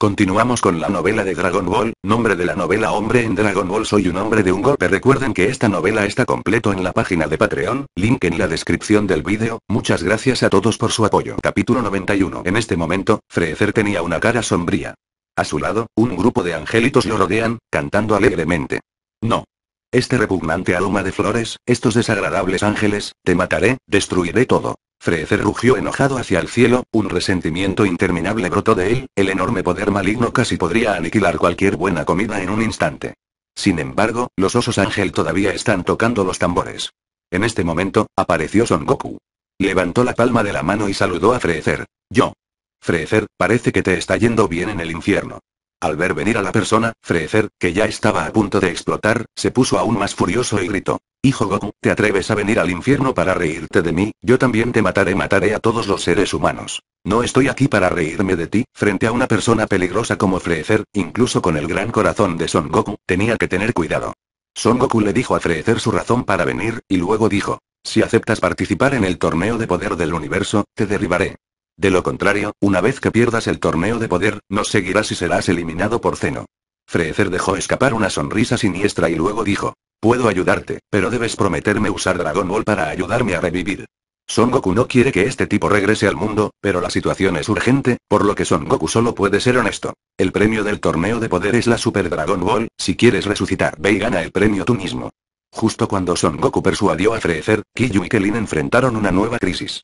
Continuamos con la novela de Dragon Ball, nombre de la novela Hombre en Dragon Ball Soy un hombre de un golpe. Recuerden que esta novela está completo en la página de Patreon, link en la descripción del vídeo, muchas gracias a todos por su apoyo. Capítulo 91 En este momento, Freezer tenía una cara sombría. A su lado, un grupo de angelitos lo rodean, cantando alegremente. No. Este repugnante aroma de flores, estos desagradables ángeles, te mataré, destruiré todo. Frecer rugió enojado hacia el cielo, un resentimiento interminable brotó de él, el enorme poder maligno casi podría aniquilar cualquier buena comida en un instante. Sin embargo, los osos ángel todavía están tocando los tambores. En este momento, apareció Son Goku. Levantó la palma de la mano y saludó a Freezer. Yo. Frecer, parece que te está yendo bien en el infierno. Al ver venir a la persona, Freezer, que ya estaba a punto de explotar, se puso aún más furioso y gritó. Hijo Goku, ¿te atreves a venir al infierno para reírte de mí? Yo también te mataré, mataré a todos los seres humanos. No estoy aquí para reírme de ti, frente a una persona peligrosa como Freezer, incluso con el gran corazón de Son Goku, tenía que tener cuidado. Son Goku le dijo a Freezer su razón para venir, y luego dijo. Si aceptas participar en el torneo de poder del universo, te derribaré. De lo contrario, una vez que pierdas el torneo de poder, no seguirás y serás eliminado por Zeno. Freezer dejó escapar una sonrisa siniestra y luego dijo. Puedo ayudarte, pero debes prometerme usar Dragon Ball para ayudarme a revivir. Son Goku no quiere que este tipo regrese al mundo, pero la situación es urgente, por lo que Son Goku solo puede ser honesto. El premio del torneo de poder es la Super Dragon Ball, si quieres resucitar ve y gana el premio tú mismo. Justo cuando Son Goku persuadió a Freezer, Kiyu y Kelin enfrentaron una nueva crisis.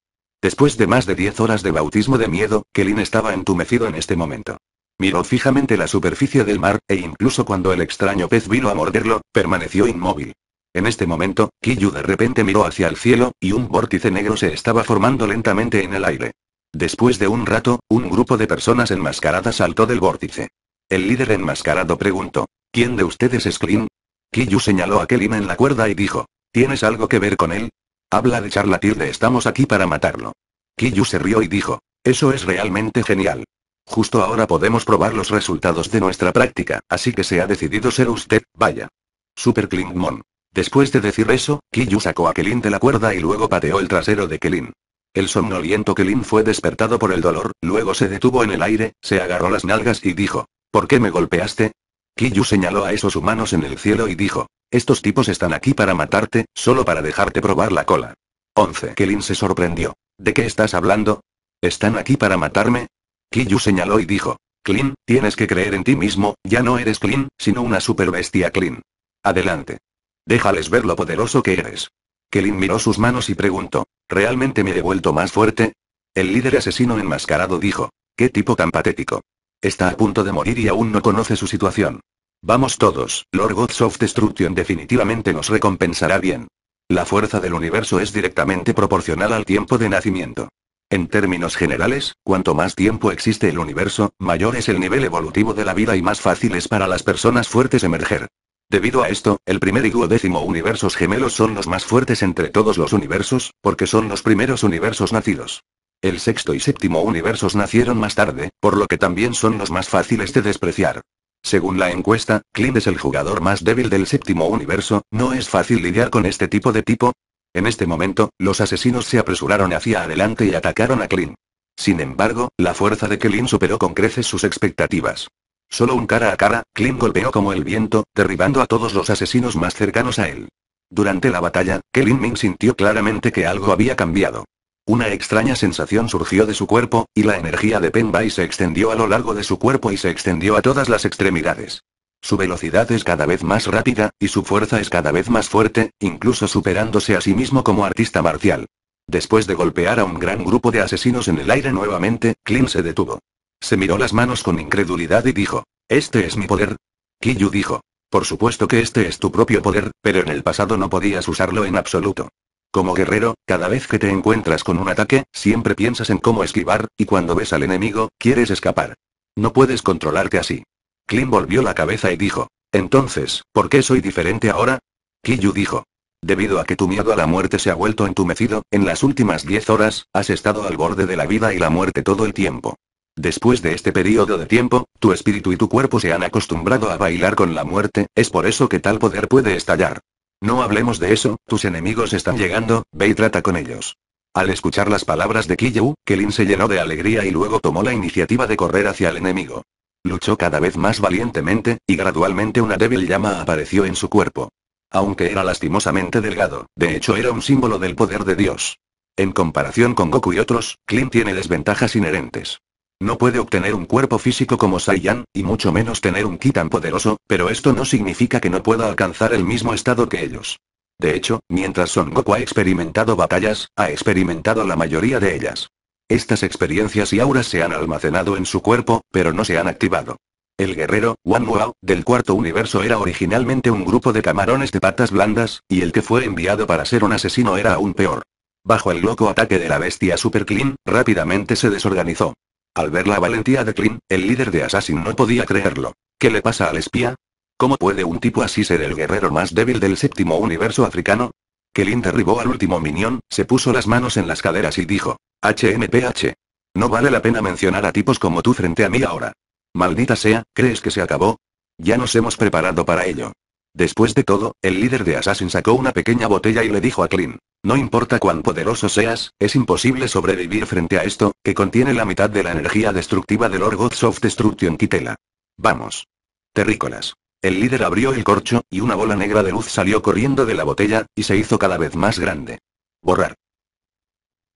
Después de más de 10 horas de bautismo de miedo, Kelin estaba entumecido en este momento. Miró fijamente la superficie del mar, e incluso cuando el extraño pez vino a morderlo, permaneció inmóvil. En este momento, Kiyu de repente miró hacia el cielo, y un vórtice negro se estaba formando lentamente en el aire. Después de un rato, un grupo de personas enmascaradas saltó del vórtice. El líder enmascarado preguntó, ¿Quién de ustedes es Klin? Kiyu señaló a Kelin en la cuerda y dijo, ¿Tienes algo que ver con él? Habla de de estamos aquí para matarlo. Kiyu se rió y dijo, eso es realmente genial. Justo ahora podemos probar los resultados de nuestra práctica, así que se ha decidido ser usted, vaya. Super Klingmon. Después de decir eso, Kiyu sacó a Kelin de la cuerda y luego pateó el trasero de Kelin. El somnoliento Kelin fue despertado por el dolor, luego se detuvo en el aire, se agarró las nalgas y dijo, ¿por qué me golpeaste? Kiyu señaló a esos humanos en el cielo y dijo. Estos tipos están aquí para matarte, solo para dejarte probar la cola. 11. Kelin se sorprendió. ¿De qué estás hablando? ¿Están aquí para matarme? Kiyu señaló y dijo. Klin, tienes que creer en ti mismo, ya no eres Klin, sino una superbestia Klin. Adelante. Déjales ver lo poderoso que eres. Kelin miró sus manos y preguntó. ¿Realmente me he vuelto más fuerte? El líder asesino enmascarado dijo. ¿Qué tipo tan patético? Está a punto de morir y aún no conoce su situación. Vamos todos, Lord Gods of Destruction definitivamente nos recompensará bien. La fuerza del universo es directamente proporcional al tiempo de nacimiento. En términos generales, cuanto más tiempo existe el universo, mayor es el nivel evolutivo de la vida y más fácil es para las personas fuertes emerger. Debido a esto, el primer y duodécimo universos gemelos son los más fuertes entre todos los universos, porque son los primeros universos nacidos. El sexto y séptimo universos nacieron más tarde, por lo que también son los más fáciles de despreciar. Según la encuesta, Clint es el jugador más débil del séptimo universo, ¿no es fácil lidiar con este tipo de tipo? En este momento, los asesinos se apresuraron hacia adelante y atacaron a Clint. Sin embargo, la fuerza de Clint superó con creces sus expectativas. Solo un cara a cara, Clint golpeó como el viento, derribando a todos los asesinos más cercanos a él. Durante la batalla, Kelin Ming sintió claramente que algo había cambiado. Una extraña sensación surgió de su cuerpo, y la energía de Penbai se extendió a lo largo de su cuerpo y se extendió a todas las extremidades. Su velocidad es cada vez más rápida, y su fuerza es cada vez más fuerte, incluso superándose a sí mismo como artista marcial. Después de golpear a un gran grupo de asesinos en el aire nuevamente, Clint se detuvo. Se miró las manos con incredulidad y dijo, ¿Este es mi poder? Kiyu dijo, por supuesto que este es tu propio poder, pero en el pasado no podías usarlo en absoluto. Como guerrero, cada vez que te encuentras con un ataque, siempre piensas en cómo esquivar, y cuando ves al enemigo, quieres escapar. No puedes controlarte así. Klim volvió la cabeza y dijo. Entonces, ¿por qué soy diferente ahora? Kiyu dijo. Debido a que tu miedo a la muerte se ha vuelto entumecido, en las últimas 10 horas, has estado al borde de la vida y la muerte todo el tiempo. Después de este periodo de tiempo, tu espíritu y tu cuerpo se han acostumbrado a bailar con la muerte, es por eso que tal poder puede estallar. No hablemos de eso, tus enemigos están llegando, ve y trata con ellos. Al escuchar las palabras de Kiyu, Kelin se llenó de alegría y luego tomó la iniciativa de correr hacia el enemigo. Luchó cada vez más valientemente, y gradualmente una débil llama apareció en su cuerpo. Aunque era lastimosamente delgado, de hecho era un símbolo del poder de Dios. En comparación con Goku y otros, Klin tiene desventajas inherentes. No puede obtener un cuerpo físico como Saiyan, y mucho menos tener un ki tan poderoso, pero esto no significa que no pueda alcanzar el mismo estado que ellos. De hecho, mientras Son Goku ha experimentado batallas, ha experimentado la mayoría de ellas. Estas experiencias y auras se han almacenado en su cuerpo, pero no se han activado. El guerrero, Wan Wao, del cuarto universo era originalmente un grupo de camarones de patas blandas, y el que fue enviado para ser un asesino era aún peor. Bajo el loco ataque de la bestia Super Clean, rápidamente se desorganizó. Al ver la valentía de Clint, el líder de Assassin no podía creerlo. ¿Qué le pasa al espía? ¿Cómo puede un tipo así ser el guerrero más débil del séptimo universo africano? Kelin derribó al último Minion, se puso las manos en las caderas y dijo, HMPH. No vale la pena mencionar a tipos como tú frente a mí ahora. Maldita sea, ¿crees que se acabó? Ya nos hemos preparado para ello. Después de todo, el líder de Assassin sacó una pequeña botella y le dijo a Clint, no importa cuán poderoso seas, es imposible sobrevivir frente a esto, que contiene la mitad de la energía destructiva del Lord Soft Destruction Kitela. Vamos. Terrícolas. El líder abrió el corcho, y una bola negra de luz salió corriendo de la botella, y se hizo cada vez más grande. Borrar.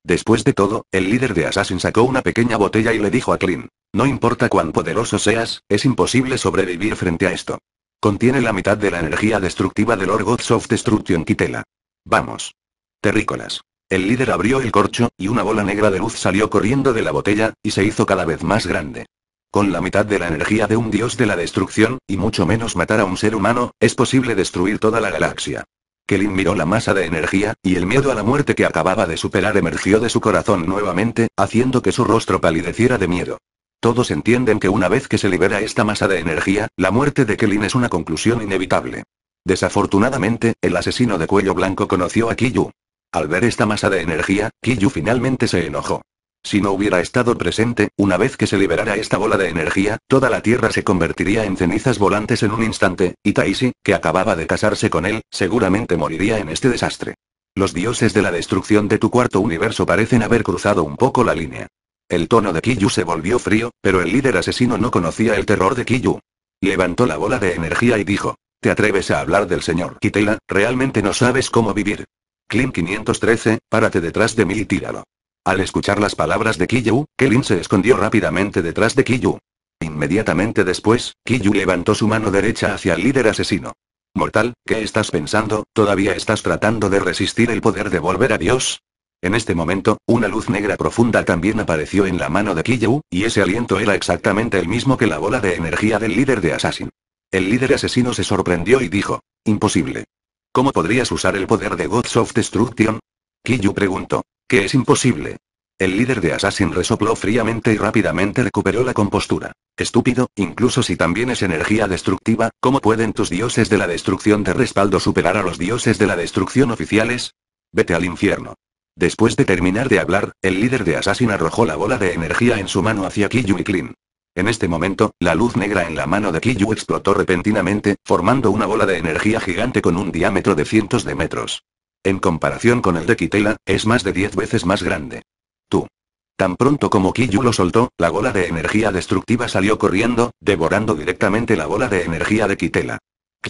Después de todo, el líder de Assassin sacó una pequeña botella y le dijo a Clint. No importa cuán poderoso seas, es imposible sobrevivir frente a esto. Contiene la mitad de la energía destructiva del Lord Soft Destruction Kitela. Vamos. Terrícolas. El líder abrió el corcho, y una bola negra de luz salió corriendo de la botella, y se hizo cada vez más grande. Con la mitad de la energía de un dios de la destrucción, y mucho menos matar a un ser humano, es posible destruir toda la galaxia. Kelin miró la masa de energía, y el miedo a la muerte que acababa de superar emergió de su corazón nuevamente, haciendo que su rostro palideciera de miedo. Todos entienden que una vez que se libera esta masa de energía, la muerte de Kelin es una conclusión inevitable. Desafortunadamente, el asesino de cuello blanco conoció a Kiyu. Al ver esta masa de energía, Kiyu finalmente se enojó. Si no hubiera estado presente, una vez que se liberara esta bola de energía, toda la Tierra se convertiría en cenizas volantes en un instante, y Taisi, que acababa de casarse con él, seguramente moriría en este desastre. Los dioses de la destrucción de tu cuarto universo parecen haber cruzado un poco la línea. El tono de Kiyu se volvió frío, pero el líder asesino no conocía el terror de Kiyu. Levantó la bola de energía y dijo, ¿Te atreves a hablar del señor Kitela? Realmente no sabes cómo vivir. Klim 513, párate detrás de mí y tíralo. Al escuchar las palabras de Kiyu, Kelin se escondió rápidamente detrás de Kiyu. Inmediatamente después, Kiyu levantó su mano derecha hacia el líder asesino. Mortal, ¿qué estás pensando? ¿Todavía estás tratando de resistir el poder de volver a Dios? En este momento, una luz negra profunda también apareció en la mano de Kiyu, y ese aliento era exactamente el mismo que la bola de energía del líder de Assassin. El líder asesino se sorprendió y dijo, imposible. ¿Cómo podrías usar el poder de Gods of Destruction? Kiyu preguntó. ¿Qué es imposible. El líder de Assassin resopló fríamente y rápidamente recuperó la compostura. Estúpido, incluso si también es energía destructiva, ¿cómo pueden tus dioses de la destrucción de respaldo superar a los dioses de la destrucción oficiales? Vete al infierno. Después de terminar de hablar, el líder de Assassin arrojó la bola de energía en su mano hacia Kiyu y Clean. En este momento, la luz negra en la mano de Kiyu explotó repentinamente, formando una bola de energía gigante con un diámetro de cientos de metros. En comparación con el de Kitela, es más de 10 veces más grande. Tú. Tan pronto como Kiyu lo soltó, la bola de energía destructiva salió corriendo, devorando directamente la bola de energía de Kitela.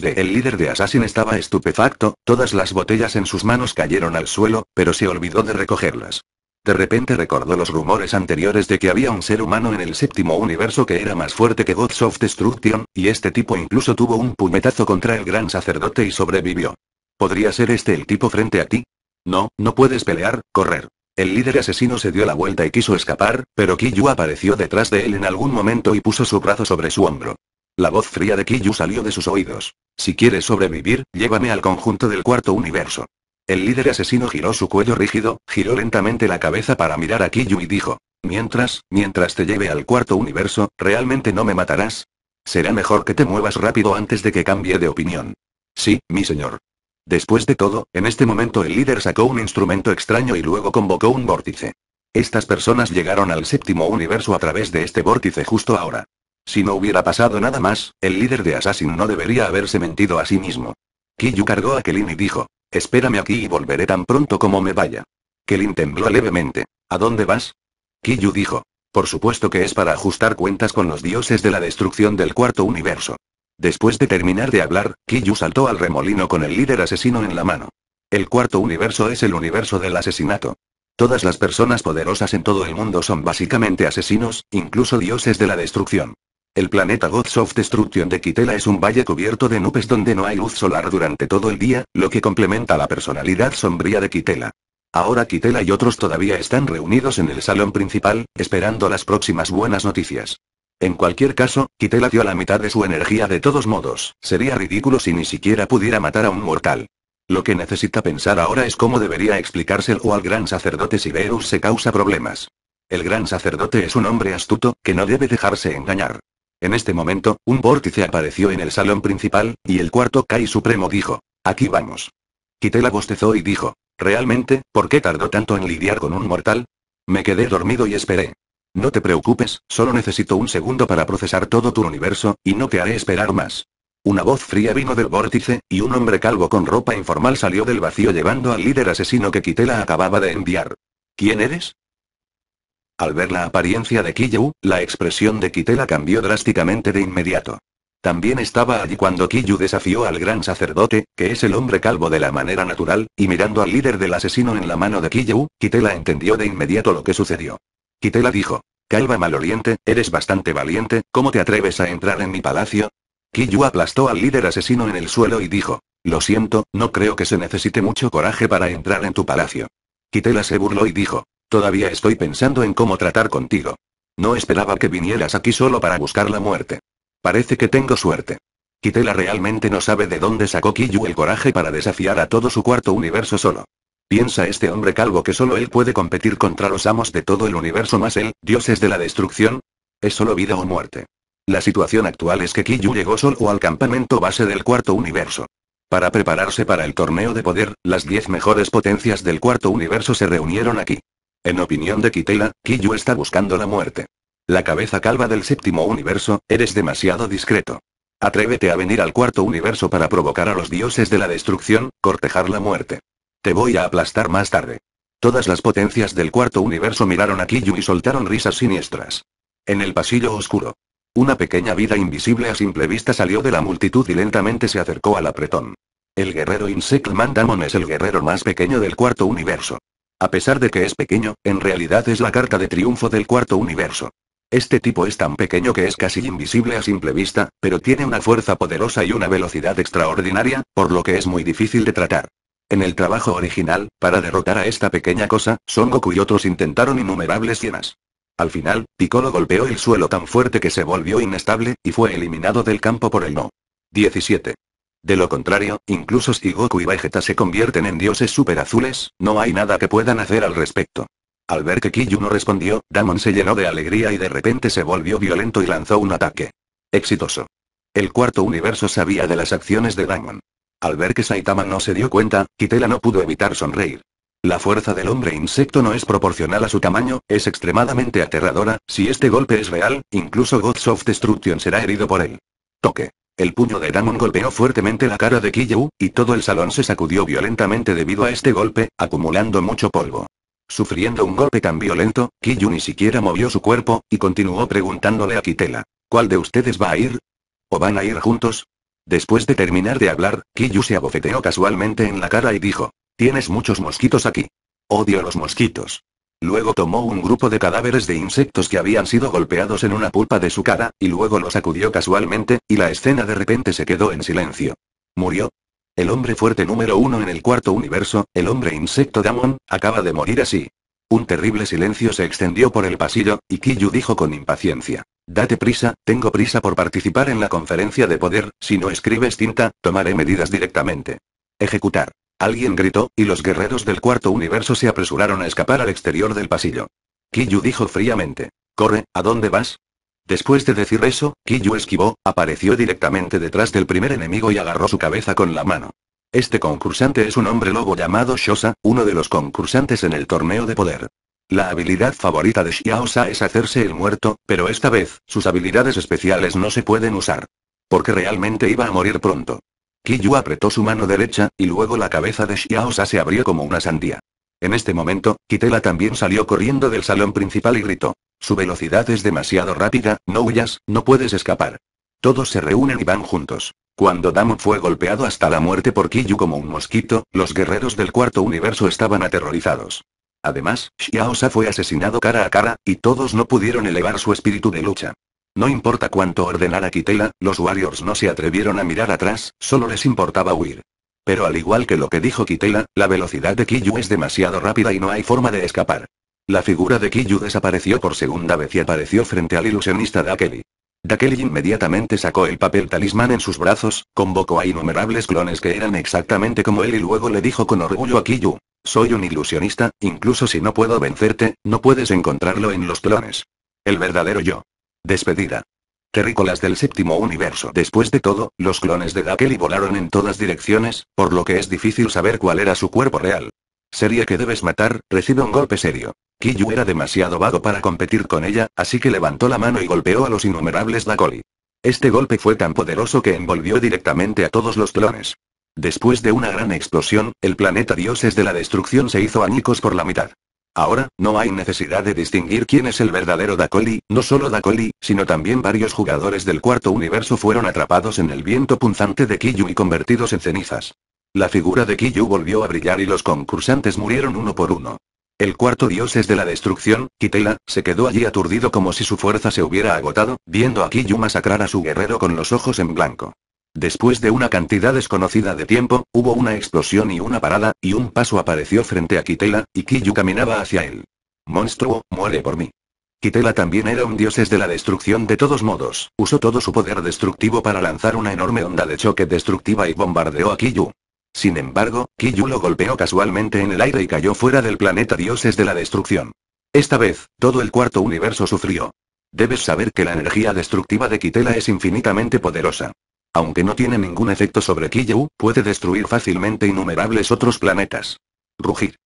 el líder de Assassin, estaba estupefacto, todas las botellas en sus manos cayeron al suelo, pero se olvidó de recogerlas. De repente recordó los rumores anteriores de que había un ser humano en el séptimo universo que era más fuerte que Gods of Destruction, y este tipo incluso tuvo un puñetazo contra el gran sacerdote y sobrevivió. ¿Podría ser este el tipo frente a ti? No, no puedes pelear, correr. El líder asesino se dio la vuelta y quiso escapar, pero Kiyu apareció detrás de él en algún momento y puso su brazo sobre su hombro. La voz fría de Kiyu salió de sus oídos. Si quieres sobrevivir, llévame al conjunto del cuarto universo. El líder asesino giró su cuello rígido, giró lentamente la cabeza para mirar a Kiyu y dijo, Mientras, mientras te lleve al cuarto universo, ¿realmente no me matarás? Será mejor que te muevas rápido antes de que cambie de opinión. Sí, mi señor. Después de todo, en este momento el líder sacó un instrumento extraño y luego convocó un vórtice. Estas personas llegaron al séptimo universo a través de este vórtice justo ahora. Si no hubiera pasado nada más, el líder de Assassin no debería haberse mentido a sí mismo. Kiyu cargó a Kelin y dijo, Espérame aquí y volveré tan pronto como me vaya. Kelin tembló levemente. ¿A dónde vas? Kiyu dijo. Por supuesto que es para ajustar cuentas con los dioses de la destrucción del cuarto universo. Después de terminar de hablar, Kiyu saltó al remolino con el líder asesino en la mano. El cuarto universo es el universo del asesinato. Todas las personas poderosas en todo el mundo son básicamente asesinos, incluso dioses de la destrucción. El planeta Gods of Destruction de Kitela es un valle cubierto de nubes donde no hay luz solar durante todo el día, lo que complementa la personalidad sombría de Kitela. Ahora Kitela y otros todavía están reunidos en el salón principal, esperando las próximas buenas noticias. En cualquier caso, Kitela dio la mitad de su energía de todos modos, sería ridículo si ni siquiera pudiera matar a un mortal. Lo que necesita pensar ahora es cómo debería explicárselo al gran sacerdote si Verus se causa problemas. El gran sacerdote es un hombre astuto, que no debe dejarse engañar. En este momento, un vórtice apareció en el salón principal, y el cuarto Kai Supremo dijo, aquí vamos. Quitela bostezó y dijo, realmente, ¿por qué tardó tanto en lidiar con un mortal? Me quedé dormido y esperé. No te preocupes, solo necesito un segundo para procesar todo tu universo, y no te haré esperar más. Una voz fría vino del vórtice, y un hombre calvo con ropa informal salió del vacío llevando al líder asesino que Quitela acababa de enviar. ¿Quién eres? Al ver la apariencia de Kiyu, la expresión de Kitela cambió drásticamente de inmediato. También estaba allí cuando Kiyu desafió al gran sacerdote, que es el hombre calvo de la manera natural, y mirando al líder del asesino en la mano de Kiyu, Kitela entendió de inmediato lo que sucedió. Kitela dijo, Calva maloliente, eres bastante valiente, ¿cómo te atreves a entrar en mi palacio? Kiyu aplastó al líder asesino en el suelo y dijo, lo siento, no creo que se necesite mucho coraje para entrar en tu palacio. Kitela se burló y dijo, Todavía estoy pensando en cómo tratar contigo. No esperaba que vinieras aquí solo para buscar la muerte. Parece que tengo suerte. Kitela realmente no sabe de dónde sacó Kiyu el coraje para desafiar a todo su cuarto universo solo. Piensa este hombre calvo que solo él puede competir contra los amos de todo el universo más él, dioses de la destrucción. Es solo vida o muerte. La situación actual es que Kiyu llegó solo al campamento base del cuarto universo. Para prepararse para el torneo de poder, las 10 mejores potencias del cuarto universo se reunieron aquí. En opinión de Kitela, Kiyu está buscando la muerte. La cabeza calva del séptimo universo, eres demasiado discreto. Atrévete a venir al cuarto universo para provocar a los dioses de la destrucción, cortejar la muerte. Te voy a aplastar más tarde. Todas las potencias del cuarto universo miraron a Kiyu y soltaron risas siniestras. En el pasillo oscuro. Una pequeña vida invisible a simple vista salió de la multitud y lentamente se acercó al apretón. El guerrero Insect Mandamon es el guerrero más pequeño del cuarto universo. A pesar de que es pequeño, en realidad es la carta de triunfo del cuarto universo. Este tipo es tan pequeño que es casi invisible a simple vista, pero tiene una fuerza poderosa y una velocidad extraordinaria, por lo que es muy difícil de tratar. En el trabajo original, para derrotar a esta pequeña cosa, Son Goku y otros intentaron innumerables tiempos. Al final, Piccolo golpeó el suelo tan fuerte que se volvió inestable, y fue eliminado del campo por el no. 17. De lo contrario, incluso si Goku y Vegeta se convierten en dioses superazules, no hay nada que puedan hacer al respecto. Al ver que Kiyu no respondió, Damon se llenó de alegría y de repente se volvió violento y lanzó un ataque. Exitoso. El cuarto universo sabía de las acciones de Damon. Al ver que Saitama no se dio cuenta, Kitela no pudo evitar sonreír. La fuerza del hombre insecto no es proporcional a su tamaño, es extremadamente aterradora, si este golpe es real, incluso Gods of Destruction será herido por él. Toque. El puño de Damon golpeó fuertemente la cara de Kiyu, y todo el salón se sacudió violentamente debido a este golpe, acumulando mucho polvo. Sufriendo un golpe tan violento, Kiyu ni siquiera movió su cuerpo, y continuó preguntándole a Kitela. ¿Cuál de ustedes va a ir? ¿O van a ir juntos? Después de terminar de hablar, Kiyu se abofeteó casualmente en la cara y dijo. Tienes muchos mosquitos aquí. Odio los mosquitos. Luego tomó un grupo de cadáveres de insectos que habían sido golpeados en una pulpa de su cara, y luego lo sacudió casualmente, y la escena de repente se quedó en silencio. ¿Murió? El hombre fuerte número uno en el cuarto universo, el hombre insecto Damon, acaba de morir así. Un terrible silencio se extendió por el pasillo, y Kiyu dijo con impaciencia. Date prisa, tengo prisa por participar en la conferencia de poder, si no escribes tinta, tomaré medidas directamente. Ejecutar. Alguien gritó, y los guerreros del cuarto universo se apresuraron a escapar al exterior del pasillo. Kiyu dijo fríamente. Corre, ¿a dónde vas? Después de decir eso, Kiyu esquivó, apareció directamente detrás del primer enemigo y agarró su cabeza con la mano. Este concursante es un hombre lobo llamado Shosa, uno de los concursantes en el torneo de poder. La habilidad favorita de Shosa es hacerse el muerto, pero esta vez, sus habilidades especiales no se pueden usar. Porque realmente iba a morir pronto. Kiyu apretó su mano derecha, y luego la cabeza de Xiaosa se abrió como una sandía. En este momento, Kitela también salió corriendo del salón principal y gritó. Su velocidad es demasiado rápida, no huyas, no puedes escapar. Todos se reúnen y van juntos. Cuando Damu fue golpeado hasta la muerte por Kiyu como un mosquito, los guerreros del cuarto universo estaban aterrorizados. Además, Xiaosa fue asesinado cara a cara, y todos no pudieron elevar su espíritu de lucha. No importa cuánto ordenara Kitela, los Warriors no se atrevieron a mirar atrás, solo les importaba huir. Pero al igual que lo que dijo Kitela, la velocidad de Kiyu es demasiado rápida y no hay forma de escapar. La figura de Kiyu desapareció por segunda vez y apareció frente al ilusionista Dakeli. Dakeli inmediatamente sacó el papel talismán en sus brazos, convocó a innumerables clones que eran exactamente como él y luego le dijo con orgullo a Kiyu. Soy un ilusionista, incluso si no puedo vencerte, no puedes encontrarlo en los clones. El verdadero yo. Despedida. Terrícolas del séptimo universo. Después de todo, los clones de Dakeli volaron en todas direcciones, por lo que es difícil saber cuál era su cuerpo real. Serie que debes matar, recibe un golpe serio. Kiyu era demasiado vago para competir con ella, así que levantó la mano y golpeó a los innumerables Dakoli. Este golpe fue tan poderoso que envolvió directamente a todos los clones. Después de una gran explosión, el planeta dioses de la destrucción se hizo añicos por la mitad. Ahora, no hay necesidad de distinguir quién es el verdadero Dakoli. no solo Dakoli, sino también varios jugadores del cuarto universo fueron atrapados en el viento punzante de Kiyu y convertidos en cenizas. La figura de Kiyu volvió a brillar y los concursantes murieron uno por uno. El cuarto dios es de la destrucción, Kitela, se quedó allí aturdido como si su fuerza se hubiera agotado, viendo a Kiyu masacrar a su guerrero con los ojos en blanco. Después de una cantidad desconocida de tiempo, hubo una explosión y una parada, y un paso apareció frente a Kitela, y Kiyu caminaba hacia él. Monstruo, muere por mí. Kitela también era un dioses de la destrucción de todos modos, usó todo su poder destructivo para lanzar una enorme onda de choque destructiva y bombardeó a Kiyu. Sin embargo, Kiyu lo golpeó casualmente en el aire y cayó fuera del planeta dioses de la destrucción. Esta vez, todo el cuarto universo sufrió. Debes saber que la energía destructiva de Kitela es infinitamente poderosa. Aunque no tiene ningún efecto sobre Kiyu, puede destruir fácilmente innumerables otros planetas. Rugir.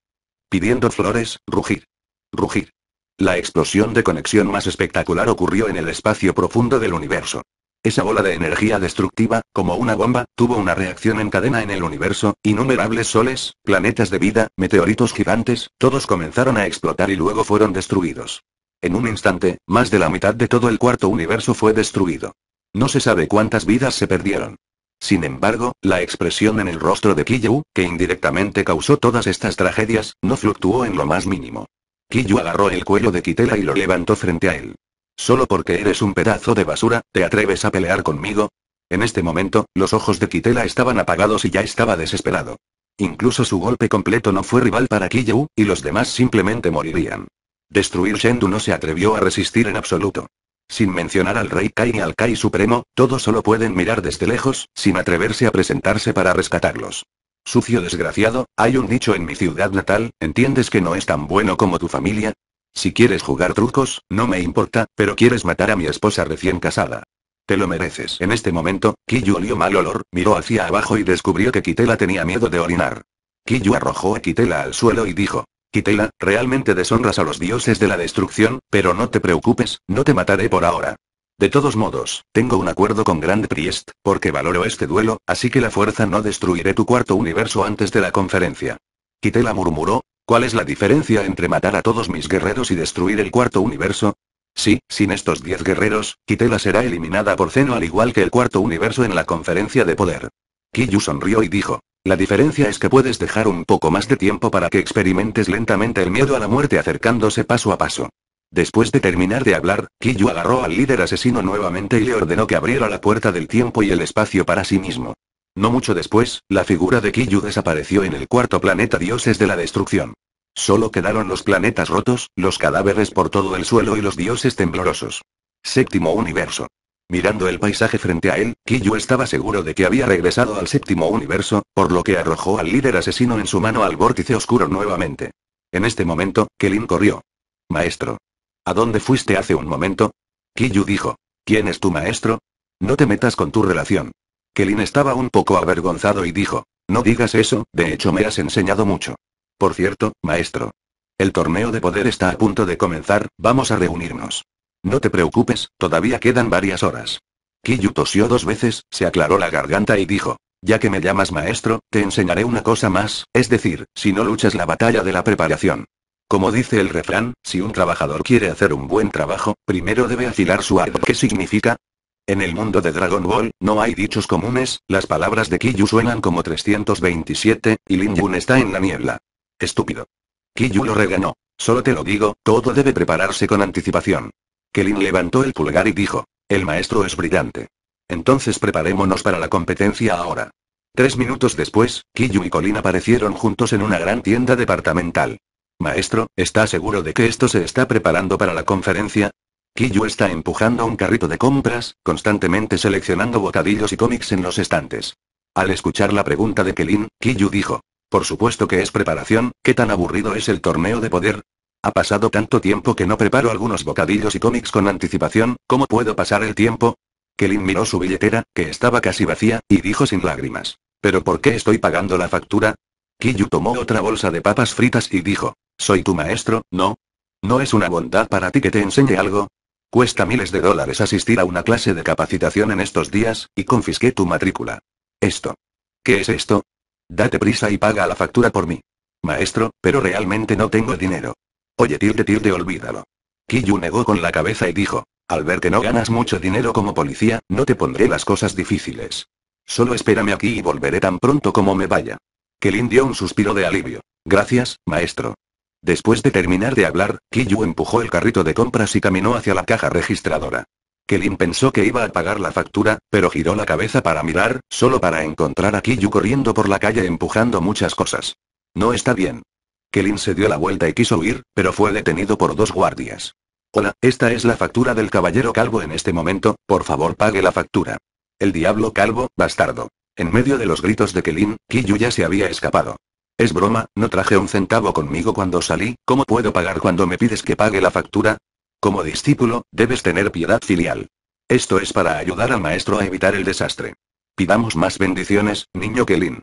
Pidiendo flores, rugir. Rugir. La explosión de conexión más espectacular ocurrió en el espacio profundo del universo. Esa bola de energía destructiva, como una bomba, tuvo una reacción en cadena en el universo, innumerables soles, planetas de vida, meteoritos gigantes, todos comenzaron a explotar y luego fueron destruidos. En un instante, más de la mitad de todo el cuarto universo fue destruido. No se sabe cuántas vidas se perdieron. Sin embargo, la expresión en el rostro de Kiyu, que indirectamente causó todas estas tragedias, no fluctuó en lo más mínimo. Kiyu agarró el cuello de Kitela y lo levantó frente a él. Solo porque eres un pedazo de basura, ¿te atreves a pelear conmigo? En este momento, los ojos de Kitela estaban apagados y ya estaba desesperado. Incluso su golpe completo no fue rival para Kiyu, y los demás simplemente morirían. Destruir Shendu no se atrevió a resistir en absoluto. Sin mencionar al rey Kai y al Kai Supremo, todos solo pueden mirar desde lejos, sin atreverse a presentarse para rescatarlos. Sucio desgraciado, hay un dicho en mi ciudad natal, ¿entiendes que no es tan bueno como tu familia? Si quieres jugar trucos, no me importa, pero quieres matar a mi esposa recién casada. Te lo mereces. En este momento, Kiyu olió mal olor, miró hacia abajo y descubrió que Kitela tenía miedo de orinar. Kiyu arrojó a Kitela al suelo y dijo, Kitela, realmente deshonras a los dioses de la destrucción, pero no te preocupes, no te mataré por ahora. De todos modos, tengo un acuerdo con Grand Priest, porque valoro este duelo, así que la fuerza no destruiré tu cuarto universo antes de la conferencia. Kitela murmuró, ¿cuál es la diferencia entre matar a todos mis guerreros y destruir el cuarto universo? Sí, sin estos diez guerreros, Kitela será eliminada por Zeno al igual que el cuarto universo en la conferencia de poder. Kiyu sonrió y dijo. La diferencia es que puedes dejar un poco más de tiempo para que experimentes lentamente el miedo a la muerte acercándose paso a paso. Después de terminar de hablar, Kiyu agarró al líder asesino nuevamente y le ordenó que abriera la puerta del tiempo y el espacio para sí mismo. No mucho después, la figura de Kiyu desapareció en el cuarto planeta Dioses de la Destrucción. Solo quedaron los planetas rotos, los cadáveres por todo el suelo y los dioses temblorosos. Séptimo universo. Mirando el paisaje frente a él, Kiyu estaba seguro de que había regresado al séptimo universo, por lo que arrojó al líder asesino en su mano al vórtice oscuro nuevamente. En este momento, Kelin corrió. Maestro. ¿A dónde fuiste hace un momento? Kiyu dijo. ¿Quién es tu maestro? No te metas con tu relación. Kelin estaba un poco avergonzado y dijo. No digas eso, de hecho me has enseñado mucho. Por cierto, maestro. El torneo de poder está a punto de comenzar, vamos a reunirnos. No te preocupes, todavía quedan varias horas. Kiyu tosió dos veces, se aclaró la garganta y dijo. Ya que me llamas maestro, te enseñaré una cosa más, es decir, si no luchas la batalla de la preparación. Como dice el refrán, si un trabajador quiere hacer un buen trabajo, primero debe afilar su arco. ¿Qué significa? En el mundo de Dragon Ball, no hay dichos comunes, las palabras de Kiyu suenan como 327, y Lin Yun está en la niebla. Estúpido. Kiyu lo regañó. Solo te lo digo, todo debe prepararse con anticipación. Kelin levantó el pulgar y dijo. El maestro es brillante. Entonces preparémonos para la competencia ahora. Tres minutos después, Kiyu y Colin aparecieron juntos en una gran tienda departamental. Maestro, ¿está seguro de que esto se está preparando para la conferencia? Kiyu está empujando un carrito de compras, constantemente seleccionando bocadillos y cómics en los estantes. Al escuchar la pregunta de Kelin, Kiyu dijo. Por supuesto que es preparación, ¿qué tan aburrido es el torneo de poder? Ha pasado tanto tiempo que no preparo algunos bocadillos y cómics con anticipación, ¿cómo puedo pasar el tiempo? Kelly miró su billetera, que estaba casi vacía, y dijo sin lágrimas. ¿Pero por qué estoy pagando la factura? Kiyu tomó otra bolsa de papas fritas y dijo. Soy tu maestro, ¿no? ¿No es una bondad para ti que te enseñe algo? Cuesta miles de dólares asistir a una clase de capacitación en estos días, y confisqué tu matrícula. Esto. ¿Qué es esto? Date prisa y paga la factura por mí. Maestro, pero realmente no tengo dinero. Oye tilde tilde olvídalo. Kiyu negó con la cabeza y dijo, al ver que no ganas mucho dinero como policía, no te pondré las cosas difíciles. Solo espérame aquí y volveré tan pronto como me vaya. Kelin dio un suspiro de alivio. Gracias, maestro. Después de terminar de hablar, Kiyu empujó el carrito de compras y caminó hacia la caja registradora. Kelin pensó que iba a pagar la factura, pero giró la cabeza para mirar, solo para encontrar a Kiyu corriendo por la calle empujando muchas cosas. No está bien. Kelin se dio la vuelta y quiso huir, pero fue detenido por dos guardias. Hola, esta es la factura del caballero calvo en este momento, por favor pague la factura. El diablo calvo, bastardo. En medio de los gritos de Kelin, ya se había escapado. Es broma, no traje un centavo conmigo cuando salí, ¿cómo puedo pagar cuando me pides que pague la factura? Como discípulo, debes tener piedad filial. Esto es para ayudar al maestro a evitar el desastre. Pidamos más bendiciones, niño Kelin.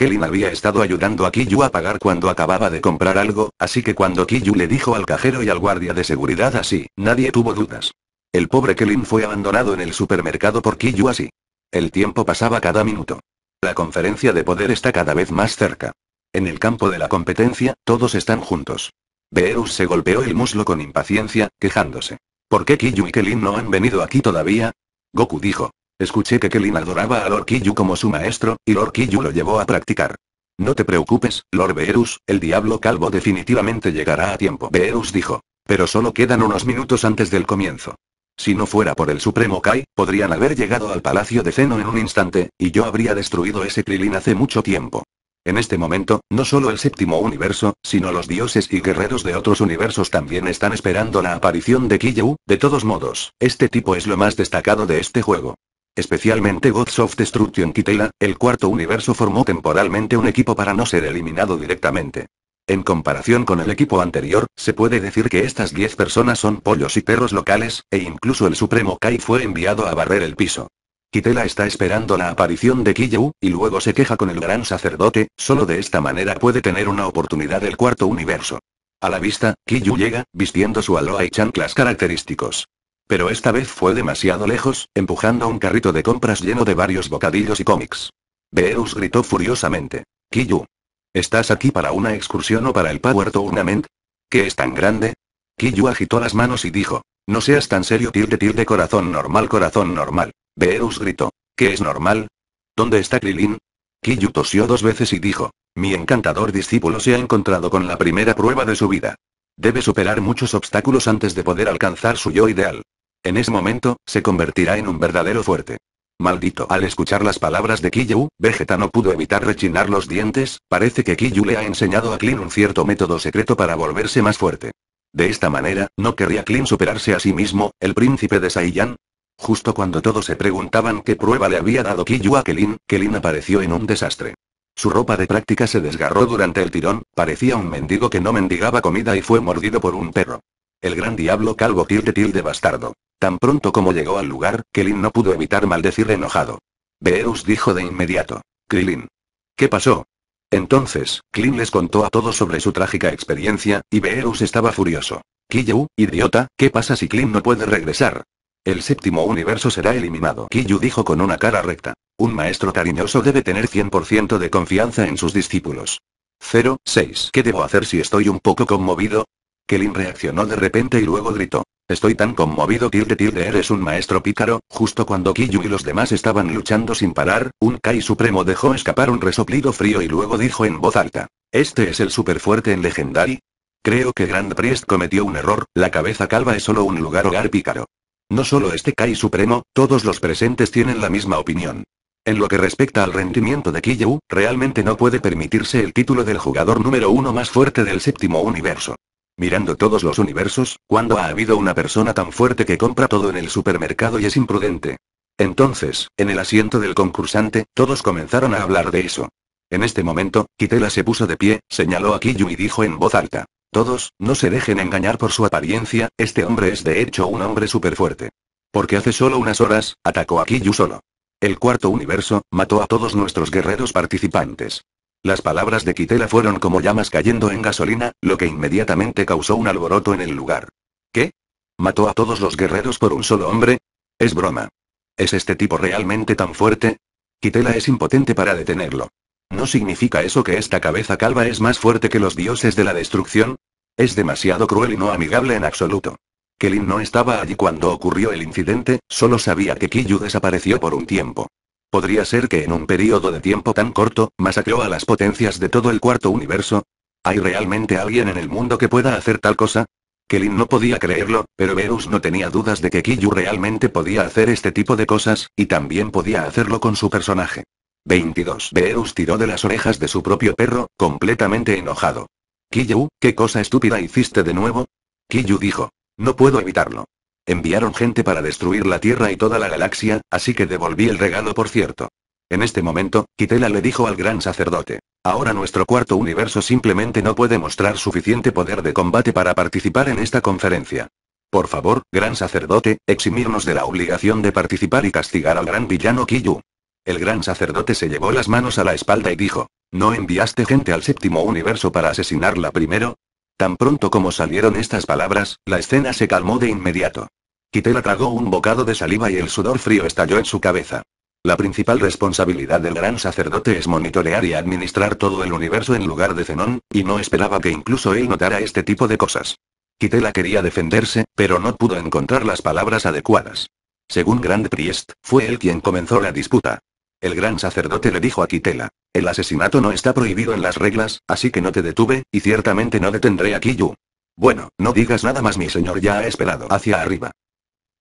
Kelin había estado ayudando a Kiyu a pagar cuando acababa de comprar algo, así que cuando Kiyu le dijo al cajero y al guardia de seguridad así, nadie tuvo dudas. El pobre Kelin fue abandonado en el supermercado por Kiyu así. El tiempo pasaba cada minuto. La conferencia de poder está cada vez más cerca. En el campo de la competencia, todos están juntos. Beerus se golpeó el muslo con impaciencia, quejándose. ¿Por qué Kiyu y Kelin no han venido aquí todavía? Goku dijo. Escuché que Kelin adoraba a Lord Kiyu como su maestro, y Lord Kiyu lo llevó a practicar. No te preocupes, Lord Beerus, el diablo calvo definitivamente llegará a tiempo. Beerus dijo. Pero solo quedan unos minutos antes del comienzo. Si no fuera por el Supremo Kai, podrían haber llegado al Palacio de Zeno en un instante, y yo habría destruido ese Krilin hace mucho tiempo. En este momento, no solo el séptimo universo, sino los dioses y guerreros de otros universos también están esperando la aparición de Kiyu, de todos modos, este tipo es lo más destacado de este juego. Especialmente Gods of Destruction Kitela, el cuarto universo formó temporalmente un equipo para no ser eliminado directamente. En comparación con el equipo anterior, se puede decir que estas 10 personas son pollos y perros locales, e incluso el Supremo Kai fue enviado a barrer el piso. Kitela está esperando la aparición de Kiyu, y luego se queja con el gran sacerdote, solo de esta manera puede tener una oportunidad el cuarto universo. A la vista, Kiyu llega, vistiendo su aloha y chanclas característicos. Pero esta vez fue demasiado lejos, empujando un carrito de compras lleno de varios bocadillos y cómics. Beerus gritó furiosamente. Kiyu. ¿Estás aquí para una excursión o para el Power Tournament? ¿Qué es tan grande? Kiyu agitó las manos y dijo. No seas tan serio tilde de corazón normal corazón normal. Beerus gritó. ¿Qué es normal? ¿Dónde está Krilin? Kiyu tosió dos veces y dijo. Mi encantador discípulo se ha encontrado con la primera prueba de su vida. Debe superar muchos obstáculos antes de poder alcanzar su yo ideal. En ese momento, se convertirá en un verdadero fuerte. Maldito. Al escuchar las palabras de Kiyu, Vegeta no pudo evitar rechinar los dientes, parece que Kiyu le ha enseñado a Klin un cierto método secreto para volverse más fuerte. De esta manera, ¿no querría Klin superarse a sí mismo, el príncipe de Saiyan? Justo cuando todos se preguntaban qué prueba le había dado Kiyu a Kelin, Kelin apareció en un desastre. Su ropa de práctica se desgarró durante el tirón, parecía un mendigo que no mendigaba comida y fue mordido por un perro. El gran diablo calvo tilde tilde bastardo. Tan pronto como llegó al lugar, Kelin no pudo evitar maldecir enojado. Beerus dijo de inmediato. Krilin. ¿Qué pasó? Entonces, Klin les contó a todos sobre su trágica experiencia, y Beerus estaba furioso. Kiyu, idiota, ¿qué pasa si Klin no puede regresar? El séptimo universo será eliminado. Kiyu dijo con una cara recta. Un maestro cariñoso debe tener 100% de confianza en sus discípulos. 0, 6. ¿Qué debo hacer si estoy un poco conmovido? Kelin reaccionó de repente y luego gritó. Estoy tan conmovido tilde tilde eres un maestro pícaro, justo cuando Kiyu y los demás estaban luchando sin parar, un Kai supremo dejó escapar un resoplido frío y luego dijo en voz alta. Este es el fuerte en Legendary. Creo que Grand Priest cometió un error, la cabeza calva es solo un lugar hogar pícaro. No solo este Kai supremo, todos los presentes tienen la misma opinión. En lo que respecta al rendimiento de Kiyu, realmente no puede permitirse el título del jugador número uno más fuerte del séptimo universo. Mirando todos los universos, cuando ha habido una persona tan fuerte que compra todo en el supermercado y es imprudente? Entonces, en el asiento del concursante, todos comenzaron a hablar de eso. En este momento, Kitela se puso de pie, señaló a Kiyu y dijo en voz alta. Todos, no se dejen engañar por su apariencia, este hombre es de hecho un hombre superfuerte. Porque hace solo unas horas, atacó a Kiyu solo. El cuarto universo, mató a todos nuestros guerreros participantes. Las palabras de Quitela fueron como llamas cayendo en gasolina, lo que inmediatamente causó un alboroto en el lugar. ¿Qué? ¿Mató a todos los guerreros por un solo hombre? Es broma. ¿Es este tipo realmente tan fuerte? Quitela es impotente para detenerlo. ¿No significa eso que esta cabeza calva es más fuerte que los dioses de la destrucción? Es demasiado cruel y no amigable en absoluto. Kelin no estaba allí cuando ocurrió el incidente, solo sabía que Kiyu desapareció por un tiempo. Podría ser que en un periodo de tiempo tan corto, masacró a las potencias de todo el cuarto universo. ¿Hay realmente alguien en el mundo que pueda hacer tal cosa? Kelin no podía creerlo, pero Verus no tenía dudas de que Kiyu realmente podía hacer este tipo de cosas, y también podía hacerlo con su personaje. 22. Verus tiró de las orejas de su propio perro, completamente enojado. Kiyu, ¿qué cosa estúpida hiciste de nuevo? Kiyu dijo. No puedo evitarlo. Enviaron gente para destruir la Tierra y toda la galaxia, así que devolví el regalo por cierto. En este momento, Kitela le dijo al gran sacerdote. Ahora nuestro cuarto universo simplemente no puede mostrar suficiente poder de combate para participar en esta conferencia. Por favor, gran sacerdote, eximirnos de la obligación de participar y castigar al gran villano Kiyu. El gran sacerdote se llevó las manos a la espalda y dijo. ¿No enviaste gente al séptimo universo para asesinarla primero? Tan pronto como salieron estas palabras, la escena se calmó de inmediato. Kitela tragó un bocado de saliva y el sudor frío estalló en su cabeza. La principal responsabilidad del gran sacerdote es monitorear y administrar todo el universo en lugar de Zenón, y no esperaba que incluso él notara este tipo de cosas. Kitela quería defenderse, pero no pudo encontrar las palabras adecuadas. Según Grand Priest, fue él quien comenzó la disputa. El gran sacerdote le dijo a Kitela. El asesinato no está prohibido en las reglas, así que no te detuve, y ciertamente no detendré a Kiyu. Bueno, no digas nada más, mi señor ya ha esperado hacia arriba.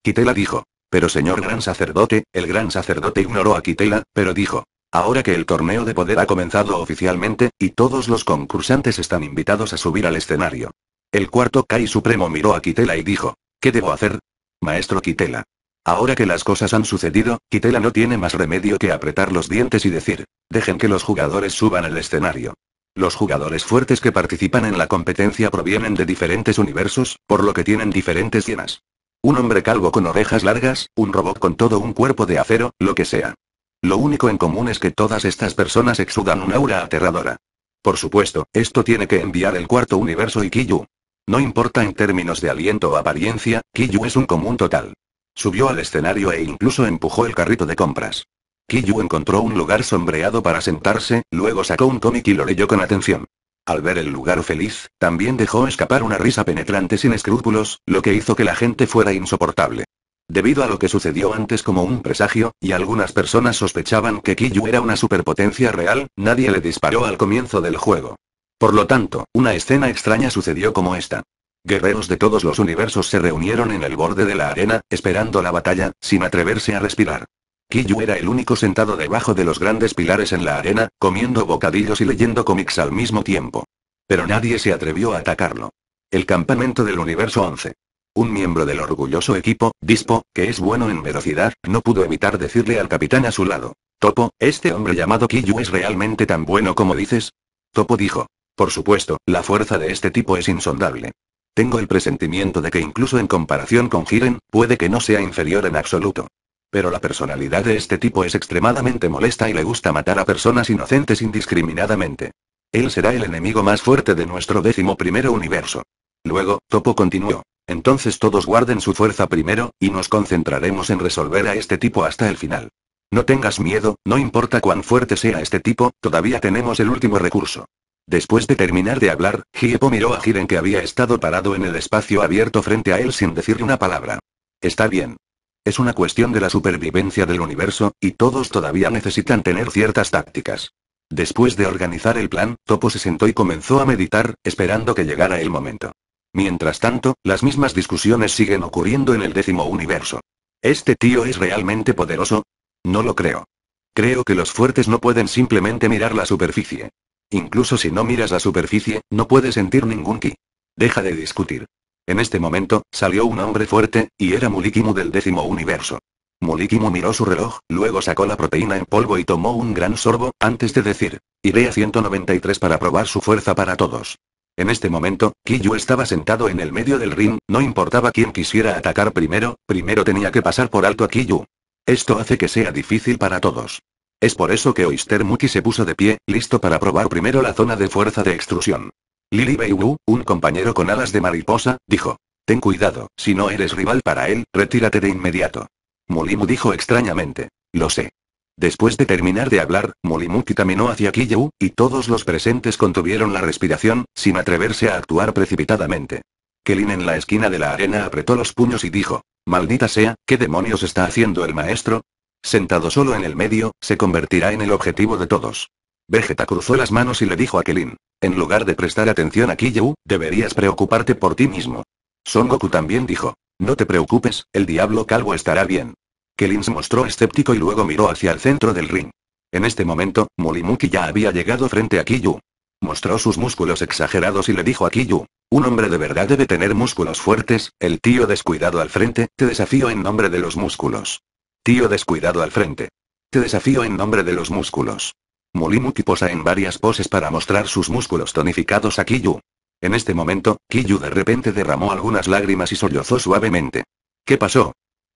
Kitela dijo. Pero señor gran sacerdote, el gran sacerdote ignoró a Kitela, pero dijo. Ahora que el torneo de poder ha comenzado oficialmente, y todos los concursantes están invitados a subir al escenario. El cuarto Kai Supremo miró a Kitela y dijo. ¿Qué debo hacer? Maestro Kitela. Ahora que las cosas han sucedido, Kitela no tiene más remedio que apretar los dientes y decir, dejen que los jugadores suban al escenario. Los jugadores fuertes que participan en la competencia provienen de diferentes universos, por lo que tienen diferentes llenas. Un hombre calvo con orejas largas, un robot con todo un cuerpo de acero, lo que sea. Lo único en común es que todas estas personas exudan un aura aterradora. Por supuesto, esto tiene que enviar el cuarto universo y Kiyu. No importa en términos de aliento o apariencia, Kiyu es un común total. Subió al escenario e incluso empujó el carrito de compras. Kiyu encontró un lugar sombreado para sentarse, luego sacó un cómic y lo leyó con atención. Al ver el lugar feliz, también dejó escapar una risa penetrante sin escrúpulos, lo que hizo que la gente fuera insoportable. Debido a lo que sucedió antes como un presagio, y algunas personas sospechaban que Kiyu era una superpotencia real, nadie le disparó al comienzo del juego. Por lo tanto, una escena extraña sucedió como esta. Guerreros de todos los universos se reunieron en el borde de la arena, esperando la batalla, sin atreverse a respirar. Kiyu era el único sentado debajo de los grandes pilares en la arena, comiendo bocadillos y leyendo cómics al mismo tiempo. Pero nadie se atrevió a atacarlo. El campamento del universo 11. Un miembro del orgulloso equipo, Dispo, que es bueno en velocidad, no pudo evitar decirle al capitán a su lado. Topo, ¿este hombre llamado Kiyu es realmente tan bueno como dices? Topo dijo. Por supuesto, la fuerza de este tipo es insondable. Tengo el presentimiento de que incluso en comparación con Jiren, puede que no sea inferior en absoluto. Pero la personalidad de este tipo es extremadamente molesta y le gusta matar a personas inocentes indiscriminadamente. Él será el enemigo más fuerte de nuestro décimo primero universo. Luego, Topo continuó. Entonces todos guarden su fuerza primero, y nos concentraremos en resolver a este tipo hasta el final. No tengas miedo, no importa cuán fuerte sea este tipo, todavía tenemos el último recurso. Después de terminar de hablar, Hiepo miró a Jiren que había estado parado en el espacio abierto frente a él sin decir una palabra. Está bien. Es una cuestión de la supervivencia del universo, y todos todavía necesitan tener ciertas tácticas. Después de organizar el plan, Topo se sentó y comenzó a meditar, esperando que llegara el momento. Mientras tanto, las mismas discusiones siguen ocurriendo en el décimo universo. ¿Este tío es realmente poderoso? No lo creo. Creo que los fuertes no pueden simplemente mirar la superficie. Incluso si no miras la superficie, no puedes sentir ningún ki. Deja de discutir. En este momento, salió un hombre fuerte, y era Mulikimu del décimo universo. Mulikimu miró su reloj, luego sacó la proteína en polvo y tomó un gran sorbo, antes de decir, iré a 193 para probar su fuerza para todos. En este momento, Kiyu estaba sentado en el medio del ring, no importaba quién quisiera atacar primero, primero tenía que pasar por alto a Kiyu. Esto hace que sea difícil para todos. Es por eso que Oyster Muki se puso de pie, listo para probar primero la zona de fuerza de extrusión. Lily Beiwu, un compañero con alas de mariposa, dijo. Ten cuidado, si no eres rival para él, retírate de inmediato. Mulimu dijo extrañamente. Lo sé. Después de terminar de hablar, Mulimuki caminó hacia Kiyu, y todos los presentes contuvieron la respiración, sin atreverse a actuar precipitadamente. Kelin en la esquina de la arena apretó los puños y dijo. Maldita sea, ¿qué demonios está haciendo el maestro? Sentado solo en el medio, se convertirá en el objetivo de todos. Vegeta cruzó las manos y le dijo a Kelin. En lugar de prestar atención a Kiyu, deberías preocuparte por ti mismo. Son Goku también dijo. No te preocupes, el diablo calvo estará bien. Kelin se mostró escéptico y luego miró hacia el centro del ring. En este momento, Molimuki ya había llegado frente a Kiyu. Mostró sus músculos exagerados y le dijo a Kiyu. Un hombre de verdad debe tener músculos fuertes, el tío descuidado al frente, te desafío en nombre de los músculos. Tío descuidado al frente. Te desafío en nombre de los músculos. Mulimuki posa en varias poses para mostrar sus músculos tonificados a Kiyu. En este momento, Kiyu de repente derramó algunas lágrimas y sollozó suavemente. ¿Qué pasó?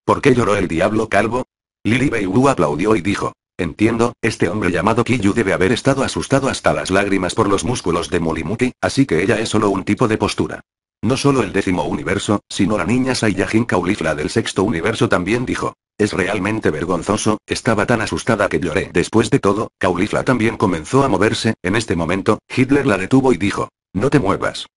¿Por qué lloró el diablo calvo? Lili Beiwu aplaudió y dijo. Entiendo, este hombre llamado Kiyu debe haber estado asustado hasta las lágrimas por los músculos de Mulimuki, así que ella es solo un tipo de postura. No solo el décimo universo, sino la niña Saiyajin Caulifla del sexto universo también dijo. Es realmente vergonzoso, estaba tan asustada que lloré. Después de todo, Caulifla también comenzó a moverse, en este momento, Hitler la detuvo y dijo. No te muevas.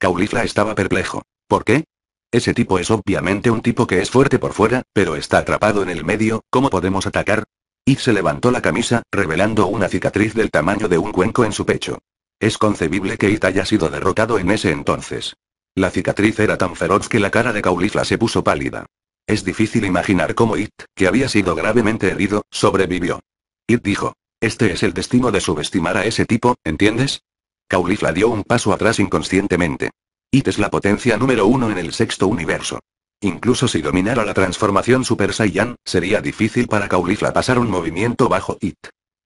Caulifla estaba perplejo. ¿Por qué? Ese tipo es obviamente un tipo que es fuerte por fuera, pero está atrapado en el medio, ¿cómo podemos atacar? Y se levantó la camisa, revelando una cicatriz del tamaño de un cuenco en su pecho. Es concebible que It haya sido derrotado en ese entonces. La cicatriz era tan feroz que la cara de Caulifla se puso pálida. Es difícil imaginar cómo It, que había sido gravemente herido, sobrevivió. It dijo. Este es el destino de subestimar a ese tipo, ¿entiendes? Caulifla dio un paso atrás inconscientemente. It es la potencia número uno en el sexto universo. Incluso si dominara la transformación Super Saiyan, sería difícil para Caulifla pasar un movimiento bajo It.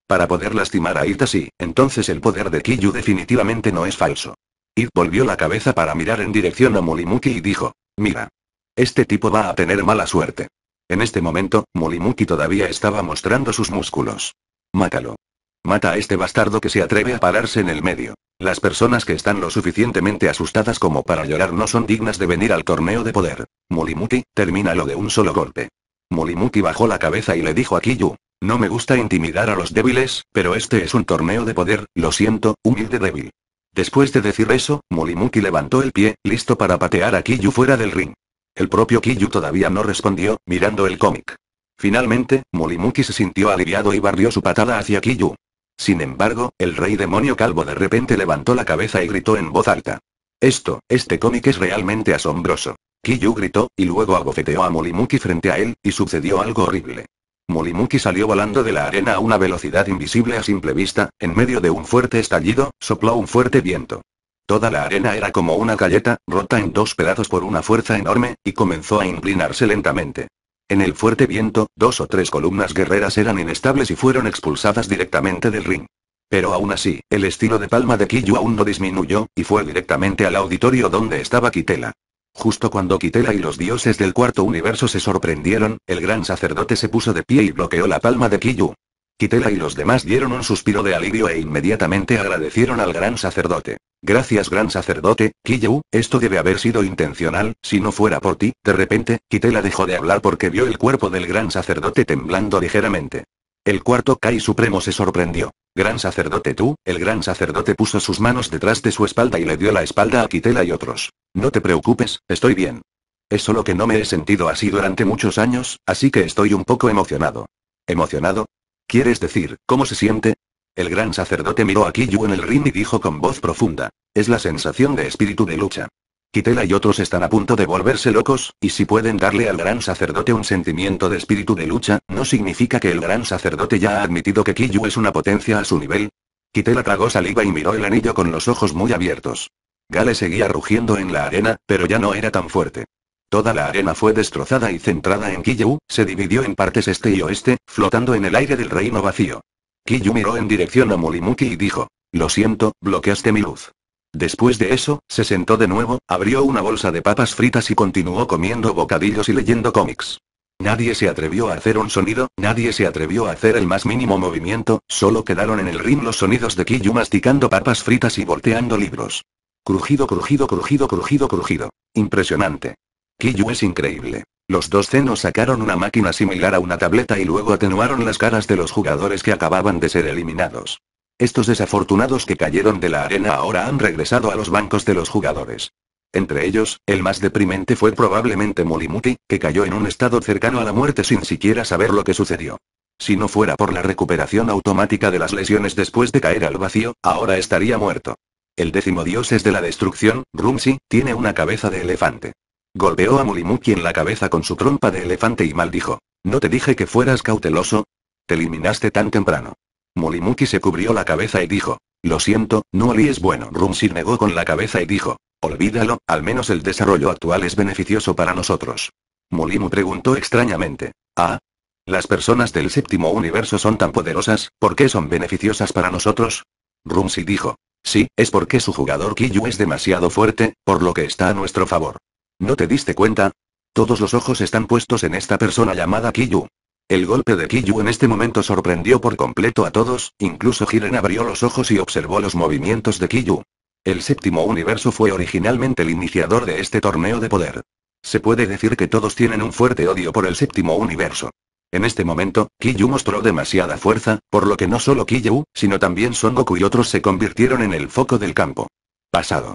Para poder lastimar a It así, entonces el poder de Kiyu definitivamente no es falso. Id volvió la cabeza para mirar en dirección a Molimuki y dijo. Mira. Este tipo va a tener mala suerte. En este momento, Molimuki todavía estaba mostrando sus músculos. Mátalo. Mata a este bastardo que se atreve a pararse en el medio. Las personas que están lo suficientemente asustadas como para llorar no son dignas de venir al torneo de poder. Molimuki, termínalo de un solo golpe. Molimuki bajó la cabeza y le dijo a Kiyu. No me gusta intimidar a los débiles, pero este es un torneo de poder, lo siento, humilde débil. Después de decir eso, Molimuki levantó el pie, listo para patear a Kiyu fuera del ring. El propio Kiyu todavía no respondió, mirando el cómic. Finalmente, Molimuki se sintió aliviado y barrió su patada hacia Kiyu. Sin embargo, el rey demonio calvo de repente levantó la cabeza y gritó en voz alta. Esto, este cómic es realmente asombroso. Kiyu gritó, y luego abofeteó a Molimuki frente a él, y sucedió algo horrible. Mulimuki salió volando de la arena a una velocidad invisible a simple vista, en medio de un fuerte estallido, sopló un fuerte viento. Toda la arena era como una galleta, rota en dos pedazos por una fuerza enorme, y comenzó a inclinarse lentamente. En el fuerte viento, dos o tres columnas guerreras eran inestables y fueron expulsadas directamente del ring. Pero aún así, el estilo de palma de Kiyu aún no disminuyó, y fue directamente al auditorio donde estaba Kitela. Justo cuando Kitela y los dioses del cuarto universo se sorprendieron, el gran sacerdote se puso de pie y bloqueó la palma de Kiyu. Kitela y los demás dieron un suspiro de alivio e inmediatamente agradecieron al gran sacerdote. Gracias gran sacerdote, Kiyu, esto debe haber sido intencional, si no fuera por ti, de repente, Kitela dejó de hablar porque vio el cuerpo del gran sacerdote temblando ligeramente. El cuarto Kai Supremo se sorprendió. Gran sacerdote tú, el gran sacerdote puso sus manos detrás de su espalda y le dio la espalda a Kitela y otros. No te preocupes, estoy bien. Es solo que no me he sentido así durante muchos años, así que estoy un poco emocionado. ¿Emocionado? ¿Quieres decir, cómo se siente? El gran sacerdote miró a Kiyu en el ring y dijo con voz profunda. Es la sensación de espíritu de lucha. Kitela y otros están a punto de volverse locos, y si pueden darle al gran sacerdote un sentimiento de espíritu de lucha, ¿no significa que el gran sacerdote ya ha admitido que Kiyu es una potencia a su nivel? Kitela tragó saliva y miró el anillo con los ojos muy abiertos. Gale seguía rugiendo en la arena, pero ya no era tan fuerte. Toda la arena fue destrozada y centrada en Kiyu, se dividió en partes este y oeste, flotando en el aire del reino vacío. Kiyu miró en dirección a Mulimuki y dijo, lo siento, bloqueaste mi luz. Después de eso, se sentó de nuevo, abrió una bolsa de papas fritas y continuó comiendo bocadillos y leyendo cómics. Nadie se atrevió a hacer un sonido, nadie se atrevió a hacer el más mínimo movimiento, solo quedaron en el ring los sonidos de Kiyu masticando papas fritas y volteando libros. Crujido, crujido, crujido, crujido, crujido. Impresionante. Kiyu es increíble. Los dos cenos sacaron una máquina similar a una tableta y luego atenuaron las caras de los jugadores que acababan de ser eliminados. Estos desafortunados que cayeron de la arena ahora han regresado a los bancos de los jugadores. Entre ellos, el más deprimente fue probablemente Mulimuti, que cayó en un estado cercano a la muerte sin siquiera saber lo que sucedió. Si no fuera por la recuperación automática de las lesiones después de caer al vacío, ahora estaría muerto. El décimo dios es de la destrucción, Rumsi, tiene una cabeza de elefante. Golpeó a Mulimuki en la cabeza con su trompa de elefante y maldijo. ¿No te dije que fueras cauteloso? Te eliminaste tan temprano. Mulimuki se cubrió la cabeza y dijo. Lo siento, no es bueno. Rumsi negó con la cabeza y dijo. Olvídalo, al menos el desarrollo actual es beneficioso para nosotros. Mulimu preguntó extrañamente. ¿Ah? ¿Las personas del séptimo universo son tan poderosas, por qué son beneficiosas para nosotros? Rumsi dijo. Sí, es porque su jugador Kiyu es demasiado fuerte, por lo que está a nuestro favor. ¿No te diste cuenta? Todos los ojos están puestos en esta persona llamada Kiyu. El golpe de Kiyu en este momento sorprendió por completo a todos, incluso Giren abrió los ojos y observó los movimientos de Kiyu. El séptimo universo fue originalmente el iniciador de este torneo de poder. Se puede decir que todos tienen un fuerte odio por el séptimo universo. En este momento, Kiyu mostró demasiada fuerza, por lo que no solo Kiyu, sino también Son Goku y otros se convirtieron en el foco del campo. Pasado.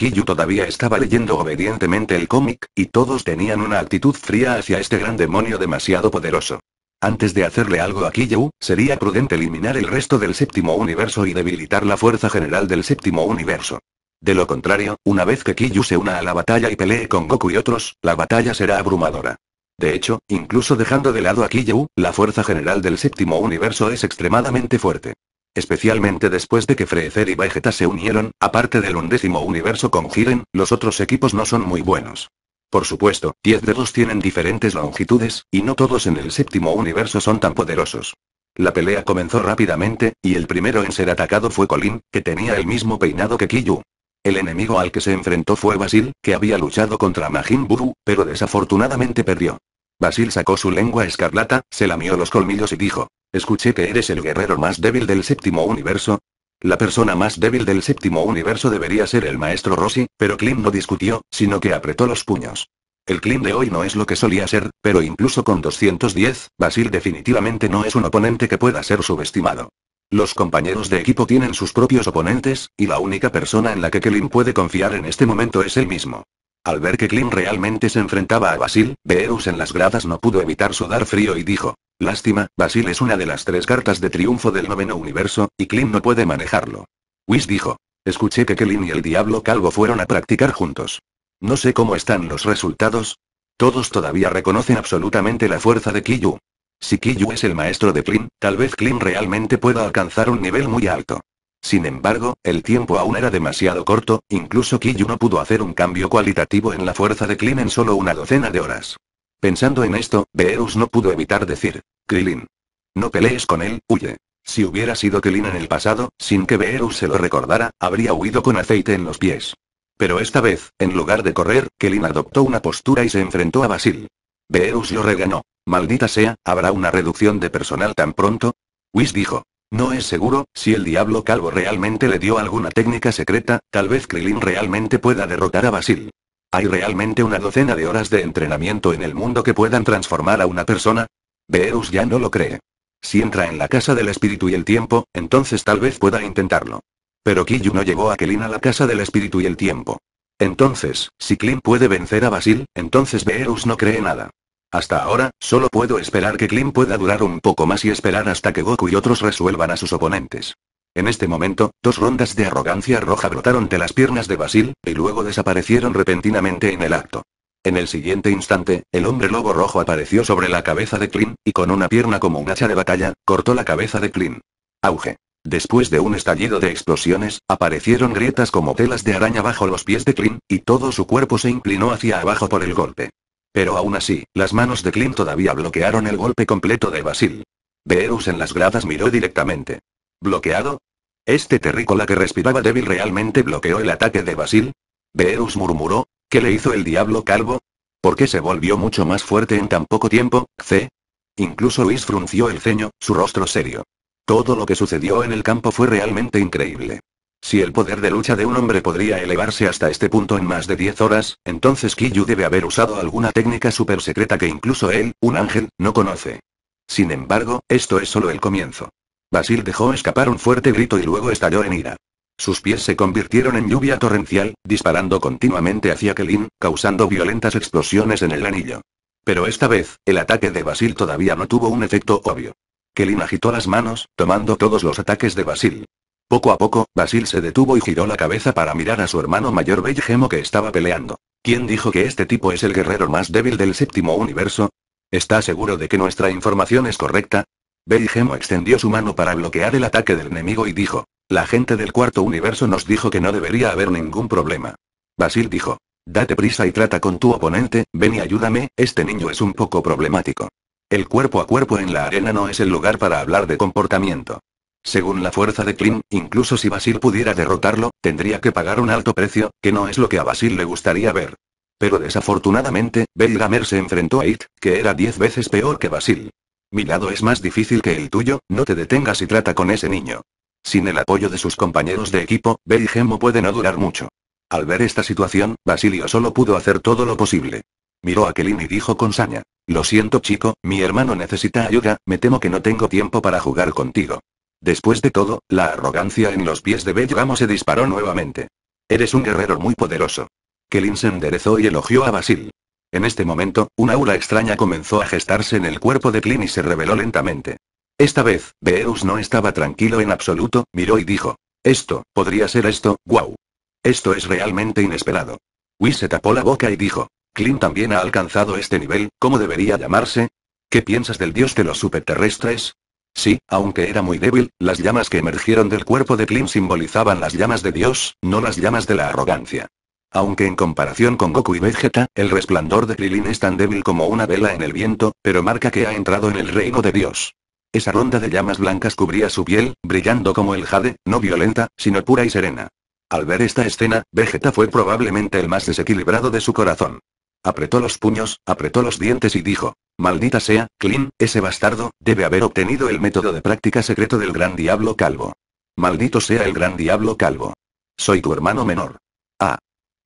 Kiyu todavía estaba leyendo obedientemente el cómic, y todos tenían una actitud fría hacia este gran demonio demasiado poderoso. Antes de hacerle algo a Kiyu, sería prudente eliminar el resto del séptimo universo y debilitar la fuerza general del séptimo universo. De lo contrario, una vez que Kiyu se una a la batalla y pelee con Goku y otros, la batalla será abrumadora. De hecho, incluso dejando de lado a Kiyu, la fuerza general del séptimo universo es extremadamente fuerte. Especialmente después de que Frecer y Vegeta se unieron, aparte del undécimo universo con Giren, los otros equipos no son muy buenos. Por supuesto, 10 dedos tienen diferentes longitudes, y no todos en el séptimo universo son tan poderosos. La pelea comenzó rápidamente, y el primero en ser atacado fue Colin, que tenía el mismo peinado que Kiyu. El enemigo al que se enfrentó fue Basil, que había luchado contra Majin Buu, pero desafortunadamente perdió. Basil sacó su lengua escarlata, se lamió los colmillos y dijo, Escuché que eres el guerrero más débil del séptimo universo. La persona más débil del séptimo universo debería ser el maestro Rossi, pero Klim no discutió, sino que apretó los puños. El Klim de hoy no es lo que solía ser, pero incluso con 210, Basil definitivamente no es un oponente que pueda ser subestimado. Los compañeros de equipo tienen sus propios oponentes, y la única persona en la que Klim puede confiar en este momento es él mismo. Al ver que Klim realmente se enfrentaba a Basil, Beerus en las gradas no pudo evitar sudar frío y dijo, Lástima, Basil es una de las tres cartas de triunfo del noveno universo, y Klim no puede manejarlo. Whis dijo. Escuché que Klim y el Diablo Calvo fueron a practicar juntos. No sé cómo están los resultados. Todos todavía reconocen absolutamente la fuerza de Kiyu. Si Kiyu es el maestro de Klim, tal vez Klim realmente pueda alcanzar un nivel muy alto. Sin embargo, el tiempo aún era demasiado corto, incluso Kiyu no pudo hacer un cambio cualitativo en la fuerza de Klim en solo una docena de horas. Pensando en esto, Beerus no pudo evitar decir. Krilin. No pelees con él, huye. Si hubiera sido Krilin en el pasado, sin que Beerus se lo recordara, habría huido con aceite en los pies. Pero esta vez, en lugar de correr, Krillin adoptó una postura y se enfrentó a Basil. Beerus lo reganó. Maldita sea, ¿habrá una reducción de personal tan pronto? Whis dijo. No es seguro, si el diablo calvo realmente le dio alguna técnica secreta, tal vez Krilin realmente pueda derrotar a Basil. ¿Hay realmente una docena de horas de entrenamiento en el mundo que puedan transformar a una persona? Beerus ya no lo cree. Si entra en la casa del espíritu y el tiempo, entonces tal vez pueda intentarlo. Pero Kiyu no llegó a Kelin a la casa del espíritu y el tiempo. Entonces, si Klim puede vencer a Basil, entonces Beerus no cree nada. Hasta ahora, solo puedo esperar que Klim pueda durar un poco más y esperar hasta que Goku y otros resuelvan a sus oponentes. En este momento, dos rondas de arrogancia roja brotaron de las piernas de Basil, y luego desaparecieron repentinamente en el acto. En el siguiente instante, el hombre lobo rojo apareció sobre la cabeza de Clint, y con una pierna como un hacha de batalla, cortó la cabeza de Clint. Auge. Después de un estallido de explosiones, aparecieron grietas como telas de araña bajo los pies de Clint, y todo su cuerpo se inclinó hacia abajo por el golpe. Pero aún así, las manos de Clint todavía bloquearon el golpe completo de Basil. Beerus en las gradas miró directamente. ¿Bloqueado? Este terrícola que respiraba débil realmente bloqueó el ataque de Basil. Beerus murmuró, ¿qué le hizo el diablo calvo? ¿Por qué se volvió mucho más fuerte en tan poco tiempo, C? Incluso Luis frunció el ceño, su rostro serio. Todo lo que sucedió en el campo fue realmente increíble. Si el poder de lucha de un hombre podría elevarse hasta este punto en más de 10 horas, entonces Kiyu debe haber usado alguna técnica super secreta que incluso él, un ángel, no conoce. Sin embargo, esto es solo el comienzo. Basil dejó escapar un fuerte grito y luego estalló en ira. Sus pies se convirtieron en lluvia torrencial, disparando continuamente hacia Kelin, causando violentas explosiones en el anillo. Pero esta vez, el ataque de Basil todavía no tuvo un efecto obvio. Kelin agitó las manos, tomando todos los ataques de Basil. Poco a poco, Basil se detuvo y giró la cabeza para mirar a su hermano mayor Belgemo que estaba peleando. ¿Quién dijo que este tipo es el guerrero más débil del séptimo universo? ¿Está seguro de que nuestra información es correcta? Beigemo extendió su mano para bloquear el ataque del enemigo y dijo. La gente del cuarto universo nos dijo que no debería haber ningún problema. Basil dijo. Date prisa y trata con tu oponente, ven y ayúdame, este niño es un poco problemático. El cuerpo a cuerpo en la arena no es el lugar para hablar de comportamiento. Según la fuerza de Klim, incluso si Basil pudiera derrotarlo, tendría que pagar un alto precio, que no es lo que a Basil le gustaría ver. Pero desafortunadamente, Belgamer se enfrentó a It, que era diez veces peor que Basil. Mi lado es más difícil que el tuyo, no te detengas y trata con ese niño. Sin el apoyo de sus compañeros de equipo, Bell y puede no durar mucho. Al ver esta situación, Basilio solo pudo hacer todo lo posible. Miró a Kelin y dijo con saña. Lo siento chico, mi hermano necesita ayuda, me temo que no tengo tiempo para jugar contigo. Después de todo, la arrogancia en los pies de Bell Gamo se disparó nuevamente. Eres un guerrero muy poderoso. Kelin se enderezó y elogió a Basil. En este momento, una aura extraña comenzó a gestarse en el cuerpo de Clint y se reveló lentamente. Esta vez, Beerus no estaba tranquilo en absoluto, miró y dijo. Esto, podría ser esto, wow. Esto es realmente inesperado. Wii se tapó la boca y dijo. Clint también ha alcanzado este nivel, ¿cómo debería llamarse? ¿Qué piensas del dios de los superterrestres? Sí, aunque era muy débil, las llamas que emergieron del cuerpo de Clint simbolizaban las llamas de Dios, no las llamas de la arrogancia. Aunque en comparación con Goku y Vegeta, el resplandor de Krillin es tan débil como una vela en el viento, pero marca que ha entrado en el reino de Dios. Esa ronda de llamas blancas cubría su piel, brillando como el jade, no violenta, sino pura y serena. Al ver esta escena, Vegeta fue probablemente el más desequilibrado de su corazón. Apretó los puños, apretó los dientes y dijo, Maldita sea, Klin, ese bastardo, debe haber obtenido el método de práctica secreto del gran diablo calvo. Maldito sea el gran diablo calvo. Soy tu hermano menor. Ah,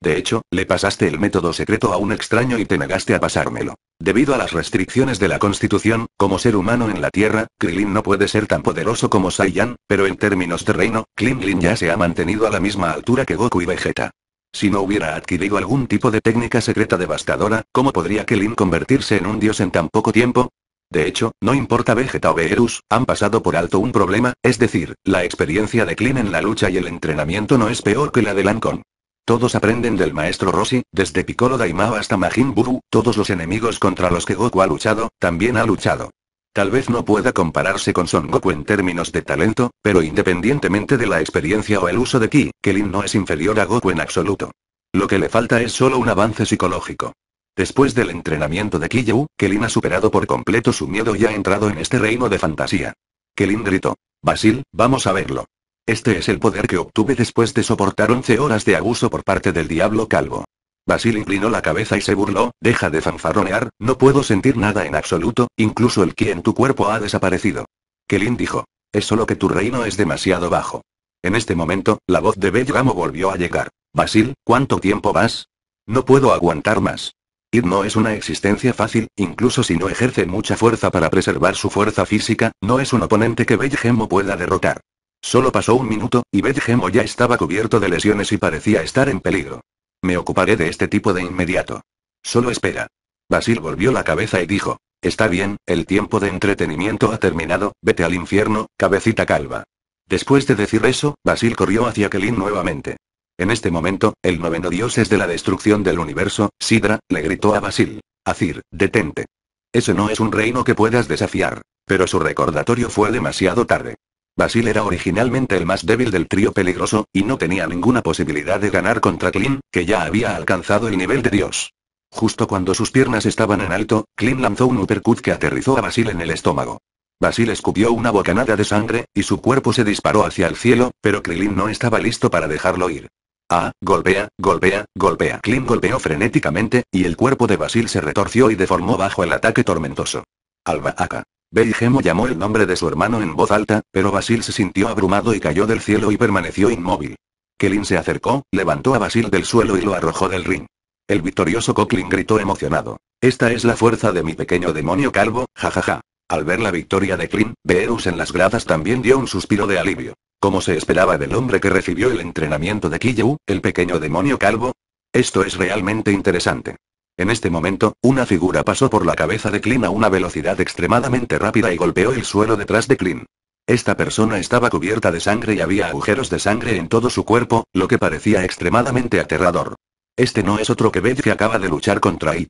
de hecho, le pasaste el método secreto a un extraño y te negaste a pasármelo. Debido a las restricciones de la Constitución, como ser humano en la Tierra, Krilin no puede ser tan poderoso como Saiyan, pero en términos de reino, Krilin ya se ha mantenido a la misma altura que Goku y Vegeta. Si no hubiera adquirido algún tipo de técnica secreta devastadora, ¿cómo podría Krilin convertirse en un dios en tan poco tiempo? De hecho, no importa Vegeta o Beerus, han pasado por alto un problema, es decir, la experiencia de Klin en la lucha y el entrenamiento no es peor que la de Lancon. Todos aprenden del maestro Rossi, desde Piccolo Daimao hasta Majin Buu, todos los enemigos contra los que Goku ha luchado, también ha luchado. Tal vez no pueda compararse con Son Goku en términos de talento, pero independientemente de la experiencia o el uso de ki, Kelin no es inferior a Goku en absoluto. Lo que le falta es solo un avance psicológico. Después del entrenamiento de Kiyou, Kelin ha superado por completo su miedo y ha entrado en este reino de fantasía. Kelin gritó. Basil, vamos a verlo. Este es el poder que obtuve después de soportar 11 horas de abuso por parte del diablo calvo. Basil inclinó la cabeza y se burló, deja de fanfarronear, no puedo sentir nada en absoluto, incluso el ki en tu cuerpo ha desaparecido. Kelin dijo, es solo que tu reino es demasiado bajo. En este momento, la voz de Belgamo volvió a llegar. Basil, ¿cuánto tiempo vas? No puedo aguantar más. Id no es una existencia fácil, incluso si no ejerce mucha fuerza para preservar su fuerza física, no es un oponente que Bellgemo pueda derrotar. Solo pasó un minuto, y Gemo ya estaba cubierto de lesiones y parecía estar en peligro. Me ocuparé de este tipo de inmediato. Solo espera. Basil volvió la cabeza y dijo, Está bien, el tiempo de entretenimiento ha terminado, vete al infierno, cabecita calva. Después de decir eso, Basil corrió hacia Kelin nuevamente. En este momento, el noveno dioses de la destrucción del universo, Sidra, le gritó a Basil. Azir, detente. Ese no es un reino que puedas desafiar. Pero su recordatorio fue demasiado tarde. Basil era originalmente el más débil del trío peligroso, y no tenía ninguna posibilidad de ganar contra Clint, que ya había alcanzado el nivel de Dios. Justo cuando sus piernas estaban en alto, Clint lanzó un uppercut que aterrizó a Basil en el estómago. Basil escupió una bocanada de sangre, y su cuerpo se disparó hacia el cielo, pero Krilin no estaba listo para dejarlo ir. Ah, golpea, golpea, golpea. Clint golpeó frenéticamente, y el cuerpo de Basil se retorció y deformó bajo el ataque tormentoso. acá. Beijemo llamó el nombre de su hermano en voz alta, pero Basil se sintió abrumado y cayó del cielo y permaneció inmóvil. Kelin se acercó, levantó a Basil del suelo y lo arrojó del ring. El victorioso Coquelin gritó emocionado. Esta es la fuerza de mi pequeño demonio calvo, jajaja. Al ver la victoria de Klin, Beerus en las gradas también dio un suspiro de alivio. Como se esperaba del hombre que recibió el entrenamiento de Kiyu, el pequeño demonio calvo. Esto es realmente interesante. En este momento, una figura pasó por la cabeza de Clint a una velocidad extremadamente rápida y golpeó el suelo detrás de Clint. Esta persona estaba cubierta de sangre y había agujeros de sangre en todo su cuerpo, lo que parecía extremadamente aterrador. Este no es otro que Beth que acaba de luchar contra It.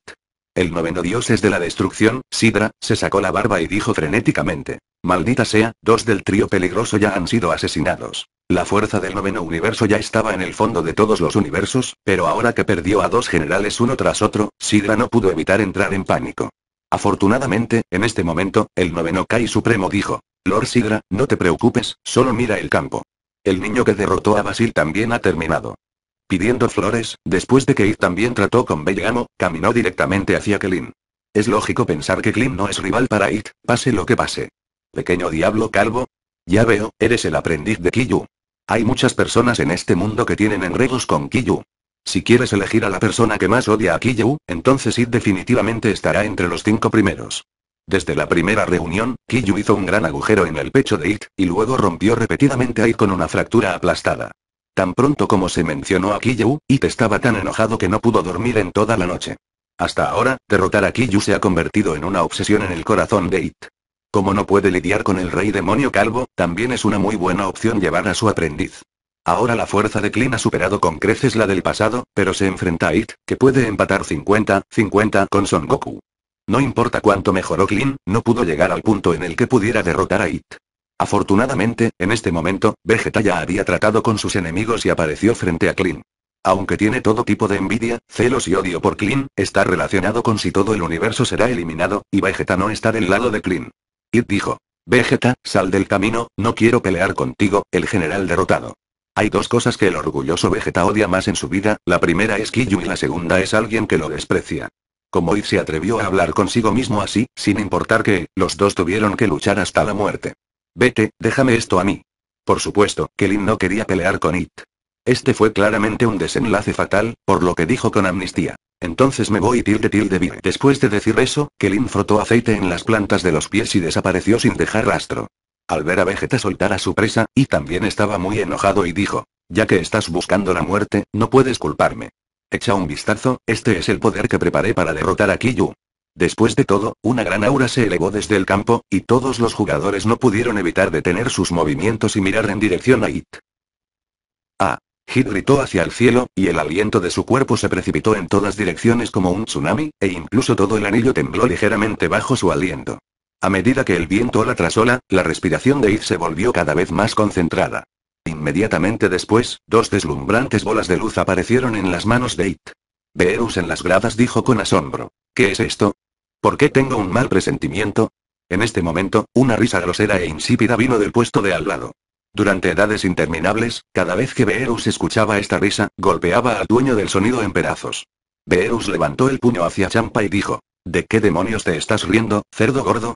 El noveno dios es de la destrucción, Sidra, se sacó la barba y dijo frenéticamente. Maldita sea, dos del trío peligroso ya han sido asesinados. La fuerza del noveno universo ya estaba en el fondo de todos los universos, pero ahora que perdió a dos generales uno tras otro, Sidra no pudo evitar entrar en pánico. Afortunadamente, en este momento, el noveno Kai Supremo dijo, Lord Sidra, no te preocupes, solo mira el campo. El niño que derrotó a Basil también ha terminado. Pidiendo flores, después de que Id también trató con Bellamo, caminó directamente hacia Kelin. Es lógico pensar que Klim no es rival para It, pase lo que pase. Pequeño diablo calvo, ya veo, eres el aprendiz de Kiyu. Hay muchas personas en este mundo que tienen enredos con Kiyu. Si quieres elegir a la persona que más odia a Kiyu, entonces IT definitivamente estará entre los cinco primeros. Desde la primera reunión, Kiyu hizo un gran agujero en el pecho de It, y luego rompió repetidamente a It con una fractura aplastada. Tan pronto como se mencionó a Kiyu, It estaba tan enojado que no pudo dormir en toda la noche. Hasta ahora, derrotar a Kiyu se ha convertido en una obsesión en el corazón de It. Como no puede lidiar con el rey demonio calvo, también es una muy buena opción llevar a su aprendiz. Ahora la fuerza de clean ha superado con creces la del pasado, pero se enfrenta a It, que puede empatar 50-50 con Son Goku. No importa cuánto mejoró Clint, no pudo llegar al punto en el que pudiera derrotar a It. Afortunadamente, en este momento, Vegeta ya había tratado con sus enemigos y apareció frente a clean Aunque tiene todo tipo de envidia, celos y odio por clean está relacionado con si todo el universo será eliminado, y Vegeta no está del lado de Clint. It dijo. Vegeta, sal del camino, no quiero pelear contigo, el general derrotado. Hay dos cosas que el orgulloso Vegeta odia más en su vida, la primera es Kiyu y la segunda es alguien que lo desprecia. Como Id se atrevió a hablar consigo mismo así, sin importar que, los dos tuvieron que luchar hasta la muerte. Vete, déjame esto a mí. Por supuesto, que no quería pelear con It. Este fue claramente un desenlace fatal, por lo que dijo con amnistía. Entonces me voy tilde tilde vive. Después de decir eso, Kelin frotó aceite en las plantas de los pies y desapareció sin dejar rastro. Al ver a Vegeta soltar a su presa, y también estaba muy enojado y dijo, ya que estás buscando la muerte, no puedes culparme. Echa un vistazo, este es el poder que preparé para derrotar a Kiyu. Después de todo, una gran aura se elevó desde el campo, y todos los jugadores no pudieron evitar detener sus movimientos y mirar en dirección a It. Ah, Hit gritó hacia el cielo, y el aliento de su cuerpo se precipitó en todas direcciones como un tsunami, e incluso todo el anillo tembló ligeramente bajo su aliento. A medida que el viento ola tras ola, la respiración de Hit se volvió cada vez más concentrada. Inmediatamente después, dos deslumbrantes bolas de luz aparecieron en las manos de Hit. Beerus en las gradas dijo con asombro. ¿Qué es esto? ¿Por qué tengo un mal presentimiento? En este momento, una risa grosera e insípida vino del puesto de al lado. Durante edades interminables, cada vez que Beerus escuchaba esta risa, golpeaba al dueño del sonido en pedazos. Beerus levantó el puño hacia Champa y dijo, ¿De qué demonios te estás riendo, cerdo gordo?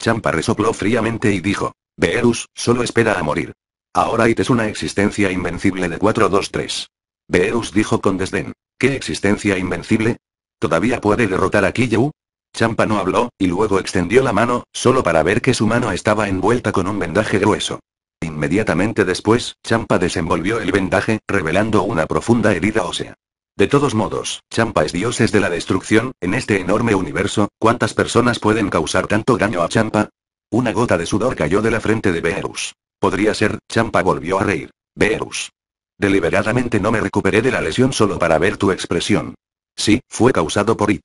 Champa resopló fríamente y dijo, Beerus, solo espera a morir. Ahora es una existencia invencible de 423. Beerus dijo con desdén, ¿qué existencia invencible? ¿Todavía puede derrotar a Kiyu? Champa no habló, y luego extendió la mano, solo para ver que su mano estaba envuelta con un vendaje grueso. Inmediatamente después, Champa desenvolvió el vendaje, revelando una profunda herida ósea. De todos modos, Champa es dioses de la destrucción, en este enorme universo, ¿cuántas personas pueden causar tanto daño a Champa? Una gota de sudor cayó de la frente de Beerus. Podría ser, Champa volvió a reír. Beerus. Deliberadamente no me recuperé de la lesión solo para ver tu expresión. Sí, fue causado por It.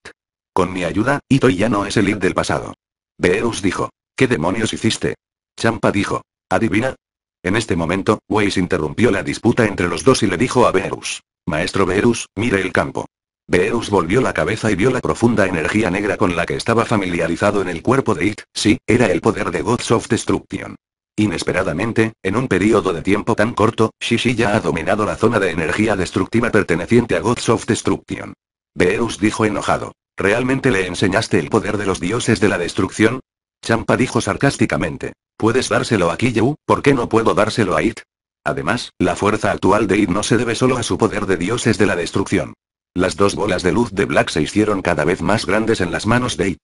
Con mi ayuda, Ito ya no es el It del pasado. Beerus dijo. ¿Qué demonios hiciste? Champa dijo. Adivina, en este momento, Weiss interrumpió la disputa entre los dos y le dijo a Beerus. Maestro Beerus, mire el campo. Beerus volvió la cabeza y vio la profunda energía negra con la que estaba familiarizado en el cuerpo de It, sí, era el poder de Gods of Destruction. Inesperadamente, en un periodo de tiempo tan corto, Shishi ya ha dominado la zona de energía destructiva perteneciente a Gods of Destruction. Beerus dijo enojado. ¿Realmente le enseñaste el poder de los dioses de la destrucción? Champa dijo sarcásticamente. Puedes dárselo a Kiyu, ¿por qué no puedo dárselo a It? Además, la fuerza actual de It no se debe solo a su poder de dioses de la destrucción. Las dos bolas de luz de Black se hicieron cada vez más grandes en las manos de It.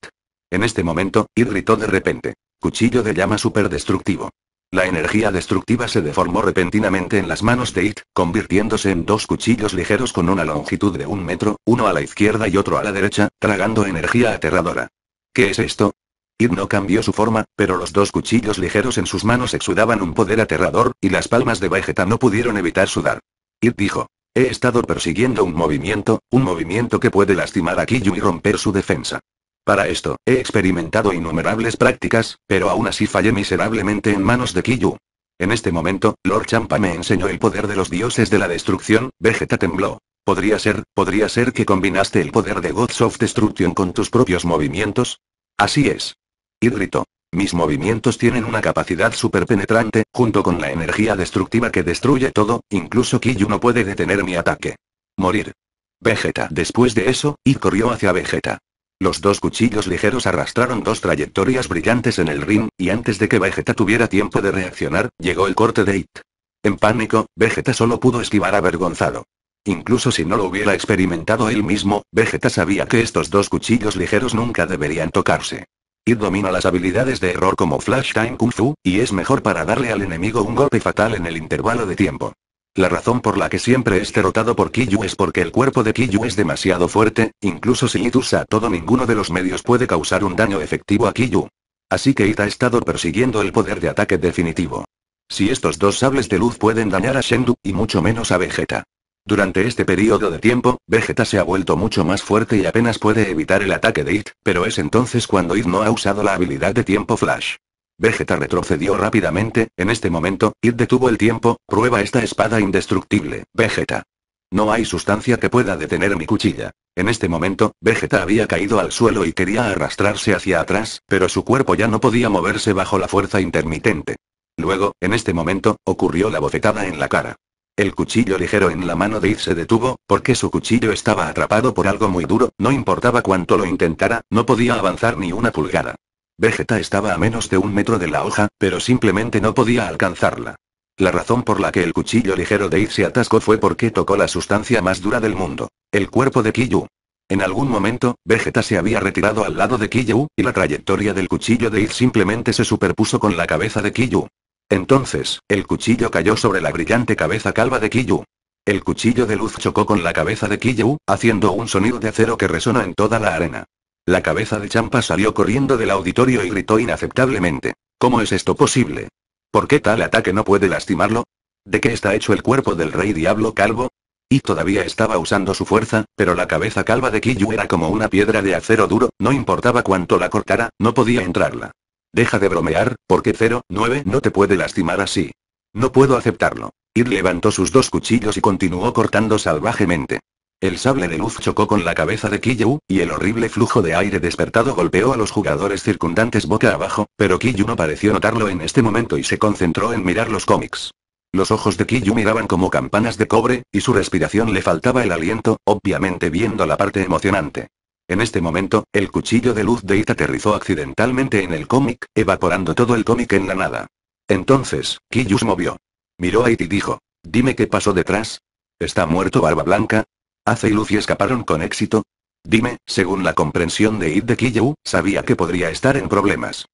En este momento, It gritó de repente. Cuchillo de llama superdestructivo. La energía destructiva se deformó repentinamente en las manos de It, convirtiéndose en dos cuchillos ligeros con una longitud de un metro, uno a la izquierda y otro a la derecha, tragando energía aterradora. ¿Qué es esto? Id no cambió su forma, pero los dos cuchillos ligeros en sus manos exudaban un poder aterrador, y las palmas de Vegeta no pudieron evitar sudar. Id dijo. He estado persiguiendo un movimiento, un movimiento que puede lastimar a Kiyu y romper su defensa. Para esto, he experimentado innumerables prácticas, pero aún así fallé miserablemente en manos de Kiyu. En este momento, Lord Champa me enseñó el poder de los dioses de la destrucción, Vegeta tembló. Podría ser, podría ser que combinaste el poder de Gods of Destruction con tus propios movimientos. Así es. Y gritó. Mis movimientos tienen una capacidad penetrante, junto con la energía destructiva que destruye todo, incluso Kiyu no puede detener mi ataque. Morir. Vegeta. Después de eso, y corrió hacia Vegeta. Los dos cuchillos ligeros arrastraron dos trayectorias brillantes en el ring, y antes de que Vegeta tuviera tiempo de reaccionar, llegó el corte de It. En pánico, Vegeta solo pudo esquivar avergonzado. Incluso si no lo hubiera experimentado él mismo, Vegeta sabía que estos dos cuchillos ligeros nunca deberían tocarse. It domina las habilidades de error como Flash Time Kung Fu, y es mejor para darle al enemigo un golpe fatal en el intervalo de tiempo. La razón por la que siempre es derrotado por Kiyu es porque el cuerpo de Kiyu es demasiado fuerte, incluso si It usa todo ninguno de los medios puede causar un daño efectivo a Kiyu. Así que It ha estado persiguiendo el poder de ataque definitivo. Si estos dos sables de luz pueden dañar a Shendu, y mucho menos a Vegeta. Durante este periodo de tiempo, Vegeta se ha vuelto mucho más fuerte y apenas puede evitar el ataque de It, pero es entonces cuando It no ha usado la habilidad de tiempo flash. Vegeta retrocedió rápidamente, en este momento, It detuvo el tiempo, prueba esta espada indestructible, Vegeta. No hay sustancia que pueda detener mi cuchilla. En este momento, Vegeta había caído al suelo y quería arrastrarse hacia atrás, pero su cuerpo ya no podía moverse bajo la fuerza intermitente. Luego, en este momento, ocurrió la bofetada en la cara. El cuchillo ligero en la mano de Id se detuvo, porque su cuchillo estaba atrapado por algo muy duro, no importaba cuánto lo intentara, no podía avanzar ni una pulgada. Vegeta estaba a menos de un metro de la hoja, pero simplemente no podía alcanzarla. La razón por la que el cuchillo ligero de Id se atascó fue porque tocó la sustancia más dura del mundo, el cuerpo de Kiyu. En algún momento, Vegeta se había retirado al lado de Kiyu, y la trayectoria del cuchillo de Id simplemente se superpuso con la cabeza de Kiyu. Entonces, el cuchillo cayó sobre la brillante cabeza calva de Kiyu. El cuchillo de luz chocó con la cabeza de Kiyu, haciendo un sonido de acero que resonó en toda la arena. La cabeza de Champa salió corriendo del auditorio y gritó inaceptablemente. ¿Cómo es esto posible? ¿Por qué tal ataque no puede lastimarlo? ¿De qué está hecho el cuerpo del rey diablo calvo? Y todavía estaba usando su fuerza, pero la cabeza calva de Kiyu era como una piedra de acero duro, no importaba cuánto la cortara, no podía entrarla. Deja de bromear, porque 09 no te puede lastimar así. No puedo aceptarlo. Ir levantó sus dos cuchillos y continuó cortando salvajemente. El sable de luz chocó con la cabeza de Kiyu, y el horrible flujo de aire despertado golpeó a los jugadores circundantes boca abajo, pero Kiyu no pareció notarlo en este momento y se concentró en mirar los cómics. Los ojos de Kiyu miraban como campanas de cobre, y su respiración le faltaba el aliento, obviamente viendo la parte emocionante. En este momento, el cuchillo de luz de It aterrizó accidentalmente en el cómic, evaporando todo el cómic en la nada. Entonces, se movió. Miró a It y dijo. Dime qué pasó detrás. ¿Está muerto Barba Blanca? ¿Hace y Luffy escaparon con éxito? Dime, según la comprensión de It de Kiyu, sabía que podría estar en problemas.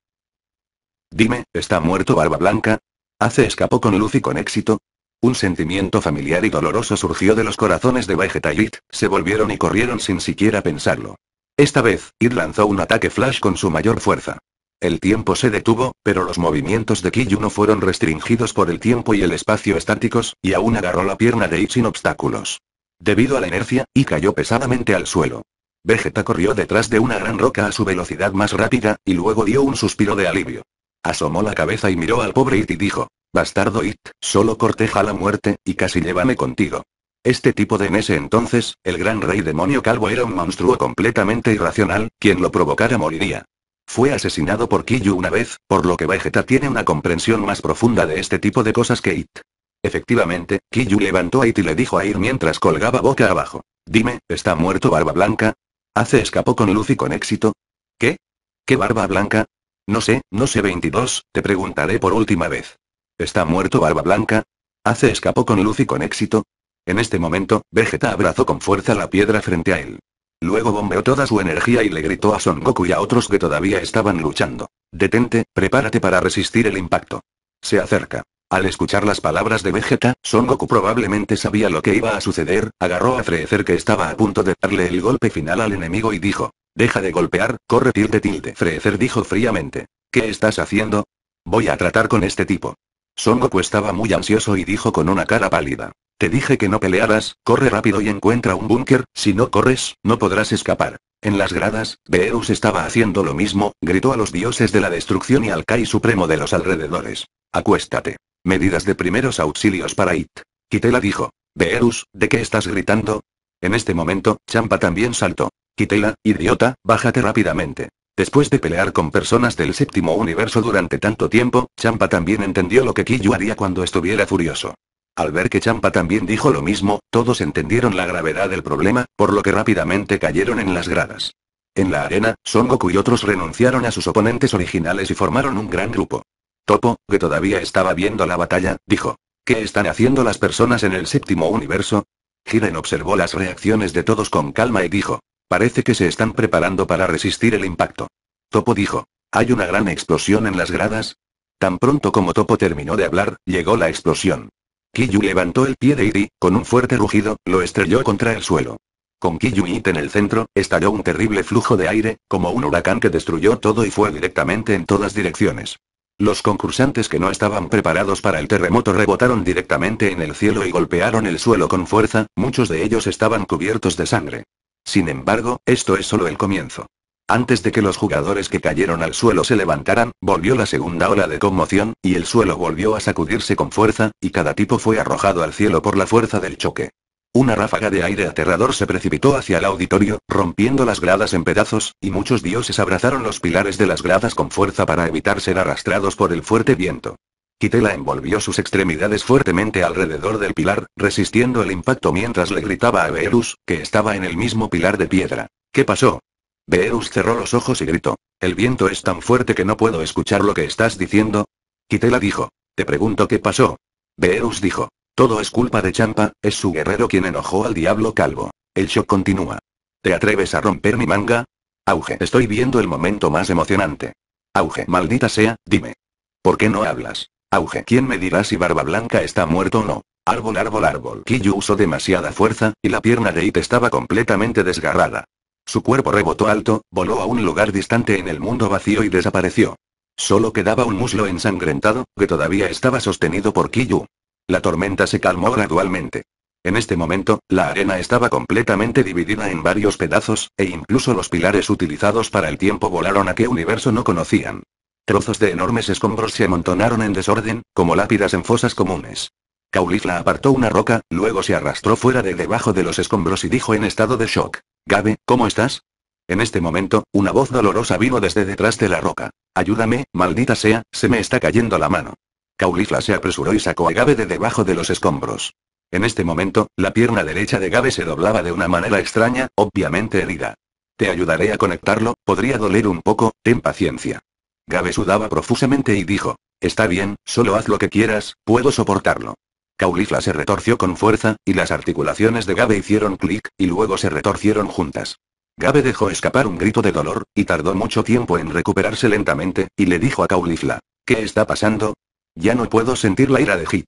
Dime, ¿está muerto Barba Blanca? ¿Hace escapó con Luffy con éxito? Un sentimiento familiar y doloroso surgió de los corazones de Vegeta y It, se volvieron y corrieron sin siquiera pensarlo. Esta vez, It lanzó un ataque flash con su mayor fuerza. El tiempo se detuvo, pero los movimientos de Kiyu no fueron restringidos por el tiempo y el espacio estáticos, y aún agarró la pierna de It sin obstáculos. Debido a la inercia, y cayó pesadamente al suelo. Vegeta corrió detrás de una gran roca a su velocidad más rápida, y luego dio un suspiro de alivio. Asomó la cabeza y miró al pobre It y dijo, Bastardo It, solo corteja la muerte, y casi llévame contigo. Este tipo de en ese entonces, el gran rey demonio calvo era un monstruo completamente irracional, quien lo provocara moriría. Fue asesinado por Kiyu una vez, por lo que Vegeta tiene una comprensión más profunda de este tipo de cosas que It. Efectivamente, Kiyu levantó a It y le dijo a Ir mientras colgaba boca abajo. Dime, ¿está muerto Barba Blanca? Hace escapó con luz y con éxito. ¿Qué? ¿Qué Barba Blanca? No sé, no sé 22, te preguntaré por última vez. ¿Está muerto Barba Blanca? ¿Hace escapó con luz y con éxito. En este momento, Vegeta abrazó con fuerza la piedra frente a él. Luego bombeó toda su energía y le gritó a Son Goku y a otros que todavía estaban luchando. Detente, prepárate para resistir el impacto. Se acerca. Al escuchar las palabras de Vegeta, Son Goku probablemente sabía lo que iba a suceder, agarró a Freezer que estaba a punto de darle el golpe final al enemigo y dijo. Deja de golpear, corre tilde tilde. Freezer dijo fríamente. ¿Qué estás haciendo? Voy a tratar con este tipo. Son Goku estaba muy ansioso y dijo con una cara pálida. Te dije que no pelearas, corre rápido y encuentra un búnker, si no corres, no podrás escapar. En las gradas, Beerus estaba haciendo lo mismo, gritó a los dioses de la destrucción y al Kai supremo de los alrededores. Acuéstate. Medidas de primeros auxilios para It. Quitela dijo. Beerus, ¿de qué estás gritando? En este momento, Champa también saltó. Kitela, idiota, bájate rápidamente. Después de pelear con personas del séptimo universo durante tanto tiempo, Champa también entendió lo que Kiyu haría cuando estuviera furioso. Al ver que Champa también dijo lo mismo, todos entendieron la gravedad del problema, por lo que rápidamente cayeron en las gradas. En la arena, Son Goku y otros renunciaron a sus oponentes originales y formaron un gran grupo. Topo, que todavía estaba viendo la batalla, dijo. ¿Qué están haciendo las personas en el séptimo universo? Jiren observó las reacciones de todos con calma y dijo. Parece que se están preparando para resistir el impacto. Topo dijo. Hay una gran explosión en las gradas. Tan pronto como Topo terminó de hablar, llegó la explosión. Kiyu levantó el pie de Iri, con un fuerte rugido, lo estrelló contra el suelo. Con Kiyu It en el centro, estalló un terrible flujo de aire, como un huracán que destruyó todo y fue directamente en todas direcciones. Los concursantes que no estaban preparados para el terremoto rebotaron directamente en el cielo y golpearon el suelo con fuerza, muchos de ellos estaban cubiertos de sangre. Sin embargo, esto es solo el comienzo. Antes de que los jugadores que cayeron al suelo se levantaran, volvió la segunda ola de conmoción, y el suelo volvió a sacudirse con fuerza, y cada tipo fue arrojado al cielo por la fuerza del choque. Una ráfaga de aire aterrador se precipitó hacia el auditorio, rompiendo las gradas en pedazos, y muchos dioses abrazaron los pilares de las gradas con fuerza para evitar ser arrastrados por el fuerte viento. Kitela envolvió sus extremidades fuertemente alrededor del pilar, resistiendo el impacto mientras le gritaba a Beerus, que estaba en el mismo pilar de piedra. ¿Qué pasó? Beerus cerró los ojos y gritó. El viento es tan fuerte que no puedo escuchar lo que estás diciendo. Kitela dijo. Te pregunto qué pasó. Beerus dijo. Todo es culpa de Champa, es su guerrero quien enojó al diablo calvo. El shock continúa. ¿Te atreves a romper mi manga? Auge. Estoy viendo el momento más emocionante. Auge. Maldita sea, dime. ¿Por qué no hablas? Auge. ¿Quién me dirá si Barba Blanca está muerto o no? Árbol, árbol, árbol. Kiyu usó demasiada fuerza, y la pierna de It estaba completamente desgarrada. Su cuerpo rebotó alto, voló a un lugar distante en el mundo vacío y desapareció. Solo quedaba un muslo ensangrentado, que todavía estaba sostenido por Kiyu. La tormenta se calmó gradualmente. En este momento, la arena estaba completamente dividida en varios pedazos, e incluso los pilares utilizados para el tiempo volaron a qué universo no conocían. Trozos de enormes escombros se amontonaron en desorden, como lápidas en fosas comunes. Caulifla apartó una roca, luego se arrastró fuera de debajo de los escombros y dijo en estado de shock. Gabe, ¿cómo estás? En este momento, una voz dolorosa vino desde detrás de la roca. Ayúdame, maldita sea, se me está cayendo la mano. Caulifla se apresuró y sacó a Gabe de debajo de los escombros. En este momento, la pierna derecha de Gabe se doblaba de una manera extraña, obviamente herida. Te ayudaré a conectarlo, podría doler un poco, ten paciencia. Gabe sudaba profusamente y dijo, Está bien, solo haz lo que quieras, puedo soportarlo. Caulifla se retorció con fuerza, y las articulaciones de Gabe hicieron clic, y luego se retorcieron juntas. Gabe dejó escapar un grito de dolor, y tardó mucho tiempo en recuperarse lentamente, y le dijo a Caulifla, ¿qué está pasando? Ya no puedo sentir la ira de Hit.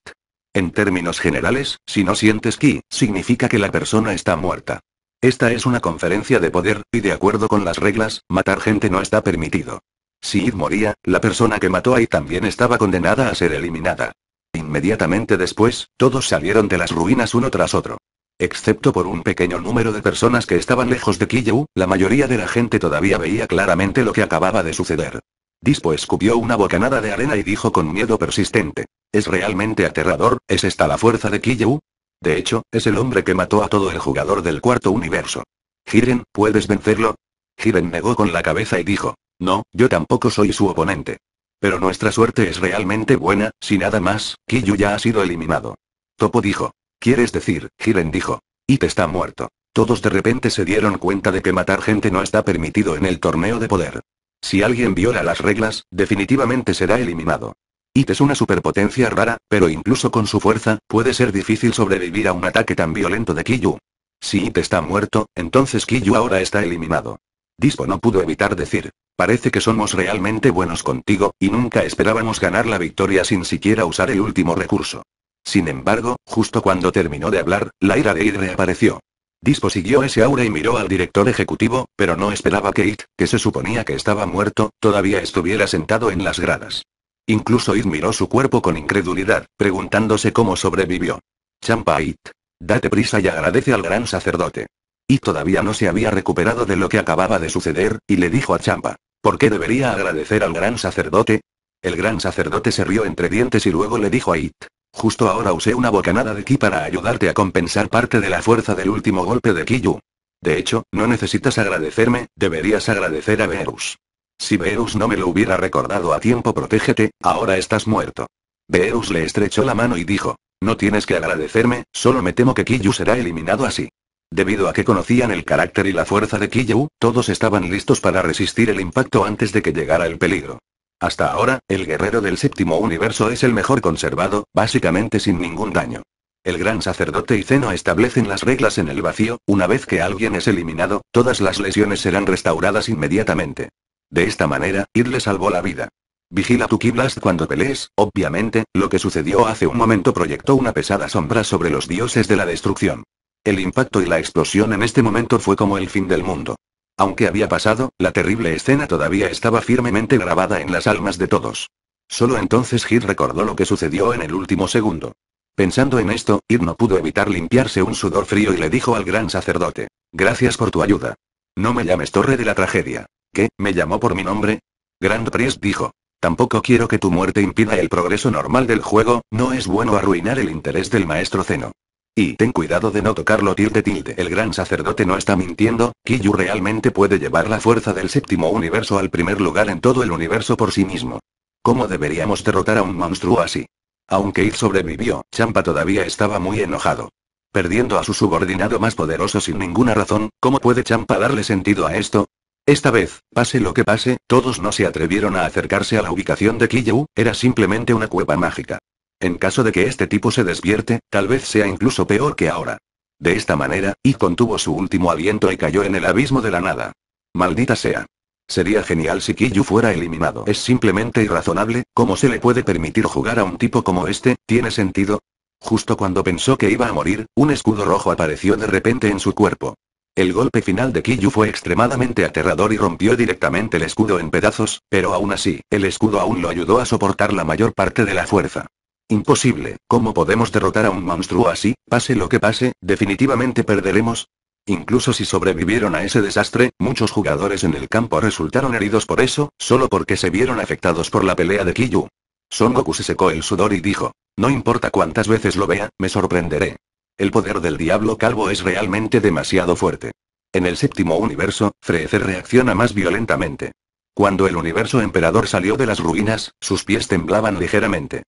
En términos generales, si no sientes ki, significa que la persona está muerta. Esta es una conferencia de poder, y de acuerdo con las reglas, matar gente no está permitido. Si Id moría, la persona que mató a Id también estaba condenada a ser eliminada. Inmediatamente después, todos salieron de las ruinas uno tras otro. Excepto por un pequeño número de personas que estaban lejos de Kiyu, la mayoría de la gente todavía veía claramente lo que acababa de suceder. Dispo escupió una bocanada de arena y dijo con miedo persistente. Es realmente aterrador, ¿es esta la fuerza de Kiyu? De hecho, es el hombre que mató a todo el jugador del cuarto universo. Hiren, ¿puedes vencerlo? Hiren negó con la cabeza y dijo, no, yo tampoco soy su oponente. Pero nuestra suerte es realmente buena, si nada más, Kiyu ya ha sido eliminado. Topo dijo. ¿Quieres decir? Hiren dijo. It está muerto. Todos de repente se dieron cuenta de que matar gente no está permitido en el torneo de poder. Si alguien viola las reglas, definitivamente será eliminado. It es una superpotencia rara, pero incluso con su fuerza, puede ser difícil sobrevivir a un ataque tan violento de Kiyu. Si It está muerto, entonces Kiyu ahora está eliminado. Dispo no pudo evitar decir. Parece que somos realmente buenos contigo, y nunca esperábamos ganar la victoria sin siquiera usar el último recurso. Sin embargo, justo cuando terminó de hablar, la ira de Id reapareció. Dispo siguió ese aura y miró al director ejecutivo, pero no esperaba que Id, que se suponía que estaba muerto, todavía estuviera sentado en las gradas. Incluso Id miró su cuerpo con incredulidad, preguntándose cómo sobrevivió. Champa Id. Date prisa y agradece al gran sacerdote. Y todavía no se había recuperado de lo que acababa de suceder, y le dijo a Champa, ¿por qué debería agradecer al gran sacerdote? El gran sacerdote se rió entre dientes y luego le dijo a It, justo ahora usé una bocanada de ki para ayudarte a compensar parte de la fuerza del último golpe de Kiyu. De hecho, no necesitas agradecerme, deberías agradecer a Beerus. Si Beerus no me lo hubiera recordado a tiempo, protégete, ahora estás muerto. Beerus le estrechó la mano y dijo, no tienes que agradecerme, solo me temo que Kiyu será eliminado así. Debido a que conocían el carácter y la fuerza de Kiyu, todos estaban listos para resistir el impacto antes de que llegara el peligro. Hasta ahora, el guerrero del séptimo universo es el mejor conservado, básicamente sin ningún daño. El gran sacerdote y Zeno establecen las reglas en el vacío, una vez que alguien es eliminado, todas las lesiones serán restauradas inmediatamente. De esta manera, Id le salvó la vida. Vigila tu Kiblast cuando pelees, obviamente, lo que sucedió hace un momento proyectó una pesada sombra sobre los dioses de la destrucción. El impacto y la explosión en este momento fue como el fin del mundo. Aunque había pasado, la terrible escena todavía estaba firmemente grabada en las almas de todos. Solo entonces Hit recordó lo que sucedió en el último segundo. Pensando en esto, Hit no pudo evitar limpiarse un sudor frío y le dijo al gran sacerdote, gracias por tu ayuda. No me llames torre de la tragedia. ¿Qué? ¿Me llamó por mi nombre? Grand Priest dijo, Tampoco quiero que tu muerte impida el progreso normal del juego, no es bueno arruinar el interés del maestro Zeno. Y ten cuidado de no tocarlo tilde tilde. El gran sacerdote no está mintiendo, Kiyu realmente puede llevar la fuerza del séptimo universo al primer lugar en todo el universo por sí mismo. ¿Cómo deberíamos derrotar a un monstruo así? Aunque Id sobrevivió, Champa todavía estaba muy enojado. Perdiendo a su subordinado más poderoso sin ninguna razón, ¿cómo puede Champa darle sentido a esto? Esta vez, pase lo que pase, todos no se atrevieron a acercarse a la ubicación de Kiyu, era simplemente una cueva mágica. En caso de que este tipo se despierte, tal vez sea incluso peor que ahora. De esta manera, y contuvo su último aliento y cayó en el abismo de la nada. Maldita sea. Sería genial si Kiyu fuera eliminado. Es simplemente irrazonable, ¿cómo se le puede permitir jugar a un tipo como este? ¿Tiene sentido? Justo cuando pensó que iba a morir, un escudo rojo apareció de repente en su cuerpo. El golpe final de Kiyu fue extremadamente aterrador y rompió directamente el escudo en pedazos, pero aún así, el escudo aún lo ayudó a soportar la mayor parte de la fuerza. Imposible, ¿cómo podemos derrotar a un monstruo así? Pase lo que pase, definitivamente perderemos. Incluso si sobrevivieron a ese desastre, muchos jugadores en el campo resultaron heridos por eso, solo porque se vieron afectados por la pelea de Kiyu. Son Goku se secó el sudor y dijo, no importa cuántas veces lo vea, me sorprenderé. El poder del diablo calvo es realmente demasiado fuerte. En el séptimo universo, Freze reacciona más violentamente. Cuando el universo emperador salió de las ruinas, sus pies temblaban ligeramente.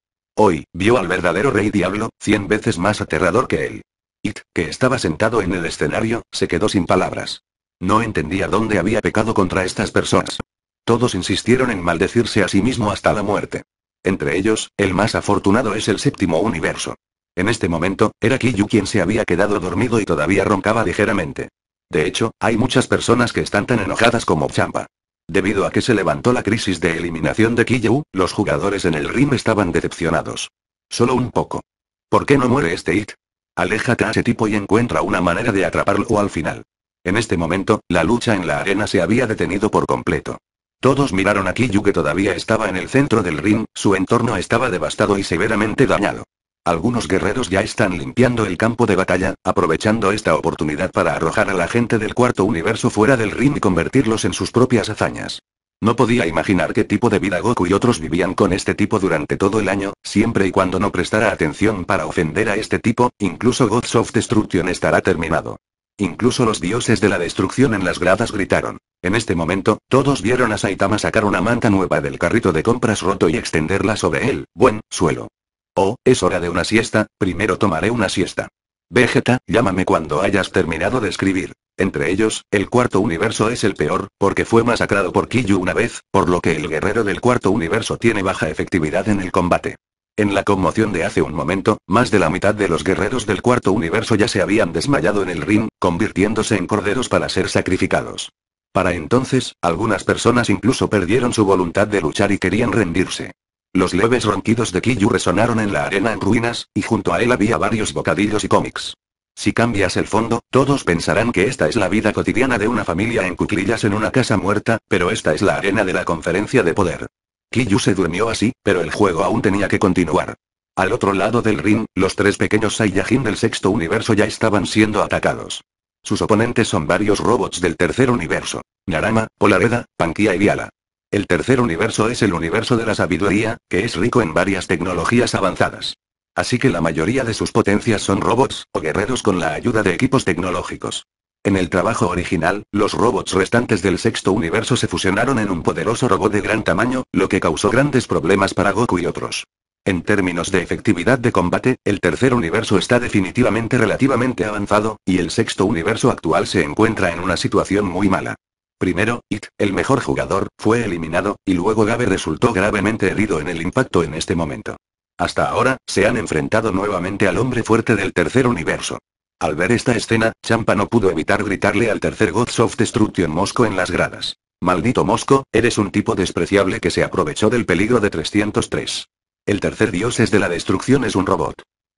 Hoy, vio al verdadero rey diablo, cien veces más aterrador que él. It, que estaba sentado en el escenario, se quedó sin palabras. No entendía dónde había pecado contra estas personas. Todos insistieron en maldecirse a sí mismo hasta la muerte. Entre ellos, el más afortunado es el séptimo universo. En este momento, era Kiyu quien se había quedado dormido y todavía roncaba ligeramente. De hecho, hay muchas personas que están tan enojadas como Champa. Debido a que se levantó la crisis de eliminación de Kiyu, los jugadores en el ring estaban decepcionados. Solo un poco. ¿Por qué no muere este hit? Aléjate a ese tipo y encuentra una manera de atraparlo al final. En este momento, la lucha en la arena se había detenido por completo. Todos miraron a Kiyu que todavía estaba en el centro del ring, su entorno estaba devastado y severamente dañado. Algunos guerreros ya están limpiando el campo de batalla, aprovechando esta oportunidad para arrojar a la gente del cuarto universo fuera del ring y convertirlos en sus propias hazañas. No podía imaginar qué tipo de vida Goku y otros vivían con este tipo durante todo el año, siempre y cuando no prestara atención para ofender a este tipo, incluso Gods of Destruction estará terminado. Incluso los dioses de la destrucción en las gradas gritaron. En este momento, todos vieron a Saitama sacar una manta nueva del carrito de compras roto y extenderla sobre el, buen, suelo. Oh, es hora de una siesta, primero tomaré una siesta. Vegeta, llámame cuando hayas terminado de escribir. Entre ellos, el cuarto universo es el peor, porque fue masacrado por Kiyu una vez, por lo que el guerrero del cuarto universo tiene baja efectividad en el combate. En la conmoción de hace un momento, más de la mitad de los guerreros del cuarto universo ya se habían desmayado en el ring, convirtiéndose en corderos para ser sacrificados. Para entonces, algunas personas incluso perdieron su voluntad de luchar y querían rendirse. Los leves ronquidos de Kiyu resonaron en la arena en ruinas, y junto a él había varios bocadillos y cómics. Si cambias el fondo, todos pensarán que esta es la vida cotidiana de una familia en cuclillas en una casa muerta, pero esta es la arena de la conferencia de poder. Kiyu se durmió así, pero el juego aún tenía que continuar. Al otro lado del ring, los tres pequeños Saiyajin del sexto universo ya estaban siendo atacados. Sus oponentes son varios robots del tercer universo. Narama, Polareda, Pankia y Viala. El tercer universo es el universo de la sabiduría, que es rico en varias tecnologías avanzadas. Así que la mayoría de sus potencias son robots, o guerreros con la ayuda de equipos tecnológicos. En el trabajo original, los robots restantes del sexto universo se fusionaron en un poderoso robot de gran tamaño, lo que causó grandes problemas para Goku y otros. En términos de efectividad de combate, el tercer universo está definitivamente relativamente avanzado, y el sexto universo actual se encuentra en una situación muy mala. Primero, It, el mejor jugador, fue eliminado, y luego Gabe resultó gravemente herido en el impacto en este momento. Hasta ahora, se han enfrentado nuevamente al hombre fuerte del tercer universo. Al ver esta escena, Champa no pudo evitar gritarle al tercer Gods of Destruction Mosco en las gradas. Maldito Mosco, eres un tipo despreciable que se aprovechó del peligro de 303. El tercer dios es de la destrucción es un robot.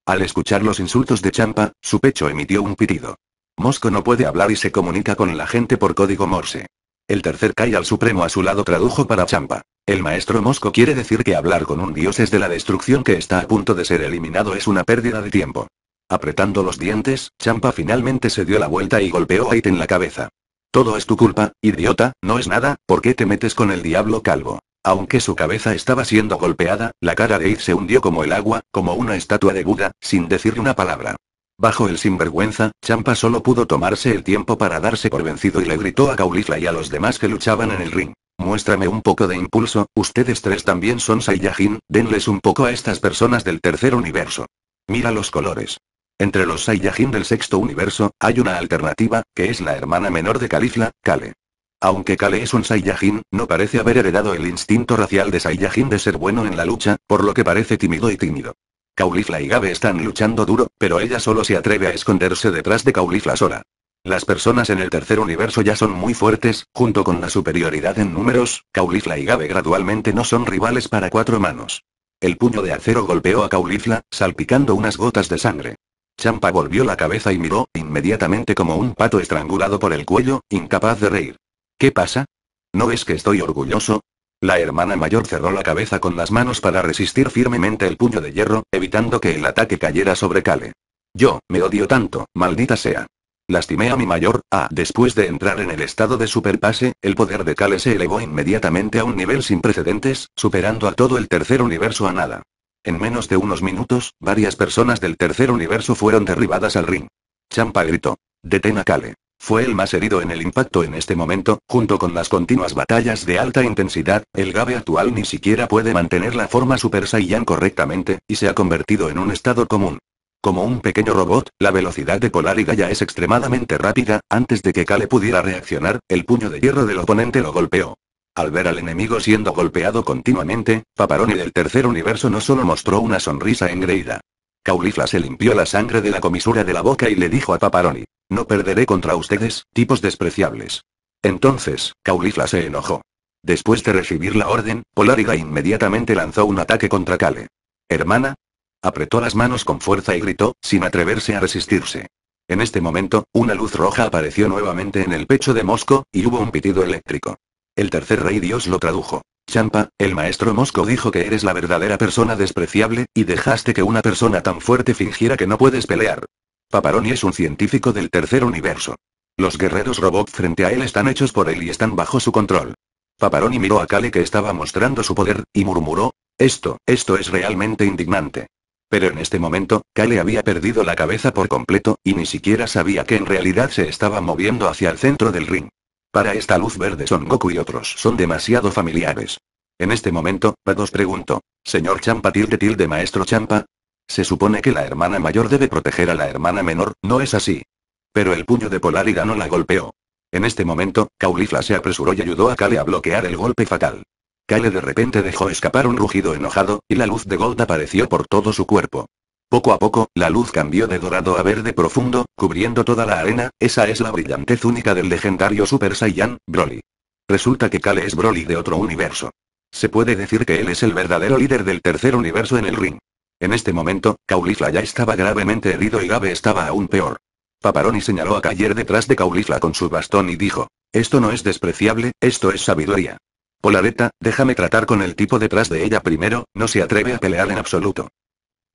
Al escuchar los insultos de Champa, su pecho emitió un pitido. Mosco no puede hablar y se comunica con la gente por código Morse. El tercer Kai al Supremo a su lado tradujo para Champa. El maestro Mosco quiere decir que hablar con un dios es de la destrucción que está a punto de ser eliminado es una pérdida de tiempo. Apretando los dientes, Champa finalmente se dio la vuelta y golpeó a It en la cabeza. Todo es tu culpa, idiota, no es nada, ¿por qué te metes con el diablo calvo? Aunque su cabeza estaba siendo golpeada, la cara de It se hundió como el agua, como una estatua de Buda, sin decir una palabra. Bajo el sinvergüenza, Champa solo pudo tomarse el tiempo para darse por vencido y le gritó a Caulifla y a los demás que luchaban en el ring. Muéstrame un poco de impulso, ustedes tres también son Saiyajin, denles un poco a estas personas del tercer universo. Mira los colores. Entre los Saiyajin del sexto universo, hay una alternativa, que es la hermana menor de Kalifla, Kale. Aunque Kale es un Saiyajin, no parece haber heredado el instinto racial de Saiyajin de ser bueno en la lucha, por lo que parece tímido y tímido. Caulifla y Gabe están luchando duro, pero ella solo se atreve a esconderse detrás de Caulifla sola. Las personas en el tercer universo ya son muy fuertes, junto con la superioridad en números, Caulifla y Gabe gradualmente no son rivales para cuatro manos. El puño de acero golpeó a Caulifla, salpicando unas gotas de sangre. Champa volvió la cabeza y miró, inmediatamente como un pato estrangulado por el cuello, incapaz de reír. ¿Qué pasa? ¿No ves que estoy orgulloso? La hermana mayor cerró la cabeza con las manos para resistir firmemente el puño de hierro, evitando que el ataque cayera sobre Kale. Yo, me odio tanto, maldita sea. Lastimé a mi mayor, ah, después de entrar en el estado de superpase, el poder de Kale se elevó inmediatamente a un nivel sin precedentes, superando a todo el tercer universo a nada. En menos de unos minutos, varias personas del tercer universo fueron derribadas al ring. Champa gritó. Detén a Kale. Fue el más herido en el impacto en este momento, junto con las continuas batallas de alta intensidad, el Gabe actual ni siquiera puede mantener la forma Super Saiyan correctamente, y se ha convertido en un estado común. Como un pequeño robot, la velocidad de Polar y es extremadamente rápida, antes de que Kale pudiera reaccionar, el puño de hierro del oponente lo golpeó. Al ver al enemigo siendo golpeado continuamente, Paparoni del tercer universo no solo mostró una sonrisa engreída. Caulifla se limpió la sangre de la comisura de la boca y le dijo a Paparoni. No perderé contra ustedes, tipos despreciables. Entonces, Caulifla se enojó. Después de recibir la orden, Polariga inmediatamente lanzó un ataque contra Kale. Hermana. Apretó las manos con fuerza y gritó, sin atreverse a resistirse. En este momento, una luz roja apareció nuevamente en el pecho de Mosco, y hubo un pitido eléctrico. El tercer rey Dios lo tradujo. Champa, el maestro Mosco dijo que eres la verdadera persona despreciable, y dejaste que una persona tan fuerte fingiera que no puedes pelear. Paparoni es un científico del tercer universo. Los guerreros robot frente a él están hechos por él y están bajo su control. Paparoni miró a Kale que estaba mostrando su poder, y murmuró, esto, esto es realmente indignante. Pero en este momento, Kale había perdido la cabeza por completo, y ni siquiera sabía que en realidad se estaba moviendo hacia el centro del ring. Para esta luz verde Son Goku y otros son demasiado familiares. En este momento, Pados preguntó, señor Champa tilde tilde maestro Champa, se supone que la hermana mayor debe proteger a la hermana menor, ¿no es así? Pero el puño de Polarida no la golpeó. En este momento, Caulifla se apresuró y ayudó a Kale a bloquear el golpe fatal. Kale de repente dejó escapar un rugido enojado, y la luz de Gold apareció por todo su cuerpo. Poco a poco, la luz cambió de dorado a verde profundo, cubriendo toda la arena, esa es la brillantez única del legendario Super Saiyan, Broly. Resulta que Kale es Broly de otro universo. Se puede decir que él es el verdadero líder del tercer universo en el ring. En este momento, Caulifla ya estaba gravemente herido y Gabe estaba aún peor. Paparoni señaló a Cayer detrás de Caulifla con su bastón y dijo, esto no es despreciable, esto es sabiduría. Polareta, déjame tratar con el tipo detrás de ella primero, no se atreve a pelear en absoluto.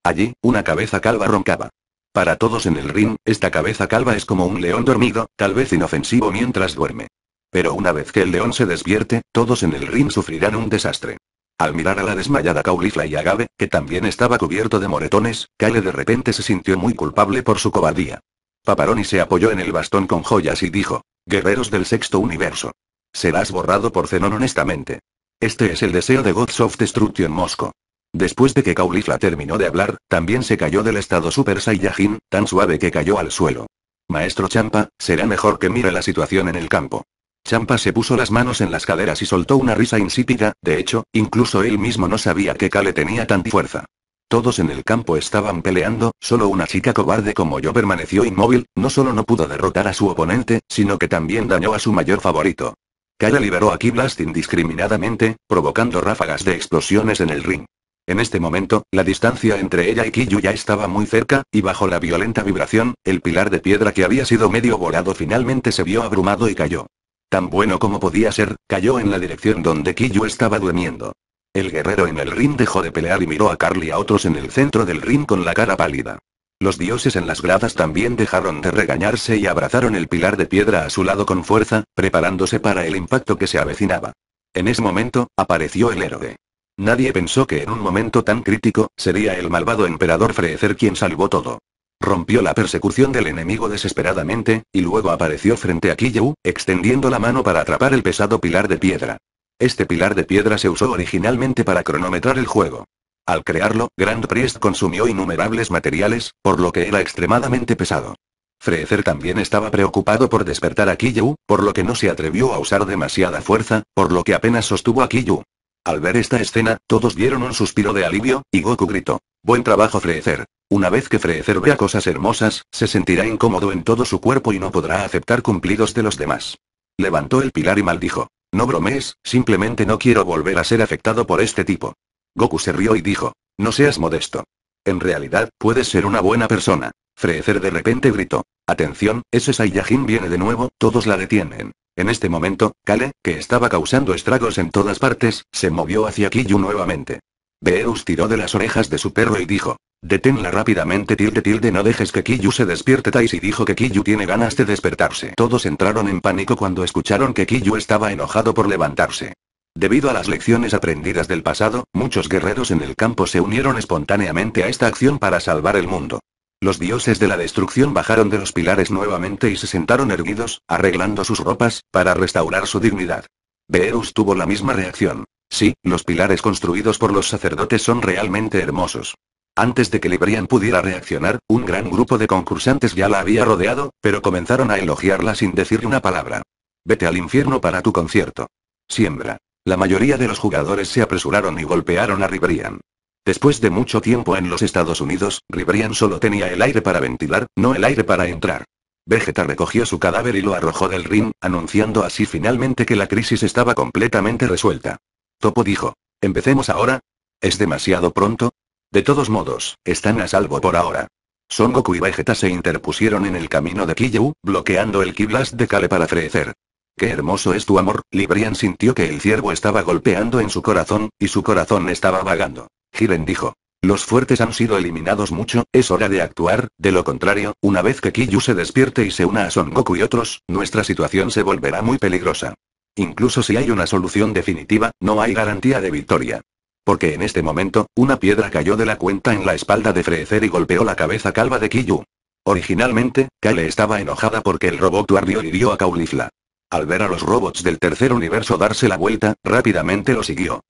Allí, una cabeza calva roncaba. Para todos en el ring, esta cabeza calva es como un león dormido, tal vez inofensivo mientras duerme. Pero una vez que el león se despierte, todos en el ring sufrirán un desastre. Al mirar a la desmayada Caulifla y Agave, que también estaba cubierto de moretones, Kale de repente se sintió muy culpable por su cobardía. Paparoni se apoyó en el bastón con joyas y dijo, Guerreros del sexto universo. Serás borrado por Zenon honestamente. Este es el deseo de Gods of Destruction Moscow». Después de que Caulifla terminó de hablar, también se cayó del estado Super Saiyajin, tan suave que cayó al suelo. Maestro Champa, será mejor que mire la situación en el campo. Champa se puso las manos en las caderas y soltó una risa insípida, de hecho, incluso él mismo no sabía que Kale tenía tanta fuerza. Todos en el campo estaban peleando, solo una chica cobarde como yo permaneció inmóvil, no solo no pudo derrotar a su oponente, sino que también dañó a su mayor favorito. Kale liberó a Blast indiscriminadamente, provocando ráfagas de explosiones en el ring. En este momento, la distancia entre ella y Kiyu ya estaba muy cerca, y bajo la violenta vibración, el pilar de piedra que había sido medio volado finalmente se vio abrumado y cayó. Tan bueno como podía ser, cayó en la dirección donde Kiyo estaba durmiendo. El guerrero en el ring dejó de pelear y miró a Carly y a otros en el centro del ring con la cara pálida. Los dioses en las gradas también dejaron de regañarse y abrazaron el pilar de piedra a su lado con fuerza, preparándose para el impacto que se avecinaba. En ese momento, apareció el héroe. Nadie pensó que en un momento tan crítico, sería el malvado emperador Freezer quien salvó todo. Rompió la persecución del enemigo desesperadamente, y luego apareció frente a Kiyou, extendiendo la mano para atrapar el pesado pilar de piedra. Este pilar de piedra se usó originalmente para cronometrar el juego. Al crearlo, Grand Priest consumió innumerables materiales, por lo que era extremadamente pesado. Freecer también estaba preocupado por despertar a Kiyu, por lo que no se atrevió a usar demasiada fuerza, por lo que apenas sostuvo a Kiyu. Al ver esta escena, todos dieron un suspiro de alivio, y Goku gritó. Buen trabajo Freecer." Una vez que Freezer vea cosas hermosas, se sentirá incómodo en todo su cuerpo y no podrá aceptar cumplidos de los demás. Levantó el pilar y maldijo. No bromees, simplemente no quiero volver a ser afectado por este tipo. Goku se rió y dijo. No seas modesto. En realidad, puedes ser una buena persona. Freezer de repente gritó. Atención, ese Saiyajin viene de nuevo, todos la detienen. En este momento, Kale, que estaba causando estragos en todas partes, se movió hacia Kiyu nuevamente. Beerus tiró de las orejas de su perro y dijo. Deténla rápidamente tilde tilde no dejes que Kiyu se despierte Taisi dijo que Kiyu tiene ganas de despertarse. Todos entraron en pánico cuando escucharon que Kiyu estaba enojado por levantarse. Debido a las lecciones aprendidas del pasado, muchos guerreros en el campo se unieron espontáneamente a esta acción para salvar el mundo. Los dioses de la destrucción bajaron de los pilares nuevamente y se sentaron erguidos, arreglando sus ropas, para restaurar su dignidad. Beerus tuvo la misma reacción. Sí, los pilares construidos por los sacerdotes son realmente hermosos. Antes de que Librian pudiera reaccionar, un gran grupo de concursantes ya la había rodeado, pero comenzaron a elogiarla sin decir una palabra. Vete al infierno para tu concierto. Siembra. La mayoría de los jugadores se apresuraron y golpearon a Librian. Después de mucho tiempo en los Estados Unidos, Librian solo tenía el aire para ventilar, no el aire para entrar. Vegeta recogió su cadáver y lo arrojó del ring, anunciando así finalmente que la crisis estaba completamente resuelta. Topo dijo. ¿Empecemos ahora? ¿Es demasiado pronto? De todos modos, están a salvo por ahora. Son Goku y Vegeta se interpusieron en el camino de Kiyu, bloqueando el Ki Blast de Kale para frecer. ¡Qué hermoso es tu amor! Librian sintió que el ciervo estaba golpeando en su corazón, y su corazón estaba vagando. Jiren dijo. Los fuertes han sido eliminados mucho, es hora de actuar, de lo contrario, una vez que Kiyu se despierte y se una a Son Goku y otros, nuestra situación se volverá muy peligrosa. Incluso si hay una solución definitiva, no hay garantía de victoria. Porque en este momento, una piedra cayó de la cuenta en la espalda de Frecer y golpeó la cabeza calva de Kiyu. Originalmente, Kale estaba enojada porque el robot guardió hirió a Caulifla. Al ver a los robots del tercer universo darse la vuelta, rápidamente lo siguió.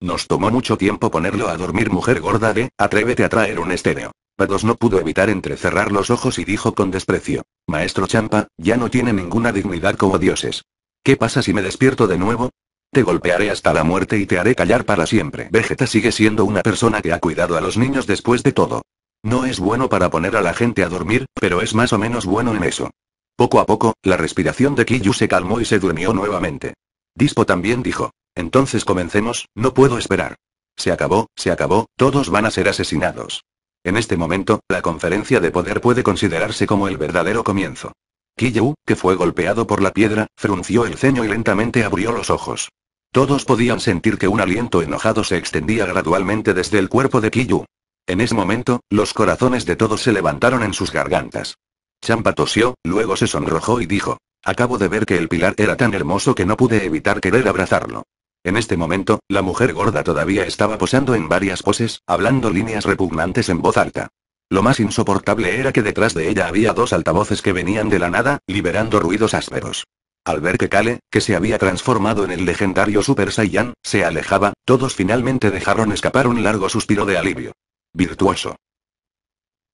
Nos tomó mucho tiempo ponerlo a dormir mujer gorda de, atrévete a traer un estéreo. Pados no pudo evitar entrecerrar los ojos y dijo con desprecio, Maestro Champa, ya no tiene ninguna dignidad como dioses. ¿Qué pasa si me despierto de nuevo? Te golpearé hasta la muerte y te haré callar para siempre. Vegeta sigue siendo una persona que ha cuidado a los niños después de todo. No es bueno para poner a la gente a dormir, pero es más o menos bueno en eso. Poco a poco, la respiración de Kiyu se calmó y se durmió nuevamente. Dispo también dijo. Entonces comencemos, no puedo esperar. Se acabó, se acabó, todos van a ser asesinados. En este momento, la conferencia de poder puede considerarse como el verdadero comienzo. Kiyu, que fue golpeado por la piedra, frunció el ceño y lentamente abrió los ojos. Todos podían sentir que un aliento enojado se extendía gradualmente desde el cuerpo de Kiyu. En ese momento, los corazones de todos se levantaron en sus gargantas. Champa tosió, luego se sonrojó y dijo, acabo de ver que el pilar era tan hermoso que no pude evitar querer abrazarlo. En este momento, la mujer gorda todavía estaba posando en varias poses, hablando líneas repugnantes en voz alta. Lo más insoportable era que detrás de ella había dos altavoces que venían de la nada, liberando ruidos ásperos. Al ver que Kale, que se había transformado en el legendario Super Saiyan, se alejaba, todos finalmente dejaron escapar un largo suspiro de alivio. Virtuoso.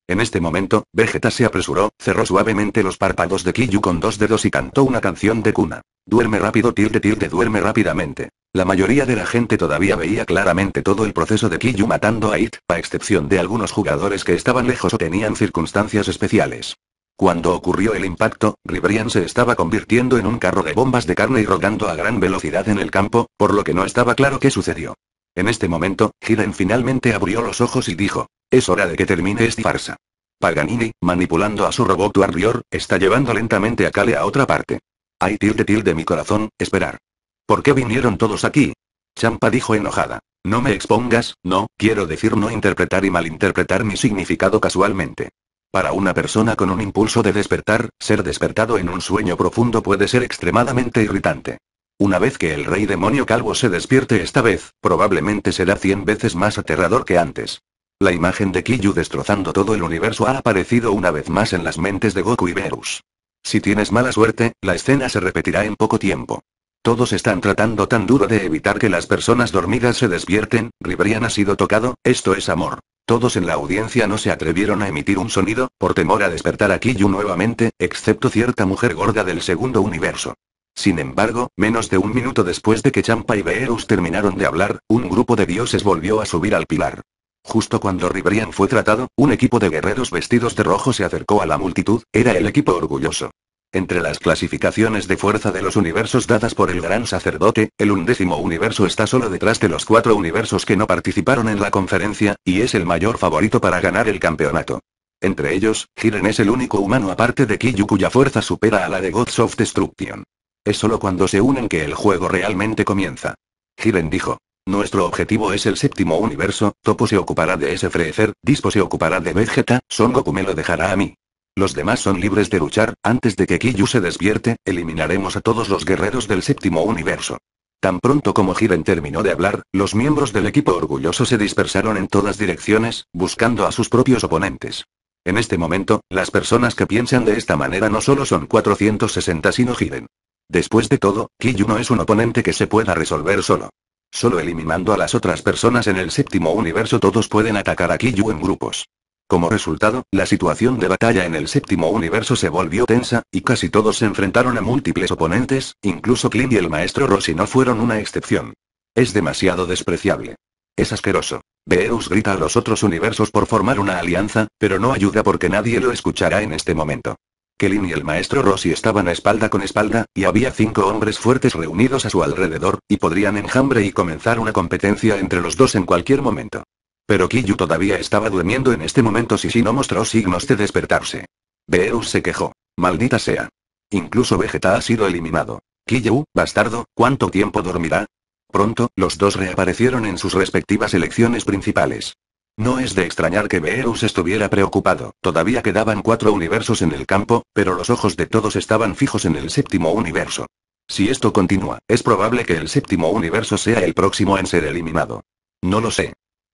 En este momento, Vegeta se apresuró, cerró suavemente los párpados de Kiyu con dos dedos y cantó una canción de cuna. Duerme rápido tilde tilde duerme rápidamente. La mayoría de la gente todavía veía claramente todo el proceso de Kiyu matando a It, a excepción de algunos jugadores que estaban lejos o tenían circunstancias especiales. Cuando ocurrió el impacto, Ribrian se estaba convirtiendo en un carro de bombas de carne y rodando a gran velocidad en el campo, por lo que no estaba claro qué sucedió. En este momento, Hiden finalmente abrió los ojos y dijo, es hora de que termine esta farsa. Paganini, manipulando a su robot Warrior, está llevando lentamente a Kale a otra parte. Ay tilde tilde mi corazón, esperar. ¿Por qué vinieron todos aquí? Champa dijo enojada. No me expongas, no, quiero decir no interpretar y malinterpretar mi significado casualmente. Para una persona con un impulso de despertar, ser despertado en un sueño profundo puede ser extremadamente irritante. Una vez que el rey demonio calvo se despierte esta vez, probablemente será cien veces más aterrador que antes. La imagen de Kiyu destrozando todo el universo ha aparecido una vez más en las mentes de Goku y Beerus. Si tienes mala suerte, la escena se repetirá en poco tiempo. Todos están tratando tan duro de evitar que las personas dormidas se despierten, Ribrian ha sido tocado, esto es amor. Todos en la audiencia no se atrevieron a emitir un sonido, por temor a despertar a Kiyu nuevamente, excepto cierta mujer gorda del segundo universo. Sin embargo, menos de un minuto después de que Champa y Beerus terminaron de hablar, un grupo de dioses volvió a subir al pilar. Justo cuando Ribrian fue tratado, un equipo de guerreros vestidos de rojo se acercó a la multitud, era el equipo orgulloso. Entre las clasificaciones de fuerza de los universos dadas por el gran sacerdote, el undécimo universo está solo detrás de los cuatro universos que no participaron en la conferencia, y es el mayor favorito para ganar el campeonato. Entre ellos, Jiren es el único humano aparte de Kiyu cuya fuerza supera a la de Gods of Destruction. Es solo cuando se unen que el juego realmente comienza. Jiren dijo. Nuestro objetivo es el séptimo universo, Topo se ocupará de ese Freezer, Dispo se ocupará de Vegeta, Son Goku me lo dejará a mí. Los demás son libres de luchar, antes de que Kiyu se despierte, eliminaremos a todos los guerreros del séptimo universo. Tan pronto como Jiren terminó de hablar, los miembros del equipo orgulloso se dispersaron en todas direcciones, buscando a sus propios oponentes. En este momento, las personas que piensan de esta manera no solo son 460 sino Jiren. Después de todo, Kiyu no es un oponente que se pueda resolver solo. Solo eliminando a las otras personas en el séptimo universo todos pueden atacar a Kiyu en grupos. Como resultado, la situación de batalla en el séptimo universo se volvió tensa, y casi todos se enfrentaron a múltiples oponentes, incluso Clint y el maestro Rossi no fueron una excepción. Es demasiado despreciable. Es asqueroso. Beerus grita a los otros universos por formar una alianza, pero no ayuda porque nadie lo escuchará en este momento. Kelin y el maestro Rossi estaban a espalda con espalda, y había cinco hombres fuertes reunidos a su alrededor, y podrían enjambre y comenzar una competencia entre los dos en cualquier momento. Pero Kiyu todavía estaba durmiendo en este momento si no mostró signos de despertarse. Beerus se quejó. Maldita sea. Incluso Vegeta ha sido eliminado. Kiyu, bastardo, ¿cuánto tiempo dormirá? Pronto, los dos reaparecieron en sus respectivas elecciones principales. No es de extrañar que Beerus estuviera preocupado, todavía quedaban cuatro universos en el campo, pero los ojos de todos estaban fijos en el séptimo universo. Si esto continúa, es probable que el séptimo universo sea el próximo en ser eliminado. No lo sé.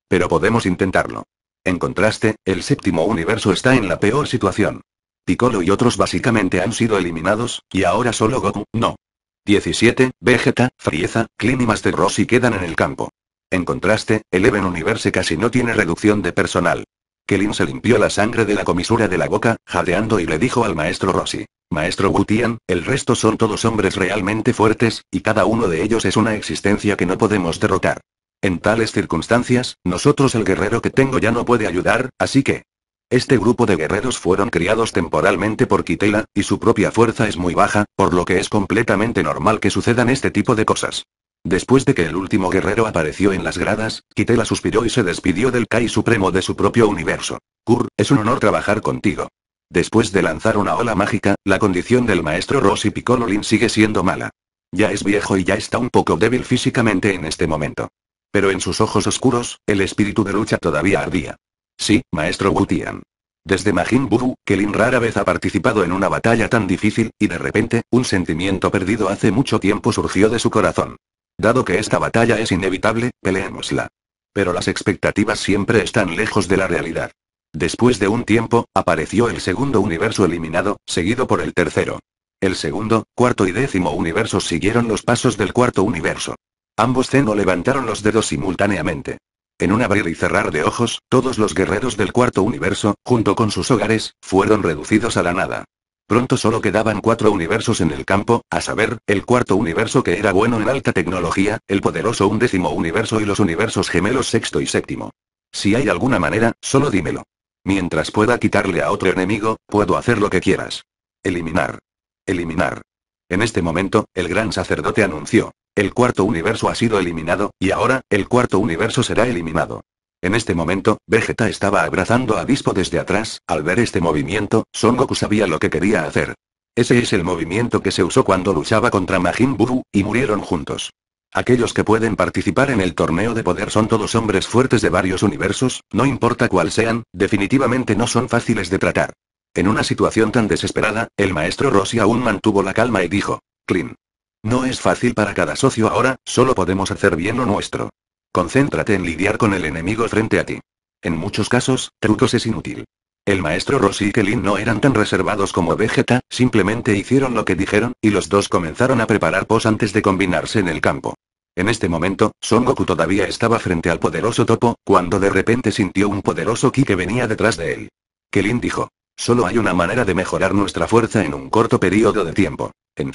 Pero podemos intentarlo. En contraste, el séptimo universo está en la peor situación. Piccolo y otros básicamente han sido eliminados, y ahora solo Goku, no. 17, Vegeta, Frieza, Klin y Master Rossi quedan en el campo. En contraste, el Even Universe casi no tiene reducción de personal. Kelin se limpió la sangre de la comisura de la boca, jadeando y le dijo al maestro Rossi. Maestro Gutian, el resto son todos hombres realmente fuertes, y cada uno de ellos es una existencia que no podemos derrotar. En tales circunstancias, nosotros el guerrero que tengo ya no puede ayudar, así que... Este grupo de guerreros fueron criados temporalmente por Kitela, y su propia fuerza es muy baja, por lo que es completamente normal que sucedan este tipo de cosas. Después de que el último guerrero apareció en las gradas, Kitela suspiró y se despidió del Kai Supremo de su propio universo. Kur, es un honor trabajar contigo. Después de lanzar una ola mágica, la condición del maestro Rossi Lin sigue siendo mala. Ya es viejo y ya está un poco débil físicamente en este momento. Pero en sus ojos oscuros, el espíritu de lucha todavía ardía. Sí, maestro Gutian. Desde Majin Buu, que rara vez ha participado en una batalla tan difícil, y de repente, un sentimiento perdido hace mucho tiempo surgió de su corazón. Dado que esta batalla es inevitable, peleémosla. Pero las expectativas siempre están lejos de la realidad. Después de un tiempo, apareció el segundo universo eliminado, seguido por el tercero. El segundo, cuarto y décimo universo siguieron los pasos del cuarto universo. Ambos Zeno levantaron los dedos simultáneamente. En un abrir y cerrar de ojos, todos los guerreros del cuarto universo, junto con sus hogares, fueron reducidos a la nada. Pronto solo quedaban cuatro universos en el campo, a saber, el cuarto universo que era bueno en alta tecnología, el poderoso undécimo universo y los universos gemelos sexto y séptimo. Si hay alguna manera, solo dímelo. Mientras pueda quitarle a otro enemigo, puedo hacer lo que quieras. Eliminar. Eliminar. En este momento, el gran sacerdote anunció. El cuarto universo ha sido eliminado, y ahora, el cuarto universo será eliminado. En este momento, Vegeta estaba abrazando a Dispo desde atrás, al ver este movimiento, Son Goku sabía lo que quería hacer. Ese es el movimiento que se usó cuando luchaba contra Majin Buu, y murieron juntos. Aquellos que pueden participar en el torneo de poder son todos hombres fuertes de varios universos, no importa cuál sean, definitivamente no son fáciles de tratar. En una situación tan desesperada, el maestro Rossi aún mantuvo la calma y dijo, Clean. No es fácil para cada socio ahora, solo podemos hacer bien lo nuestro. Concéntrate en lidiar con el enemigo frente a ti. En muchos casos, trucos es inútil. El maestro Ross y Kelin no eran tan reservados como Vegeta, simplemente hicieron lo que dijeron, y los dos comenzaron a preparar pos antes de combinarse en el campo. En este momento, Son Goku todavía estaba frente al poderoso topo, cuando de repente sintió un poderoso ki que venía detrás de él. Kelin dijo. Solo hay una manera de mejorar nuestra fuerza en un corto periodo de tiempo. En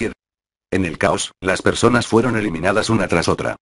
En el caos, las personas fueron eliminadas una tras otra.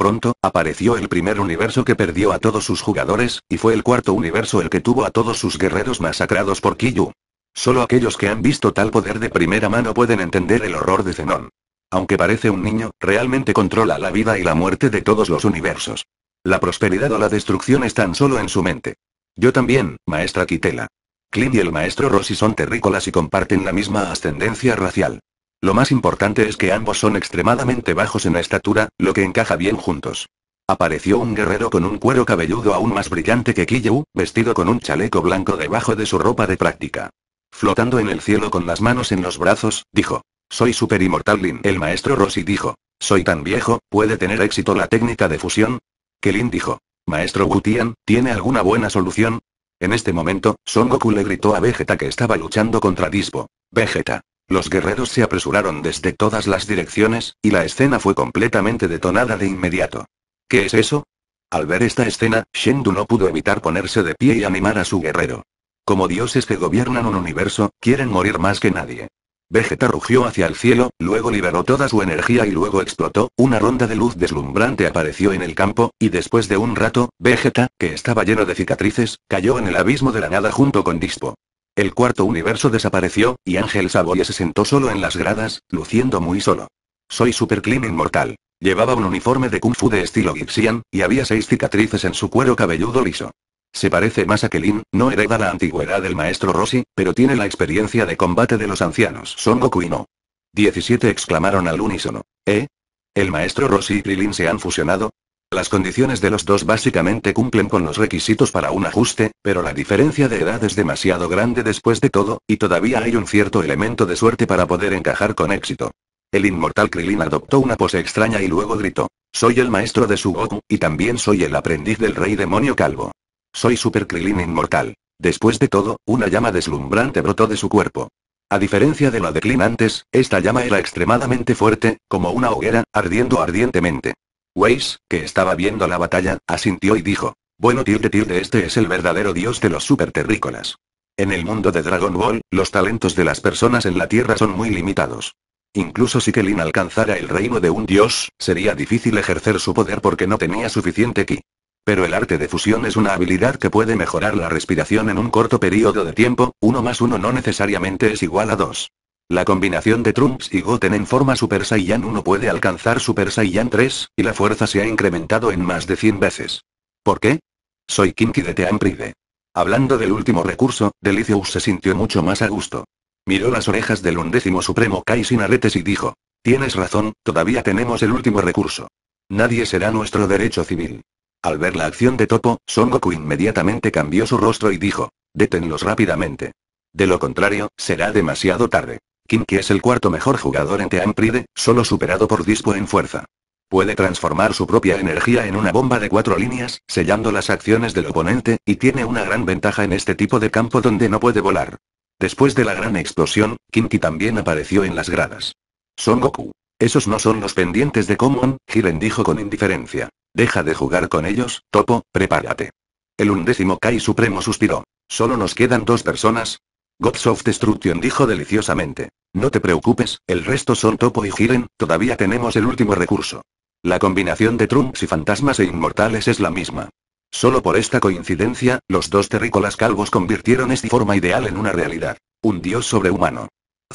Pronto, apareció el primer universo que perdió a todos sus jugadores, y fue el cuarto universo el que tuvo a todos sus guerreros masacrados por Kiyu. Solo aquellos que han visto tal poder de primera mano pueden entender el horror de Zenon. Aunque parece un niño, realmente controla la vida y la muerte de todos los universos. La prosperidad o la destrucción están solo en su mente. Yo también, maestra Kitela. Clint y el maestro Rossi son terrícolas y comparten la misma ascendencia racial. Lo más importante es que ambos son extremadamente bajos en estatura, lo que encaja bien juntos. Apareció un guerrero con un cuero cabelludo aún más brillante que Kiyu, vestido con un chaleco blanco debajo de su ropa de práctica. Flotando en el cielo con las manos en los brazos, dijo. Soy Super inmortal Lin. El maestro Rossi dijo. Soy tan viejo, ¿puede tener éxito la técnica de fusión? Kelin dijo. Maestro Gutian, ¿tiene alguna buena solución? En este momento, Son Goku le gritó a Vegeta que estaba luchando contra Dispo. Vegeta. Los guerreros se apresuraron desde todas las direcciones, y la escena fue completamente detonada de inmediato. ¿Qué es eso? Al ver esta escena, Shendu no pudo evitar ponerse de pie y animar a su guerrero. Como dioses que gobiernan un universo, quieren morir más que nadie. Vegeta rugió hacia el cielo, luego liberó toda su energía y luego explotó, una ronda de luz deslumbrante apareció en el campo, y después de un rato, Vegeta, que estaba lleno de cicatrices, cayó en el abismo de la nada junto con Dispo. El cuarto universo desapareció, y Ángel Savoy se sentó solo en las gradas, luciendo muy solo. Soy Super Clean Inmortal. Llevaba un uniforme de kung fu de estilo Gipsian, y había seis cicatrices en su cuero cabelludo liso. Se parece más a Kelin, no hereda la antigüedad del maestro Rossi, pero tiene la experiencia de combate de los ancianos Son Goku y no. 17 exclamaron al unísono. ¿Eh? ¿El maestro Rossi y Krilin se han fusionado? Las condiciones de los dos básicamente cumplen con los requisitos para un ajuste, pero la diferencia de edad es demasiado grande después de todo, y todavía hay un cierto elemento de suerte para poder encajar con éxito. El inmortal Krilin adoptó una pose extraña y luego gritó, soy el maestro de su Goku, y también soy el aprendiz del rey demonio calvo. Soy Super Krillin inmortal. Después de todo, una llama deslumbrante brotó de su cuerpo. A diferencia de la de Krillin antes, esta llama era extremadamente fuerte, como una hoguera, ardiendo ardientemente. Weiss, que estaba viendo la batalla, asintió y dijo. Bueno tilde tilde este es el verdadero dios de los superterrícolas. En el mundo de Dragon Ball, los talentos de las personas en la Tierra son muy limitados. Incluso si Kelin alcanzara el reino de un dios, sería difícil ejercer su poder porque no tenía suficiente ki. Pero el arte de fusión es una habilidad que puede mejorar la respiración en un corto periodo de tiempo, uno más uno no necesariamente es igual a dos. La combinación de Trunks y Goten en forma Super Saiyan 1 puede alcanzar Super Saiyan 3, y la fuerza se ha incrementado en más de 100 veces. ¿Por qué? Soy Kinky de Team Hablando del último recurso, Delicious se sintió mucho más a gusto. Miró las orejas del undécimo supremo Kai sin aretes y dijo. Tienes razón, todavía tenemos el último recurso. Nadie será nuestro derecho civil. Al ver la acción de Topo, Son Goku inmediatamente cambió su rostro y dijo. Detenlos rápidamente. De lo contrario, será demasiado tarde. Kinki es el cuarto mejor jugador en Team Pride, solo superado por Dispo en fuerza. Puede transformar su propia energía en una bomba de cuatro líneas, sellando las acciones del oponente, y tiene una gran ventaja en este tipo de campo donde no puede volar. Después de la gran explosión, Kinki también apareció en las gradas. Son Goku. Esos no son los pendientes de Common, Jiren dijo con indiferencia. Deja de jugar con ellos, Topo, prepárate. El undécimo Kai Supremo suspiró. Solo nos quedan dos personas, Gods of Destruction dijo deliciosamente. No te preocupes, el resto son Topo y Giren, todavía tenemos el último recurso. La combinación de Trunks y fantasmas e inmortales es la misma. Solo por esta coincidencia, los dos terrícolas calvos convirtieron esta forma ideal en una realidad. Un dios sobrehumano.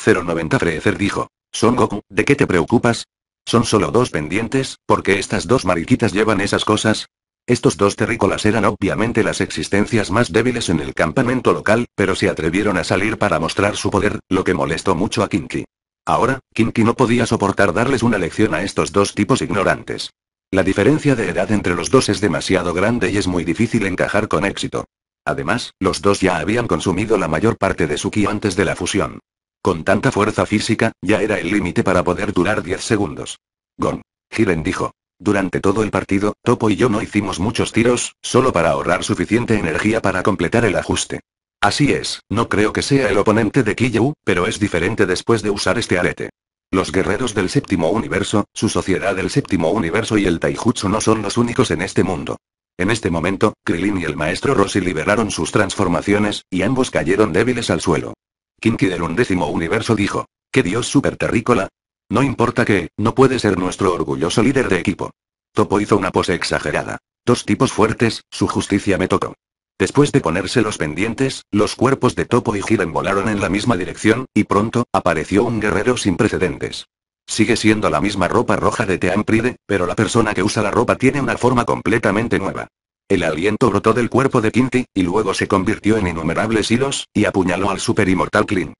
090 Freezer dijo. Son Goku, ¿de qué te preocupas? Son solo dos pendientes, porque estas dos mariquitas llevan esas cosas, estos dos terrícolas eran obviamente las existencias más débiles en el campamento local, pero se atrevieron a salir para mostrar su poder, lo que molestó mucho a Kinky. Ahora, Kinky no podía soportar darles una lección a estos dos tipos ignorantes. La diferencia de edad entre los dos es demasiado grande y es muy difícil encajar con éxito. Además, los dos ya habían consumido la mayor parte de su ki antes de la fusión. Con tanta fuerza física, ya era el límite para poder durar 10 segundos. Gon. Hiren dijo. Durante todo el partido, Topo y yo no hicimos muchos tiros, solo para ahorrar suficiente energía para completar el ajuste. Así es, no creo que sea el oponente de Kiyu, pero es diferente después de usar este arete. Los guerreros del séptimo universo, su sociedad del séptimo universo y el Taijutsu no son los únicos en este mundo. En este momento, Krilin y el maestro Rossi liberaron sus transformaciones, y ambos cayeron débiles al suelo. Kinky del undécimo universo dijo, ¿qué dios super terrícola? No importa que, no puede ser nuestro orgulloso líder de equipo. Topo hizo una pose exagerada. Dos tipos fuertes, su justicia me tocó. Después de ponerse los pendientes, los cuerpos de Topo y Jiren volaron en la misma dirección, y pronto, apareció un guerrero sin precedentes. Sigue siendo la misma ropa roja de Pride, pero la persona que usa la ropa tiene una forma completamente nueva. El aliento brotó del cuerpo de Kinty, y luego se convirtió en innumerables hilos, y apuñaló al super inmortal Kling.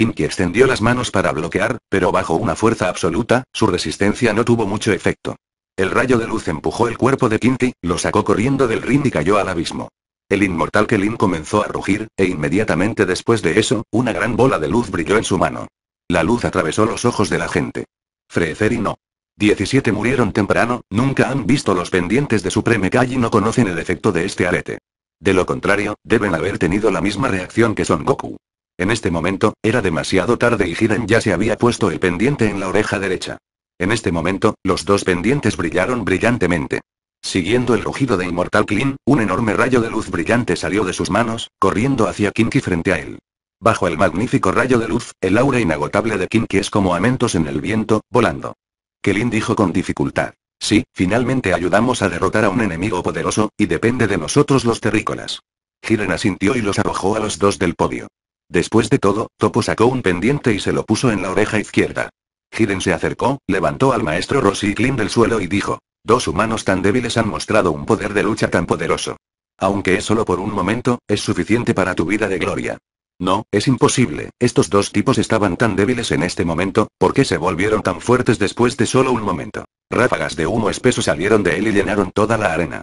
Kinky extendió las manos para bloquear, pero bajo una fuerza absoluta, su resistencia no tuvo mucho efecto. El rayo de luz empujó el cuerpo de Kinky, lo sacó corriendo del ring y cayó al abismo. El inmortal Kelin comenzó a rugir, e inmediatamente después de eso, una gran bola de luz brilló en su mano. La luz atravesó los ojos de la gente. Frecer y no. 17 murieron temprano, nunca han visto los pendientes de Supreme Kai y no conocen el efecto de este arete. De lo contrario, deben haber tenido la misma reacción que Son Goku. En este momento, era demasiado tarde y Hiren ya se había puesto el pendiente en la oreja derecha. En este momento, los dos pendientes brillaron brillantemente. Siguiendo el rugido de Inmortal Klin, un enorme rayo de luz brillante salió de sus manos, corriendo hacia Kinky frente a él. Bajo el magnífico rayo de luz, el aura inagotable de Kinky es como amentos en el viento, volando. Kelin dijo con dificultad. Sí, finalmente ayudamos a derrotar a un enemigo poderoso, y depende de nosotros los terrícolas. Hiren asintió y los arrojó a los dos del podio. Después de todo, Topo sacó un pendiente y se lo puso en la oreja izquierda. Hiden se acercó, levantó al maestro Rosy Klein del suelo y dijo, dos humanos tan débiles han mostrado un poder de lucha tan poderoso. Aunque es solo por un momento, es suficiente para tu vida de gloria. No, es imposible, estos dos tipos estaban tan débiles en este momento, ¿por qué se volvieron tan fuertes después de solo un momento? Ráfagas de humo espeso salieron de él y llenaron toda la arena.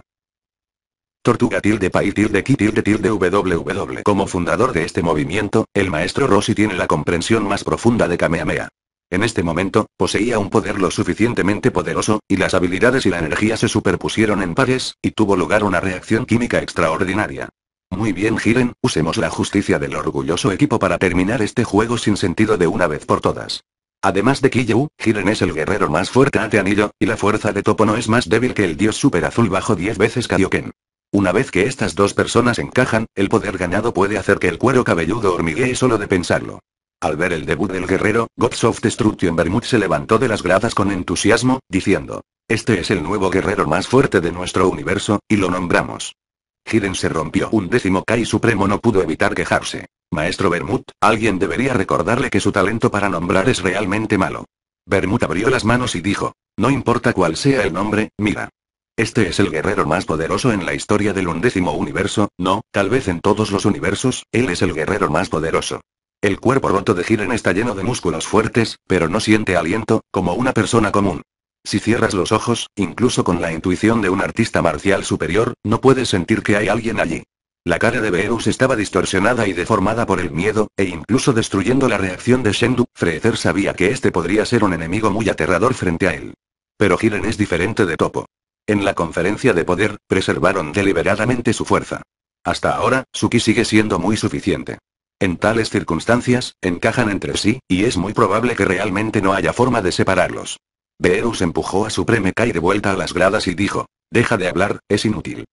Tortuga tilde pai tilde ki tilde tilde www. Como fundador de este movimiento, el maestro Rossi tiene la comprensión más profunda de Kamehameha. En este momento, poseía un poder lo suficientemente poderoso, y las habilidades y la energía se superpusieron en pares, y tuvo lugar una reacción química extraordinaria. Muy bien Giren, usemos la justicia del orgulloso equipo para terminar este juego sin sentido de una vez por todas. Además de Kiyu, Giren es el guerrero más fuerte ante Anillo, y la fuerza de Topo no es más débil que el dios super azul bajo 10 veces Kaioken. Una vez que estas dos personas encajan, el poder ganado puede hacer que el cuero cabelludo hormiguee solo de pensarlo. Al ver el debut del guerrero, Godsoft of Destruction Bermud se levantó de las gradas con entusiasmo, diciendo, Este es el nuevo guerrero más fuerte de nuestro universo, y lo nombramos. Hiden se rompió un décimo Kai Supremo no pudo evitar quejarse. Maestro Bermud, alguien debería recordarle que su talento para nombrar es realmente malo. Bermud abrió las manos y dijo, no importa cuál sea el nombre, mira. Este es el guerrero más poderoso en la historia del undécimo universo, no, tal vez en todos los universos, él es el guerrero más poderoso. El cuerpo roto de Jiren está lleno de músculos fuertes, pero no siente aliento, como una persona común. Si cierras los ojos, incluso con la intuición de un artista marcial superior, no puedes sentir que hay alguien allí. La cara de Beerus estaba distorsionada y deformada por el miedo, e incluso destruyendo la reacción de Shendu, Frezer sabía que este podría ser un enemigo muy aterrador frente a él. Pero Jiren es diferente de Topo. En la conferencia de poder, preservaron deliberadamente su fuerza. Hasta ahora, su sigue siendo muy suficiente. En tales circunstancias, encajan entre sí, y es muy probable que realmente no haya forma de separarlos. Beerus empujó a su Kai de vuelta a las gradas y dijo, deja de hablar, es inútil.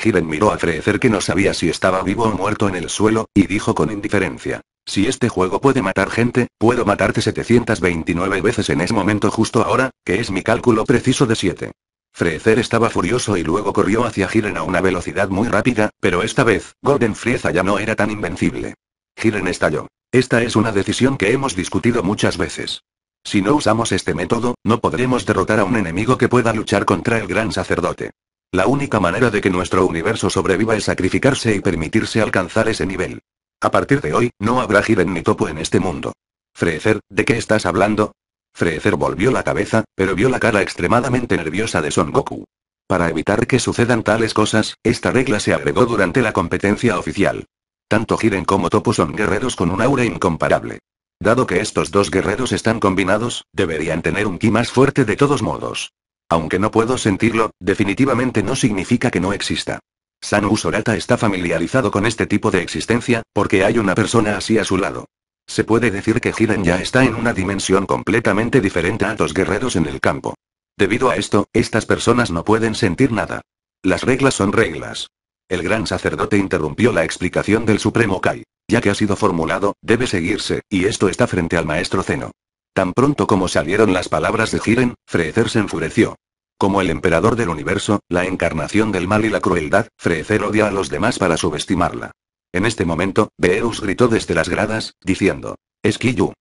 Jiren miró a Freezer que no sabía si estaba vivo o muerto en el suelo, y dijo con indiferencia, si este juego puede matar gente, puedo matarte 729 veces en ese momento justo ahora, que es mi cálculo preciso de 7. Freezer estaba furioso y luego corrió hacia Giren a una velocidad muy rápida, pero esta vez, Golden Frieza ya no era tan invencible. Giren estalló. Esta es una decisión que hemos discutido muchas veces. Si no usamos este método, no podremos derrotar a un enemigo que pueda luchar contra el gran sacerdote. La única manera de que nuestro universo sobreviva es sacrificarse y permitirse alcanzar ese nivel. A partir de hoy, no habrá Giren ni Topo en este mundo. Freezer, ¿de qué estás hablando? Freezer volvió la cabeza, pero vio la cara extremadamente nerviosa de Son Goku. Para evitar que sucedan tales cosas, esta regla se agregó durante la competencia oficial. Tanto Jiren como Topo son guerreros con un aura incomparable. Dado que estos dos guerreros están combinados, deberían tener un ki más fuerte de todos modos. Aunque no puedo sentirlo, definitivamente no significa que no exista. San Sorata está familiarizado con este tipo de existencia, porque hay una persona así a su lado. Se puede decir que Jiren ya está en una dimensión completamente diferente a los guerreros en el campo. Debido a esto, estas personas no pueden sentir nada. Las reglas son reglas. El gran sacerdote interrumpió la explicación del Supremo Kai. Ya que ha sido formulado, debe seguirse, y esto está frente al maestro Zeno. Tan pronto como salieron las palabras de Jiren, Freezer se enfureció. Como el emperador del universo, la encarnación del mal y la crueldad, Freezer odia a los demás para subestimarla. En este momento, Beerus gritó desde las gradas, diciendo, es Kiyu.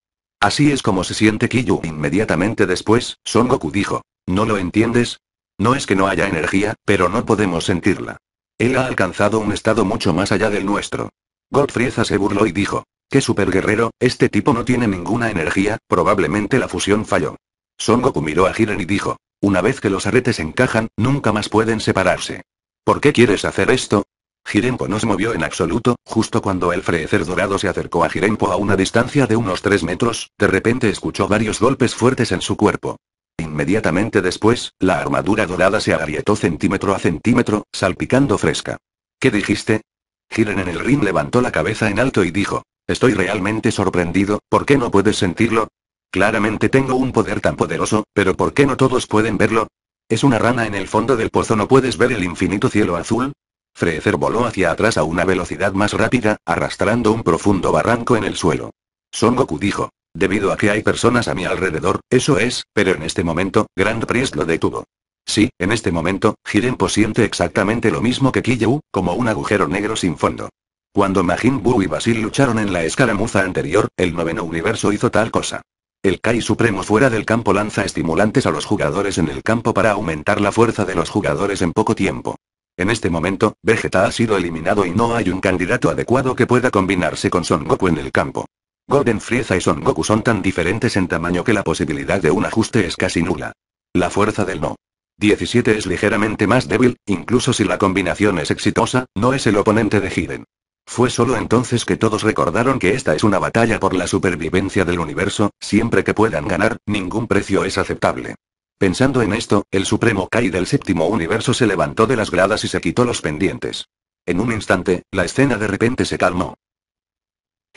Así es como se siente Kiyu inmediatamente después, Son Goku dijo. ¿No lo entiendes? No es que no haya energía, pero no podemos sentirla. Él ha alcanzado un estado mucho más allá del nuestro. Godfrieza se burló y dijo, ¡Qué guerrero, Este tipo no tiene ninguna energía, probablemente la fusión falló. Son Goku miró a Jiren y dijo, una vez que los aretes encajan, nunca más pueden separarse. ¿Por qué quieres hacer esto? Jirenpo no se movió en absoluto, justo cuando el freecer dorado se acercó a Jirenpo a una distancia de unos 3 metros, de repente escuchó varios golpes fuertes en su cuerpo. Inmediatamente después, la armadura dorada se agrietó centímetro a centímetro, salpicando fresca. ¿Qué dijiste? Jiren en el ring levantó la cabeza en alto y dijo, estoy realmente sorprendido, ¿por qué no puedes sentirlo? Claramente tengo un poder tan poderoso, pero ¿por qué no todos pueden verlo? ¿Es una rana en el fondo del pozo no puedes ver el infinito cielo azul? Freezer voló hacia atrás a una velocidad más rápida, arrastrando un profundo barranco en el suelo. Son Goku dijo. Debido a que hay personas a mi alrededor, eso es, pero en este momento, Grand Priest lo detuvo. Sí, en este momento, Jirenpo siente exactamente lo mismo que Kiyuu, como un agujero negro sin fondo. Cuando Majin Buu y Basil lucharon en la escaramuza anterior, el noveno universo hizo tal cosa. El Kai Supremo fuera del campo lanza estimulantes a los jugadores en el campo para aumentar la fuerza de los jugadores en poco tiempo. En este momento, Vegeta ha sido eliminado y no hay un candidato adecuado que pueda combinarse con Son Goku en el campo. Golden Frieza y Son Goku son tan diferentes en tamaño que la posibilidad de un ajuste es casi nula. La fuerza del no. 17 es ligeramente más débil, incluso si la combinación es exitosa, no es el oponente de Hiden. Fue solo entonces que todos recordaron que esta es una batalla por la supervivencia del universo, siempre que puedan ganar, ningún precio es aceptable. Pensando en esto, el Supremo Kai del séptimo universo se levantó de las gradas y se quitó los pendientes. En un instante, la escena de repente se calmó.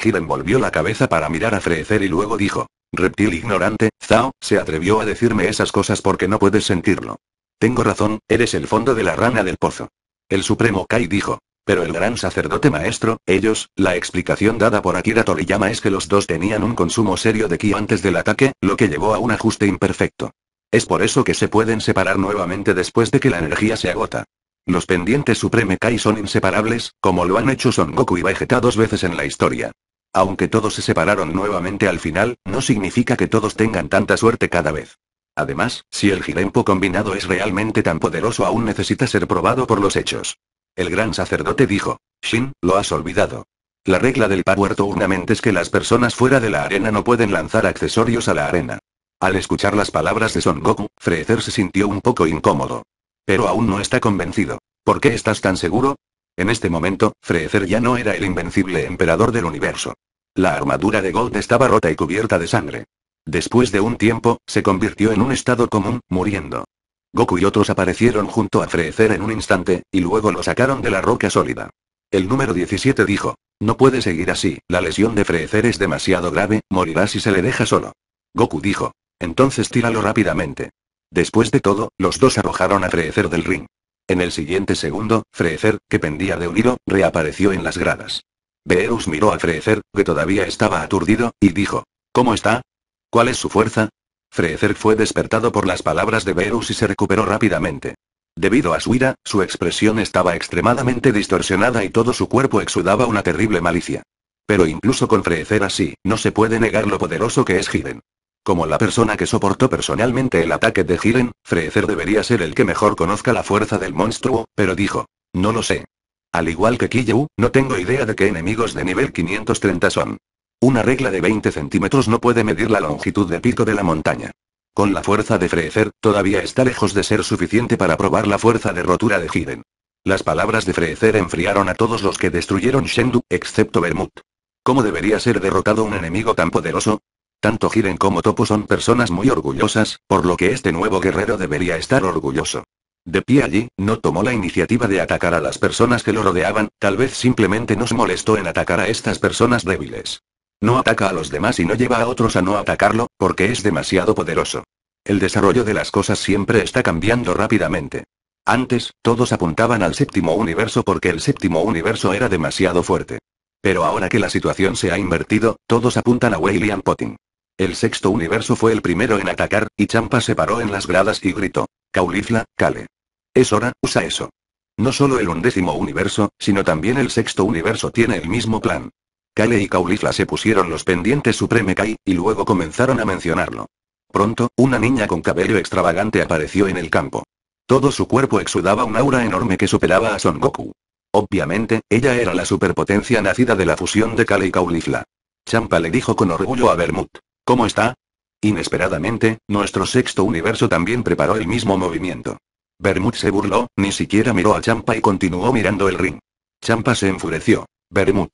Hiren volvió la cabeza para mirar a Frecer y luego dijo. Reptil ignorante, Zao, se atrevió a decirme esas cosas porque no puedes sentirlo. Tengo razón, eres el fondo de la rana del pozo. El Supremo Kai dijo. Pero el gran sacerdote maestro, ellos, la explicación dada por Akira Toriyama es que los dos tenían un consumo serio de ki antes del ataque, lo que llevó a un ajuste imperfecto. Es por eso que se pueden separar nuevamente después de que la energía se agota. Los pendientes Supreme Kai son inseparables, como lo han hecho Son Goku y Vegeta dos veces en la historia. Aunque todos se separaron nuevamente al final, no significa que todos tengan tanta suerte cada vez. Además, si el Jirenpo combinado es realmente tan poderoso aún necesita ser probado por los hechos. El gran sacerdote dijo, Shin, lo has olvidado. La regla del Power Tournament es que las personas fuera de la arena no pueden lanzar accesorios a la arena. Al escuchar las palabras de Son Goku, Freezer se sintió un poco incómodo. Pero aún no está convencido. ¿Por qué estás tan seguro? En este momento, Freezer ya no era el invencible emperador del universo. La armadura de Gold estaba rota y cubierta de sangre. Después de un tiempo, se convirtió en un estado común, muriendo. Goku y otros aparecieron junto a Freezer en un instante, y luego lo sacaron de la roca sólida. El número 17 dijo, no puede seguir así, la lesión de Freezer es demasiado grave, morirá si se le deja solo. Goku dijo, entonces tíralo rápidamente. Después de todo, los dos arrojaron a Freecer del ring. En el siguiente segundo, Freecer, que pendía de un hilo, reapareció en las gradas. Beerus miró a Freecer, que todavía estaba aturdido, y dijo. ¿Cómo está? ¿Cuál es su fuerza? Freecer fue despertado por las palabras de Beerus y se recuperó rápidamente. Debido a su ira, su expresión estaba extremadamente distorsionada y todo su cuerpo exudaba una terrible malicia. Pero incluso con Freecer así, no se puede negar lo poderoso que es Hiden. Como la persona que soportó personalmente el ataque de Hiren, Freezer debería ser el que mejor conozca la fuerza del monstruo, pero dijo. No lo sé. Al igual que Kiyu, no tengo idea de qué enemigos de nivel 530 son. Una regla de 20 centímetros no puede medir la longitud de pico de la montaña. Con la fuerza de Freezer, todavía está lejos de ser suficiente para probar la fuerza de rotura de Hiren. Las palabras de Freezer enfriaron a todos los que destruyeron Shendu, excepto Bermud. ¿Cómo debería ser derrotado un enemigo tan poderoso? Tanto Giren como Topo son personas muy orgullosas, por lo que este nuevo guerrero debería estar orgulloso. De pie allí, no tomó la iniciativa de atacar a las personas que lo rodeaban, tal vez simplemente nos molestó en atacar a estas personas débiles. No ataca a los demás y no lleva a otros a no atacarlo, porque es demasiado poderoso. El desarrollo de las cosas siempre está cambiando rápidamente. Antes, todos apuntaban al séptimo universo porque el séptimo universo era demasiado fuerte. Pero ahora que la situación se ha invertido, todos apuntan a William Potting. El sexto universo fue el primero en atacar, y Champa se paró en las gradas y gritó. Caulifla, Kale. Es hora, usa eso. No solo el undécimo universo, sino también el sexto universo tiene el mismo plan. Kale y Caulifla se pusieron los pendientes Supreme Kai, y luego comenzaron a mencionarlo. Pronto, una niña con cabello extravagante apareció en el campo. Todo su cuerpo exudaba un aura enorme que superaba a Son Goku. Obviamente, ella era la superpotencia nacida de la fusión de Kale y Caulifla. Champa le dijo con orgullo a Bermud. ¿Cómo está? Inesperadamente, nuestro sexto universo también preparó el mismo movimiento. Bermud se burló, ni siquiera miró a Champa y continuó mirando el ring. Champa se enfureció. Bermud.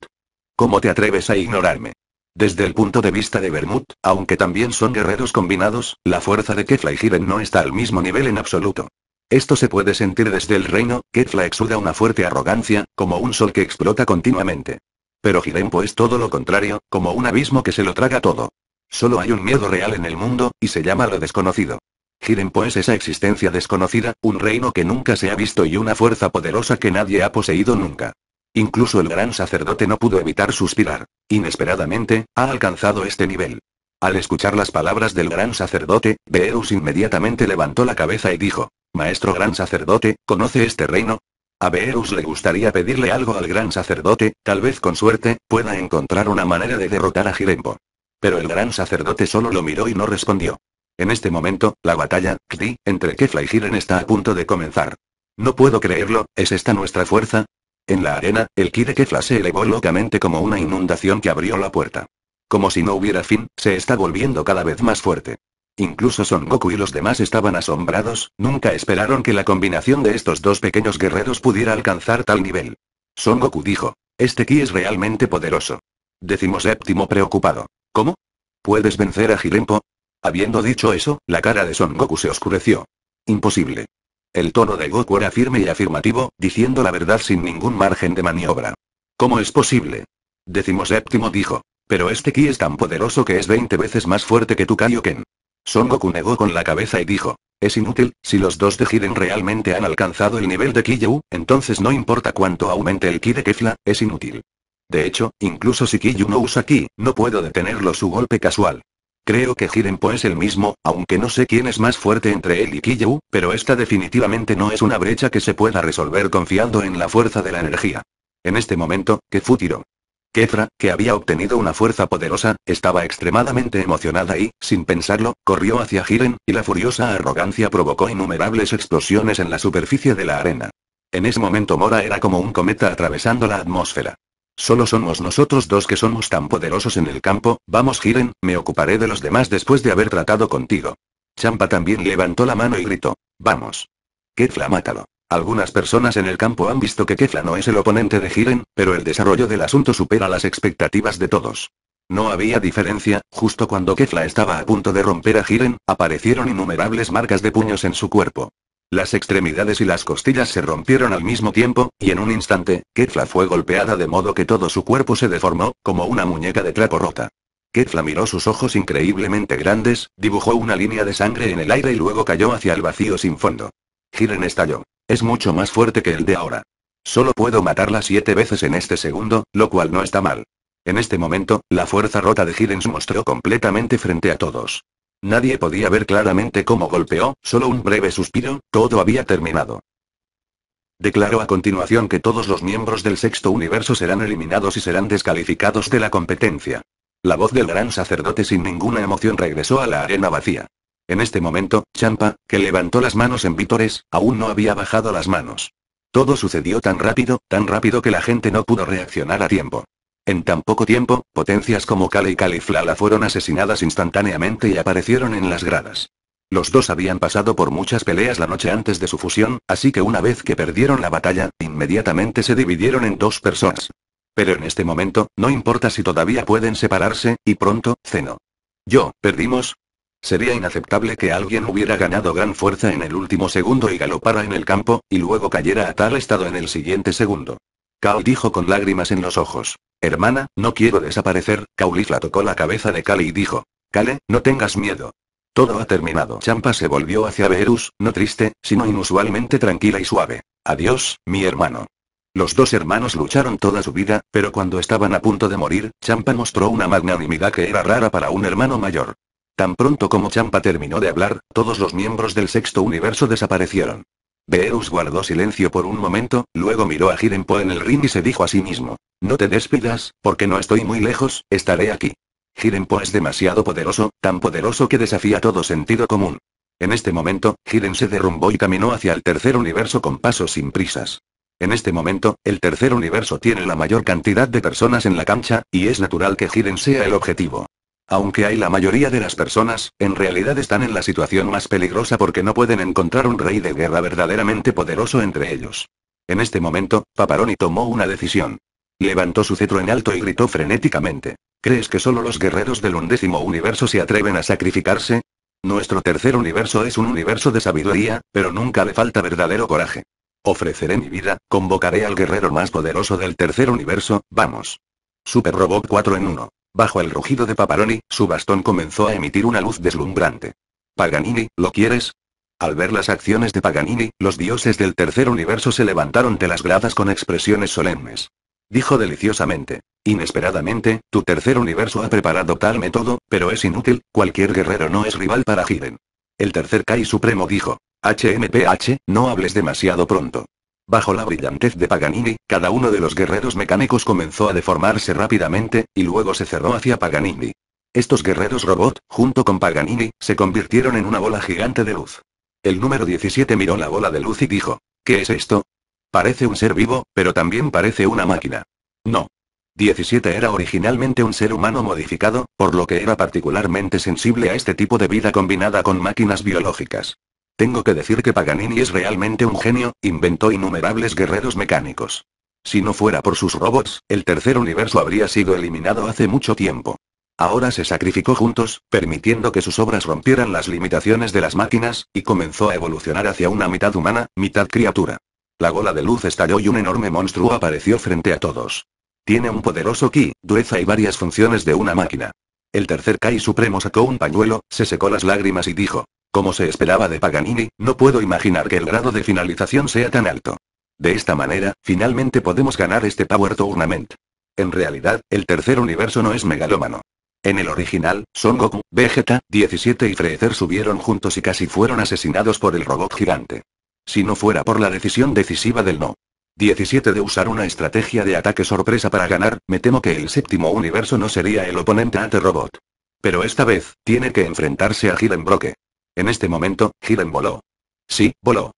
¿Cómo te atreves a ignorarme? Desde el punto de vista de Bermud, aunque también son guerreros combinados, la fuerza de Kefla y Jiren no está al mismo nivel en absoluto. Esto se puede sentir desde el reino, Kefla exuda una fuerte arrogancia, como un sol que explota continuamente. Pero Jiren es todo lo contrario, como un abismo que se lo traga todo. Solo hay un miedo real en el mundo, y se llama lo desconocido. Giren es pues, esa existencia desconocida, un reino que nunca se ha visto y una fuerza poderosa que nadie ha poseído nunca. Incluso el gran sacerdote no pudo evitar suspirar. Inesperadamente, ha alcanzado este nivel. Al escuchar las palabras del gran sacerdote, Beerus inmediatamente levantó la cabeza y dijo, Maestro gran sacerdote, ¿conoce este reino? A Beerus le gustaría pedirle algo al gran sacerdote, tal vez con suerte, pueda encontrar una manera de derrotar a Jirempo. Pero el gran sacerdote solo lo miró y no respondió. En este momento, la batalla, Kdi, entre Kefla y Jiren está a punto de comenzar. No puedo creerlo, ¿es esta nuestra fuerza? En la arena, el ki de Kefla se elevó locamente como una inundación que abrió la puerta. Como si no hubiera fin, se está volviendo cada vez más fuerte. Incluso Son Goku y los demás estaban asombrados, nunca esperaron que la combinación de estos dos pequeños guerreros pudiera alcanzar tal nivel. Son Goku dijo, este ki es realmente poderoso. decimos séptimo preocupado. ¿Cómo? ¿Puedes vencer a Jirenpo? Habiendo dicho eso, la cara de Son Goku se oscureció. Imposible. El tono de Goku era firme y afirmativo, diciendo la verdad sin ningún margen de maniobra. ¿Cómo es posible? Decimoséptimo dijo. Pero este ki es tan poderoso que es 20 veces más fuerte que tu Kaioken. Son Goku negó con la cabeza y dijo. Es inútil, si los dos de Jiren realmente han alcanzado el nivel de Ki entonces no importa cuánto aumente el ki de Kefla, es inútil. De hecho, incluso si Kiyu no usa Ki, no puedo detenerlo su golpe casual. Creo que Jirenpo es el mismo, aunque no sé quién es más fuerte entre él y Kiyu, pero esta definitivamente no es una brecha que se pueda resolver confiando en la fuerza de la energía. En este momento, que tiró. Kefra, que había obtenido una fuerza poderosa, estaba extremadamente emocionada y, sin pensarlo, corrió hacia Jiren, y la furiosa arrogancia provocó innumerables explosiones en la superficie de la arena. En ese momento Mora era como un cometa atravesando la atmósfera. Solo somos nosotros dos que somos tan poderosos en el campo, vamos Jiren, me ocuparé de los demás después de haber tratado contigo. Champa también levantó la mano y gritó. Vamos. Kefla, mátalo. Algunas personas en el campo han visto que Kefla no es el oponente de Giren, pero el desarrollo del asunto supera las expectativas de todos. No había diferencia, justo cuando Kefla estaba a punto de romper a Giren, aparecieron innumerables marcas de puños en su cuerpo. Las extremidades y las costillas se rompieron al mismo tiempo, y en un instante, Kefla fue golpeada de modo que todo su cuerpo se deformó, como una muñeca de trapo rota. Kefla miró sus ojos increíblemente grandes, dibujó una línea de sangre en el aire y luego cayó hacia el vacío sin fondo. Giren estalló. Es mucho más fuerte que el de ahora. Solo puedo matarla siete veces en este segundo, lo cual no está mal. En este momento, la fuerza rota de Jiren se mostró completamente frente a todos. Nadie podía ver claramente cómo golpeó, solo un breve suspiro, todo había terminado. Declaró a continuación que todos los miembros del sexto universo serán eliminados y serán descalificados de la competencia. La voz del gran sacerdote sin ninguna emoción regresó a la arena vacía. En este momento, Champa, que levantó las manos en vítores, aún no había bajado las manos. Todo sucedió tan rápido, tan rápido que la gente no pudo reaccionar a tiempo. En tan poco tiempo, potencias como Kale y la fueron asesinadas instantáneamente y aparecieron en las gradas. Los dos habían pasado por muchas peleas la noche antes de su fusión, así que una vez que perdieron la batalla, inmediatamente se dividieron en dos personas. Pero en este momento, no importa si todavía pueden separarse, y pronto, Zeno. Yo, perdimos. Sería inaceptable que alguien hubiera ganado gran fuerza en el último segundo y galopara en el campo, y luego cayera a tal estado en el siguiente segundo. Kao dijo con lágrimas en los ojos. Hermana, no quiero desaparecer. Caulifla tocó la cabeza de Kale y dijo. Kale, no tengas miedo. Todo ha terminado. Champa se volvió hacia Verus, no triste, sino inusualmente tranquila y suave. Adiós, mi hermano. Los dos hermanos lucharon toda su vida, pero cuando estaban a punto de morir, Champa mostró una magnanimidad que era rara para un hermano mayor. Tan pronto como Champa terminó de hablar, todos los miembros del sexto universo desaparecieron. Beerus guardó silencio por un momento, luego miró a Jirenpo en el ring y se dijo a sí mismo. No te despidas, porque no estoy muy lejos, estaré aquí. Jirenpo es demasiado poderoso, tan poderoso que desafía todo sentido común. En este momento, Hiren se derrumbó y caminó hacia el tercer universo con pasos sin prisas. En este momento, el tercer universo tiene la mayor cantidad de personas en la cancha, y es natural que Hiren sea el objetivo. Aunque hay la mayoría de las personas, en realidad están en la situación más peligrosa porque no pueden encontrar un rey de guerra verdaderamente poderoso entre ellos. En este momento, Paparoni tomó una decisión. Levantó su cetro en alto y gritó frenéticamente. ¿Crees que solo los guerreros del undécimo universo se atreven a sacrificarse? Nuestro tercer universo es un universo de sabiduría, pero nunca le falta verdadero coraje. Ofreceré mi vida, convocaré al guerrero más poderoso del tercer universo, vamos. Super Robot 4 en 1. Bajo el rugido de Paparoni, su bastón comenzó a emitir una luz deslumbrante. Paganini, ¿lo quieres? Al ver las acciones de Paganini, los dioses del tercer universo se levantaron de las gradas con expresiones solemnes. Dijo deliciosamente. Inesperadamente, tu tercer universo ha preparado tal método, pero es inútil, cualquier guerrero no es rival para Jiren. El tercer Kai Supremo dijo. HMPH, no hables demasiado pronto. Bajo la brillantez de Paganini, cada uno de los guerreros mecánicos comenzó a deformarse rápidamente, y luego se cerró hacia Paganini. Estos guerreros robot, junto con Paganini, se convirtieron en una bola gigante de luz. El número 17 miró la bola de luz y dijo, ¿qué es esto? Parece un ser vivo, pero también parece una máquina. No. 17 era originalmente un ser humano modificado, por lo que era particularmente sensible a este tipo de vida combinada con máquinas biológicas. Tengo que decir que Paganini es realmente un genio, inventó innumerables guerreros mecánicos. Si no fuera por sus robots, el tercer universo habría sido eliminado hace mucho tiempo. Ahora se sacrificó juntos, permitiendo que sus obras rompieran las limitaciones de las máquinas, y comenzó a evolucionar hacia una mitad humana, mitad criatura. La gola de luz estalló y un enorme monstruo apareció frente a todos. Tiene un poderoso ki, dureza y varias funciones de una máquina. El tercer Kai Supremo sacó un pañuelo, se secó las lágrimas y dijo, como se esperaba de Paganini, no puedo imaginar que el grado de finalización sea tan alto. De esta manera, finalmente podemos ganar este Power Tournament. En realidad, el tercer universo no es megalómano. En el original, Son Goku, Vegeta, 17 y Freezer subieron juntos y casi fueron asesinados por el robot gigante. Si no fuera por la decisión decisiva del no. 17 de usar una estrategia de ataque sorpresa para ganar, me temo que el séptimo universo no sería el oponente ante Robot. Pero esta vez, tiene que enfrentarse a Broke. En este momento, Hiren voló. Sí, voló.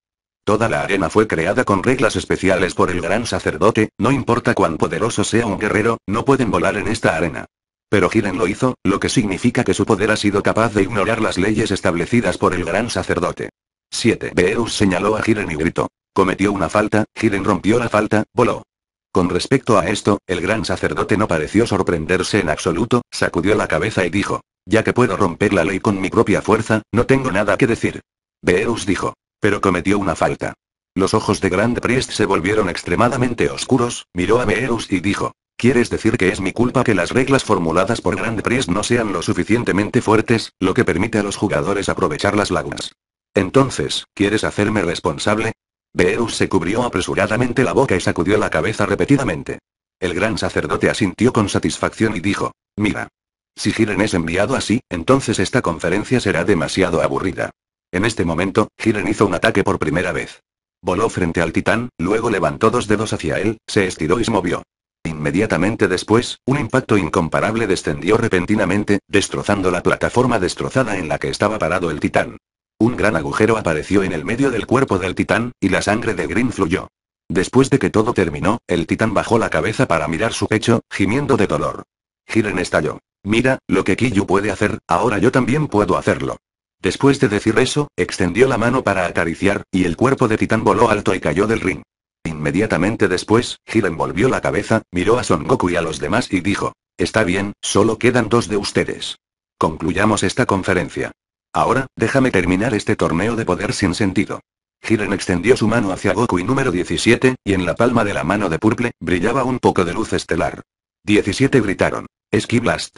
Toda la arena fue creada con reglas especiales por el gran sacerdote, no importa cuán poderoso sea un guerrero, no pueden volar en esta arena. Pero Hiren lo hizo, lo que significa que su poder ha sido capaz de ignorar las leyes establecidas por el gran sacerdote. 7. Beus señaló a Hiren y gritó. Cometió una falta, Hiren rompió la falta, voló. Con respecto a esto, el gran sacerdote no pareció sorprenderse en absoluto, sacudió la cabeza y dijo, ya que puedo romper la ley con mi propia fuerza, no tengo nada que decir. Beerus dijo. Pero cometió una falta. Los ojos de Grand Priest se volvieron extremadamente oscuros, miró a Beerus y dijo. ¿Quieres decir que es mi culpa que las reglas formuladas por Grand Priest no sean lo suficientemente fuertes, lo que permite a los jugadores aprovechar las lagunas? Entonces, ¿quieres hacerme responsable? Beerus se cubrió apresuradamente la boca y sacudió la cabeza repetidamente. El gran sacerdote asintió con satisfacción y dijo, mira, si Jiren es enviado así, entonces esta conferencia será demasiado aburrida. En este momento, Jiren hizo un ataque por primera vez. Voló frente al titán, luego levantó dos dedos hacia él, se estiró y se movió. Inmediatamente después, un impacto incomparable descendió repentinamente, destrozando la plataforma destrozada en la que estaba parado el titán. Un gran agujero apareció en el medio del cuerpo del titán, y la sangre de Green fluyó. Después de que todo terminó, el titán bajó la cabeza para mirar su pecho, gimiendo de dolor. Jiren estalló. Mira, lo que Kiyu puede hacer, ahora yo también puedo hacerlo. Después de decir eso, extendió la mano para acariciar, y el cuerpo de Titán voló alto y cayó del ring. Inmediatamente después, Hiren volvió la cabeza, miró a Son Goku y a los demás y dijo, Está bien, solo quedan dos de ustedes. Concluyamos esta conferencia. Ahora, déjame terminar este torneo de poder sin sentido. Jiren extendió su mano hacia Goku y número 17, y en la palma de la mano de Purple, brillaba un poco de luz estelar. 17 gritaron. Blast.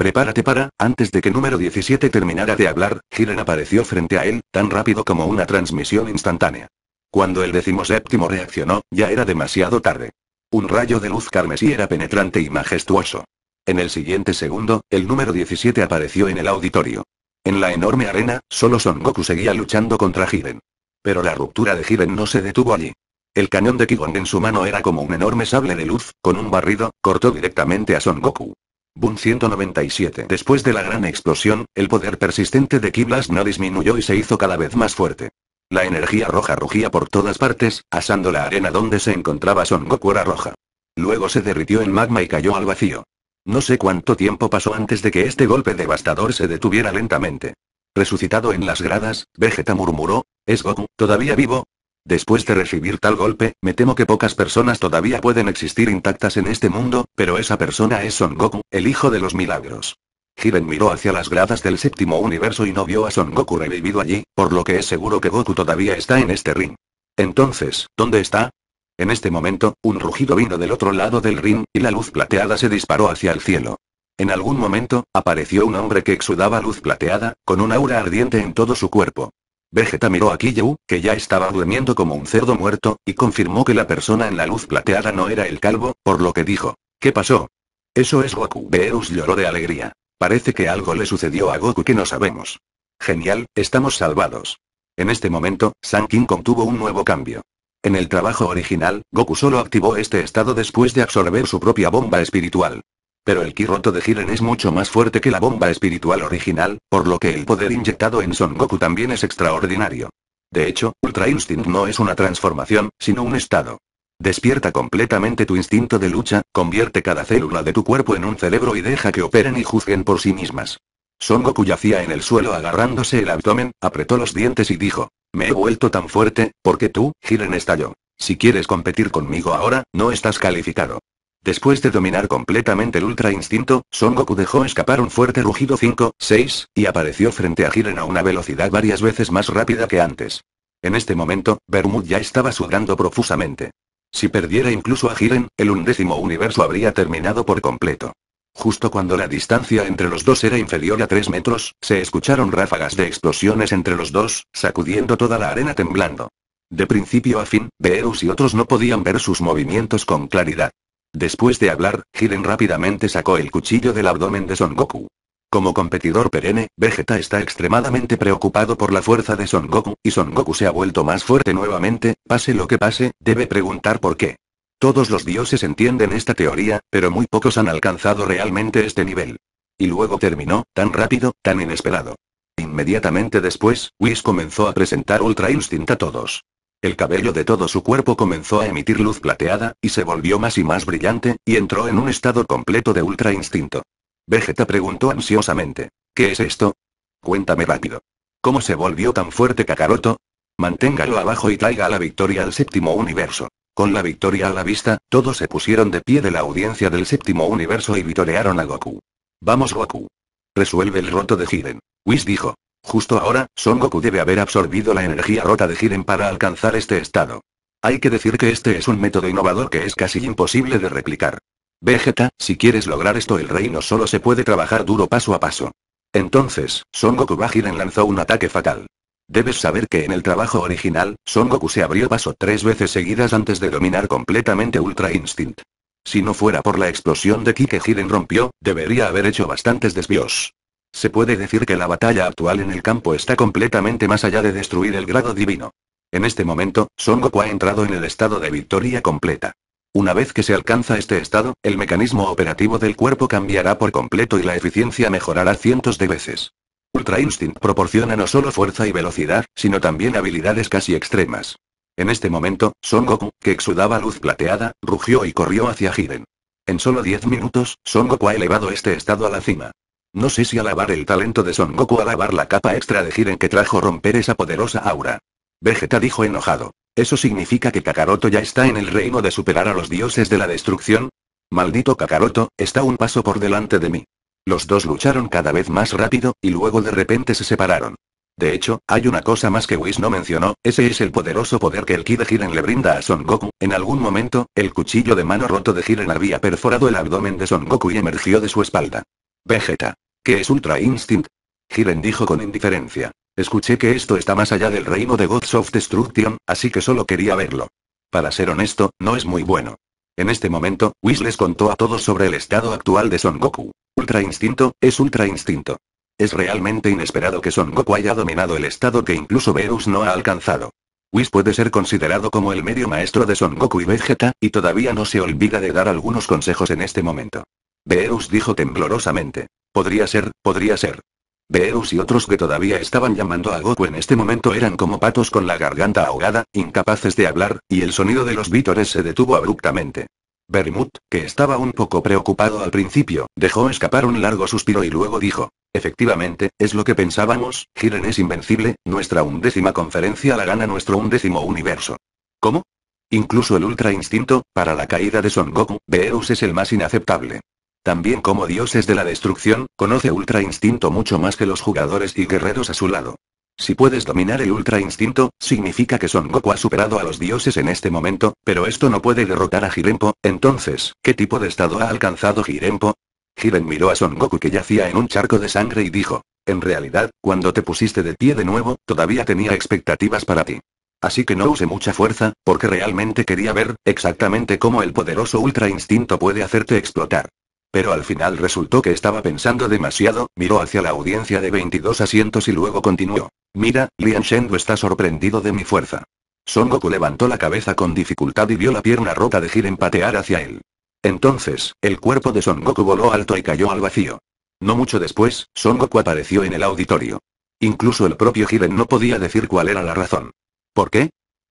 Prepárate para, antes de que número 17 terminara de hablar, Jiren apareció frente a él, tan rápido como una transmisión instantánea. Cuando el decimoséptimo reaccionó, ya era demasiado tarde. Un rayo de luz carmesí era penetrante y majestuoso. En el siguiente segundo, el número 17 apareció en el auditorio. En la enorme arena, solo Son Goku seguía luchando contra Hiren. Pero la ruptura de Jiren no se detuvo allí. El cañón de Kigong en su mano era como un enorme sable de luz, con un barrido, cortó directamente a Son Goku. Boom 197 Después de la gran explosión, el poder persistente de Kiblas no disminuyó y se hizo cada vez más fuerte. La energía roja rugía por todas partes, asando la arena donde se encontraba Son Goku era roja. Luego se derritió en magma y cayó al vacío. No sé cuánto tiempo pasó antes de que este golpe devastador se detuviera lentamente. Resucitado en las gradas, Vegeta murmuró, ¿es Goku, todavía vivo? Después de recibir tal golpe, me temo que pocas personas todavía pueden existir intactas en este mundo, pero esa persona es Son Goku, el hijo de los milagros. Jiren miró hacia las gradas del séptimo universo y no vio a Son Goku revivido allí, por lo que es seguro que Goku todavía está en este ring. Entonces, ¿dónde está? En este momento, un rugido vino del otro lado del ring, y la luz plateada se disparó hacia el cielo. En algún momento, apareció un hombre que exudaba luz plateada, con un aura ardiente en todo su cuerpo. Vegeta miró a Kiyu, que ya estaba durmiendo como un cerdo muerto, y confirmó que la persona en la luz plateada no era el calvo, por lo que dijo. ¿Qué pasó? Eso es Goku. Beerus lloró de alegría. Parece que algo le sucedió a Goku que no sabemos. Genial, estamos salvados. En este momento, San contuvo un nuevo cambio. En el trabajo original, Goku solo activó este estado después de absorber su propia bomba espiritual. Pero el ki roto de Giren es mucho más fuerte que la bomba espiritual original, por lo que el poder inyectado en Son Goku también es extraordinario. De hecho, Ultra Instinct no es una transformación, sino un estado. Despierta completamente tu instinto de lucha, convierte cada célula de tu cuerpo en un cerebro y deja que operen y juzguen por sí mismas. Son Goku yacía en el suelo agarrándose el abdomen, apretó los dientes y dijo, me he vuelto tan fuerte, porque tú, Jiren estalló. Si quieres competir conmigo ahora, no estás calificado. Después de dominar completamente el ultra instinto, Son Goku dejó escapar un fuerte rugido 5, 6, y apareció frente a Jiren a una velocidad varias veces más rápida que antes. En este momento, Bermud ya estaba sudando profusamente. Si perdiera incluso a Jiren, el undécimo universo habría terminado por completo. Justo cuando la distancia entre los dos era inferior a 3 metros, se escucharon ráfagas de explosiones entre los dos, sacudiendo toda la arena temblando. De principio a fin, Beerus y otros no podían ver sus movimientos con claridad. Después de hablar, Jiren rápidamente sacó el cuchillo del abdomen de Son Goku. Como competidor perenne, Vegeta está extremadamente preocupado por la fuerza de Son Goku, y Son Goku se ha vuelto más fuerte nuevamente, pase lo que pase, debe preguntar por qué. Todos los dioses entienden esta teoría, pero muy pocos han alcanzado realmente este nivel. Y luego terminó, tan rápido, tan inesperado. Inmediatamente después, Whis comenzó a presentar Ultra Instinct a todos. El cabello de todo su cuerpo comenzó a emitir luz plateada, y se volvió más y más brillante, y entró en un estado completo de ultra instinto. Vegeta preguntó ansiosamente. ¿Qué es esto? Cuéntame rápido. ¿Cómo se volvió tan fuerte Kakaroto? Manténgalo abajo y traiga la victoria al séptimo universo. Con la victoria a la vista, todos se pusieron de pie de la audiencia del séptimo universo y vitorearon a Goku. Vamos Goku. Resuelve el roto de Hiden. Whis dijo. Justo ahora, Son Goku debe haber absorbido la energía rota de Jiren para alcanzar este estado. Hay que decir que este es un método innovador que es casi imposible de replicar. Vegeta, si quieres lograr esto el reino solo se puede trabajar duro paso a paso. Entonces, Son Goku Hiren lanzó un ataque fatal. Debes saber que en el trabajo original, Son Goku se abrió paso tres veces seguidas antes de dominar completamente Ultra Instinct. Si no fuera por la explosión de Ki que Jiren rompió, debería haber hecho bastantes desvíos. Se puede decir que la batalla actual en el campo está completamente más allá de destruir el grado divino. En este momento, Son Goku ha entrado en el estado de victoria completa. Una vez que se alcanza este estado, el mecanismo operativo del cuerpo cambiará por completo y la eficiencia mejorará cientos de veces. Ultra Instinct proporciona no solo fuerza y velocidad, sino también habilidades casi extremas. En este momento, Son Goku, que exudaba luz plateada, rugió y corrió hacia Hiden. En solo 10 minutos, Son Goku ha elevado este estado a la cima. No sé si alabar el talento de Son Goku, alabar la capa extra de Jiren que trajo romper esa poderosa aura. Vegeta dijo enojado. ¿Eso significa que Kakaroto ya está en el reino de superar a los dioses de la destrucción? Maldito Kakaroto, está un paso por delante de mí. Los dos lucharon cada vez más rápido, y luego de repente se separaron. De hecho, hay una cosa más que Whis no mencionó, ese es el poderoso poder que el Ki de Jiren le brinda a Son Goku. En algún momento, el cuchillo de mano roto de Jiren había perforado el abdomen de Son Goku y emergió de su espalda. Vegeta. ¿Qué es Ultra Instinct? Jiren dijo con indiferencia. Escuché que esto está más allá del reino de Gods of Destruction, así que solo quería verlo. Para ser honesto, no es muy bueno. En este momento, Whis les contó a todos sobre el estado actual de Son Goku. Ultra Instinto, es Ultra Instinto. Es realmente inesperado que Son Goku haya dominado el estado que incluso Beerus no ha alcanzado. Whis puede ser considerado como el medio maestro de Son Goku y Vegeta, y todavía no se olvida de dar algunos consejos en este momento. Beerus dijo temblorosamente. Podría ser, podría ser. Beerus y otros que todavía estaban llamando a Goku en este momento eran como patos con la garganta ahogada, incapaces de hablar, y el sonido de los vítores se detuvo abruptamente. Bermud, que estaba un poco preocupado al principio, dejó escapar un largo suspiro y luego dijo, efectivamente, es lo que pensábamos, Hiren es invencible, nuestra undécima conferencia la gana nuestro undécimo universo. ¿Cómo? Incluso el ultra instinto, para la caída de Son Goku, Beerus es el más inaceptable. También como dioses de la destrucción, conoce Ultra Instinto mucho más que los jugadores y guerreros a su lado. Si puedes dominar el Ultra Instinto, significa que Son Goku ha superado a los dioses en este momento, pero esto no puede derrotar a Jirenpo, entonces, ¿qué tipo de estado ha alcanzado Jirenpo? Jiren miró a Son Goku que yacía en un charco de sangre y dijo, en realidad, cuando te pusiste de pie de nuevo, todavía tenía expectativas para ti. Así que no use mucha fuerza, porque realmente quería ver, exactamente cómo el poderoso Ultra Instinto puede hacerte explotar. Pero al final resultó que estaba pensando demasiado, miró hacia la audiencia de 22 asientos y luego continuó. Mira, Lian Shen está sorprendido de mi fuerza. Son Goku levantó la cabeza con dificultad y vio la pierna rota de Jiren patear hacia él. Entonces, el cuerpo de Son Goku voló alto y cayó al vacío. No mucho después, Son Goku apareció en el auditorio. Incluso el propio Jiren no podía decir cuál era la razón. ¿Por qué?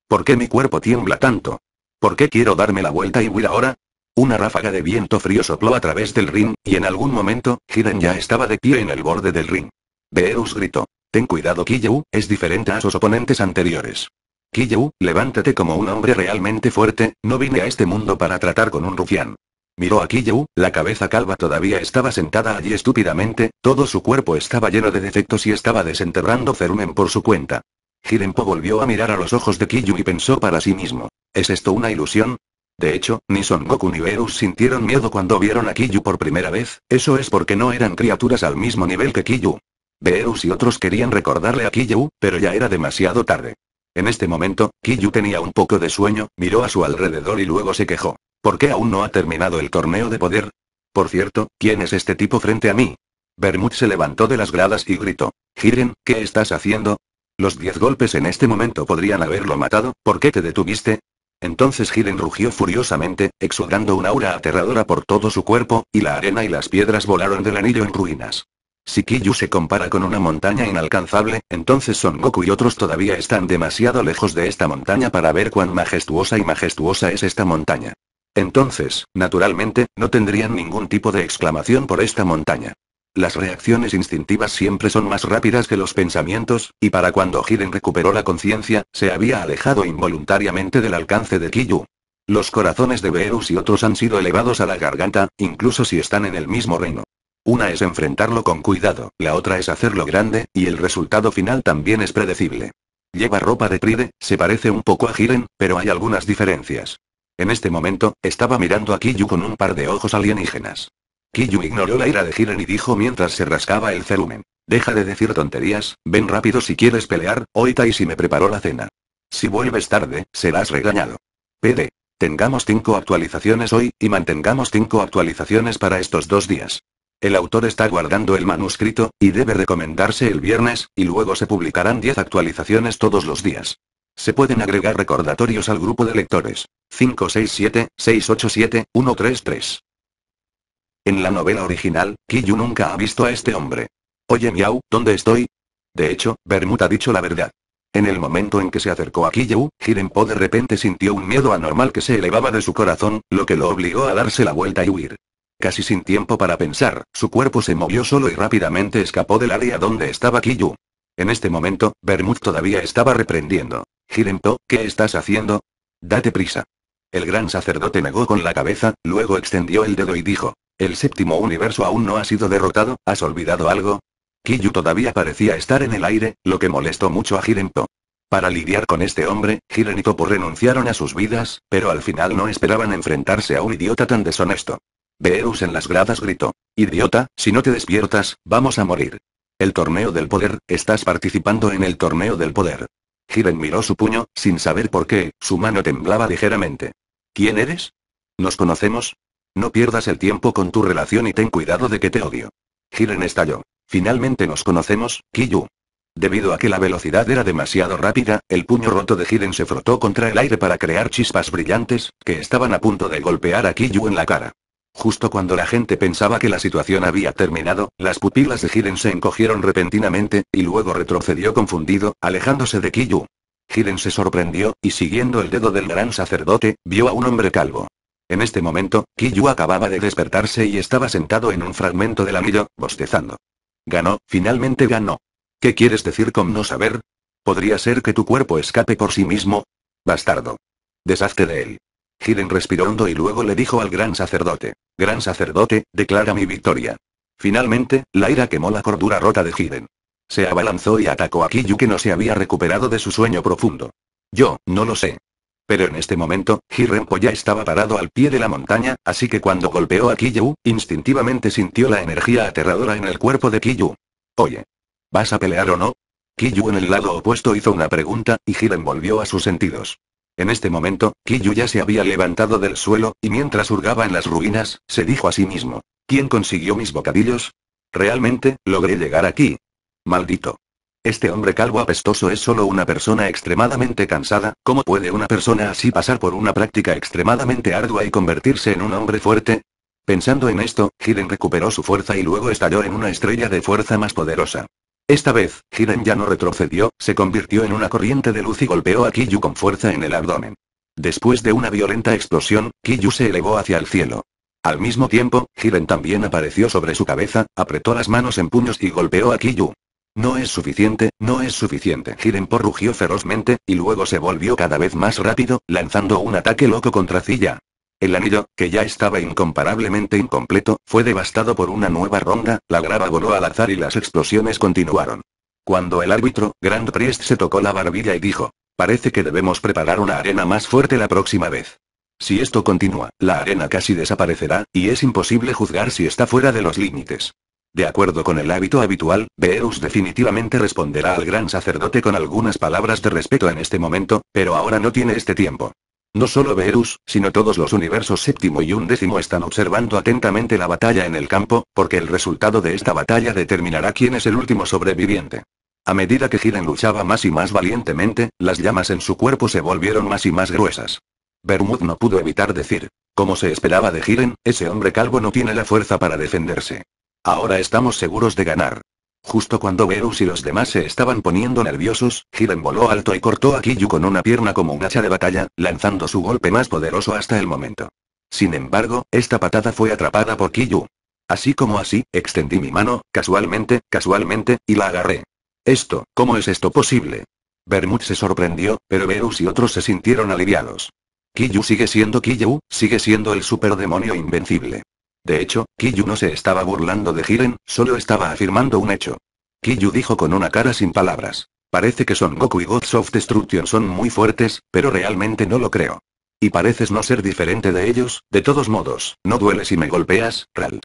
¿Por qué mi cuerpo tiembla tanto? ¿Por qué quiero darme la vuelta y huir ahora? Una ráfaga de viento frío sopló a través del ring, y en algún momento, Hiren ya estaba de pie en el borde del ring. Beerus gritó. Ten cuidado Kiyu, es diferente a sus oponentes anteriores. Kiyu, levántate como un hombre realmente fuerte, no vine a este mundo para tratar con un rufián. Miró a Kiyu, la cabeza calva todavía estaba sentada allí estúpidamente, todo su cuerpo estaba lleno de defectos y estaba desenterrando cerumen por su cuenta. Jirenpo volvió a mirar a los ojos de Kiyu y pensó para sí mismo. ¿Es esto una ilusión? De hecho, ni Son Goku ni Beerus sintieron miedo cuando vieron a Kiyu por primera vez, eso es porque no eran criaturas al mismo nivel que Kiyu. Beerus y otros querían recordarle a Kiyu, pero ya era demasiado tarde. En este momento, Kiyu tenía un poco de sueño, miró a su alrededor y luego se quejó. ¿Por qué aún no ha terminado el torneo de poder? Por cierto, ¿quién es este tipo frente a mí? Bermud se levantó de las gradas y gritó. Giren, ¿qué estás haciendo? Los diez golpes en este momento podrían haberlo matado, ¿por qué te detuviste? Entonces Hiren rugió furiosamente, exudando una aura aterradora por todo su cuerpo, y la arena y las piedras volaron del anillo en ruinas. Si Kiyu se compara con una montaña inalcanzable, entonces Son Goku y otros todavía están demasiado lejos de esta montaña para ver cuán majestuosa y majestuosa es esta montaña. Entonces, naturalmente, no tendrían ningún tipo de exclamación por esta montaña. Las reacciones instintivas siempre son más rápidas que los pensamientos, y para cuando Hiren recuperó la conciencia, se había alejado involuntariamente del alcance de Kiyu. Los corazones de Beerus y otros han sido elevados a la garganta, incluso si están en el mismo reino. Una es enfrentarlo con cuidado, la otra es hacerlo grande, y el resultado final también es predecible. Lleva ropa de Pride, se parece un poco a Hiren, pero hay algunas diferencias. En este momento, estaba mirando a Kiyu con un par de ojos alienígenas. Kiyu ignoró la ira de Jiren y dijo mientras se rascaba el cerumen. Deja de decir tonterías, ven rápido si quieres pelear, y si me preparó la cena. Si vuelves tarde, serás regañado. PD. Tengamos cinco actualizaciones hoy, y mantengamos cinco actualizaciones para estos dos días. El autor está guardando el manuscrito, y debe recomendarse el viernes, y luego se publicarán 10 actualizaciones todos los días. Se pueden agregar recordatorios al grupo de lectores. 567-687-133. En la novela original, Kiyu nunca ha visto a este hombre. Oye Miau, ¿dónde estoy? De hecho, Bermud ha dicho la verdad. En el momento en que se acercó a Kiyu, Jirenpo de repente sintió un miedo anormal que se elevaba de su corazón, lo que lo obligó a darse la vuelta y huir. Casi sin tiempo para pensar, su cuerpo se movió solo y rápidamente escapó del área donde estaba Kiyu. En este momento, Bermud todavía estaba reprendiendo. Jirenpo, ¿qué estás haciendo? Date prisa. El gran sacerdote negó con la cabeza, luego extendió el dedo y dijo, el séptimo universo aún no ha sido derrotado, ¿has olvidado algo? Kiyu todavía parecía estar en el aire, lo que molestó mucho a girento Para lidiar con este hombre, Hiren y Topo renunciaron a sus vidas, pero al final no esperaban enfrentarse a un idiota tan deshonesto. Beerus en las gradas gritó. Idiota, si no te despiertas, vamos a morir. El torneo del poder, estás participando en el torneo del poder. Hiren miró su puño, sin saber por qué, su mano temblaba ligeramente. ¿Quién eres? ¿Nos conocemos? No pierdas el tiempo con tu relación y ten cuidado de que te odio. Hiren estalló. Finalmente nos conocemos, Kiyu. Debido a que la velocidad era demasiado rápida, el puño roto de Hiren se frotó contra el aire para crear chispas brillantes, que estaban a punto de golpear a Kiyu en la cara. Justo cuando la gente pensaba que la situación había terminado, las pupilas de Hiren se encogieron repentinamente, y luego retrocedió confundido, alejándose de Kiyu. Hiren se sorprendió, y siguiendo el dedo del gran sacerdote, vio a un hombre calvo. En este momento, Kiyu acababa de despertarse y estaba sentado en un fragmento del anillo, bostezando. Ganó, finalmente ganó. ¿Qué quieres decir con no saber? Podría ser que tu cuerpo escape por sí mismo. Bastardo. Deshazte de él. Hiden respiró hondo y luego le dijo al gran sacerdote. Gran sacerdote, declara mi victoria. Finalmente, la ira quemó la cordura rota de hiden Se abalanzó y atacó a Kiyu que no se había recuperado de su sueño profundo. Yo, no lo sé. Pero en este momento, Hirempo ya estaba parado al pie de la montaña, así que cuando golpeó a Kiyu, instintivamente sintió la energía aterradora en el cuerpo de Kiyu. Oye. ¿Vas a pelear o no? Kiyu en el lado opuesto hizo una pregunta, y Jiren volvió a sus sentidos. En este momento, Kiyu ya se había levantado del suelo, y mientras hurgaba en las ruinas, se dijo a sí mismo. ¿Quién consiguió mis bocadillos? Realmente, logré llegar aquí. Maldito. Este hombre calvo apestoso es solo una persona extremadamente cansada, ¿cómo puede una persona así pasar por una práctica extremadamente ardua y convertirse en un hombre fuerte? Pensando en esto, Hiren recuperó su fuerza y luego estalló en una estrella de fuerza más poderosa. Esta vez, Hiren ya no retrocedió, se convirtió en una corriente de luz y golpeó a Kiyu con fuerza en el abdomen. Después de una violenta explosión, Kiyu se elevó hacia el cielo. Al mismo tiempo, Hiren también apareció sobre su cabeza, apretó las manos en puños y golpeó a Kiyu. No es suficiente, no es suficiente. por rugió ferozmente, y luego se volvió cada vez más rápido, lanzando un ataque loco contra Cilla. El anillo, que ya estaba incomparablemente incompleto, fue devastado por una nueva ronda, la grava voló al azar y las explosiones continuaron. Cuando el árbitro, Grand Priest se tocó la barbilla y dijo, parece que debemos preparar una arena más fuerte la próxima vez. Si esto continúa, la arena casi desaparecerá, y es imposible juzgar si está fuera de los límites. De acuerdo con el hábito habitual, Beerus definitivamente responderá al gran sacerdote con algunas palabras de respeto en este momento, pero ahora no tiene este tiempo. No solo Beerus, sino todos los universos séptimo y undécimo están observando atentamente la batalla en el campo, porque el resultado de esta batalla determinará quién es el último sobreviviente. A medida que Giran luchaba más y más valientemente, las llamas en su cuerpo se volvieron más y más gruesas. Bermud no pudo evitar decir. Como se esperaba de Giren, ese hombre calvo no tiene la fuerza para defenderse. Ahora estamos seguros de ganar. Justo cuando Verus y los demás se estaban poniendo nerviosos, Hiren voló alto y cortó a Kiyu con una pierna como un hacha de batalla, lanzando su golpe más poderoso hasta el momento. Sin embargo, esta patada fue atrapada por Kiyu. Así como así, extendí mi mano, casualmente, casualmente, y la agarré. Esto, ¿cómo es esto posible? Bermud se sorprendió, pero Verus y otros se sintieron aliviados. Kiyu sigue siendo Kiyu, sigue siendo el superdemonio invencible. De hecho, Kiyu no se estaba burlando de Jiren, solo estaba afirmando un hecho. Kiyu dijo con una cara sin palabras. Parece que Son Goku y Gods of Destruction son muy fuertes, pero realmente no lo creo. Y pareces no ser diferente de ellos, de todos modos, no dueles y me golpeas, Ral.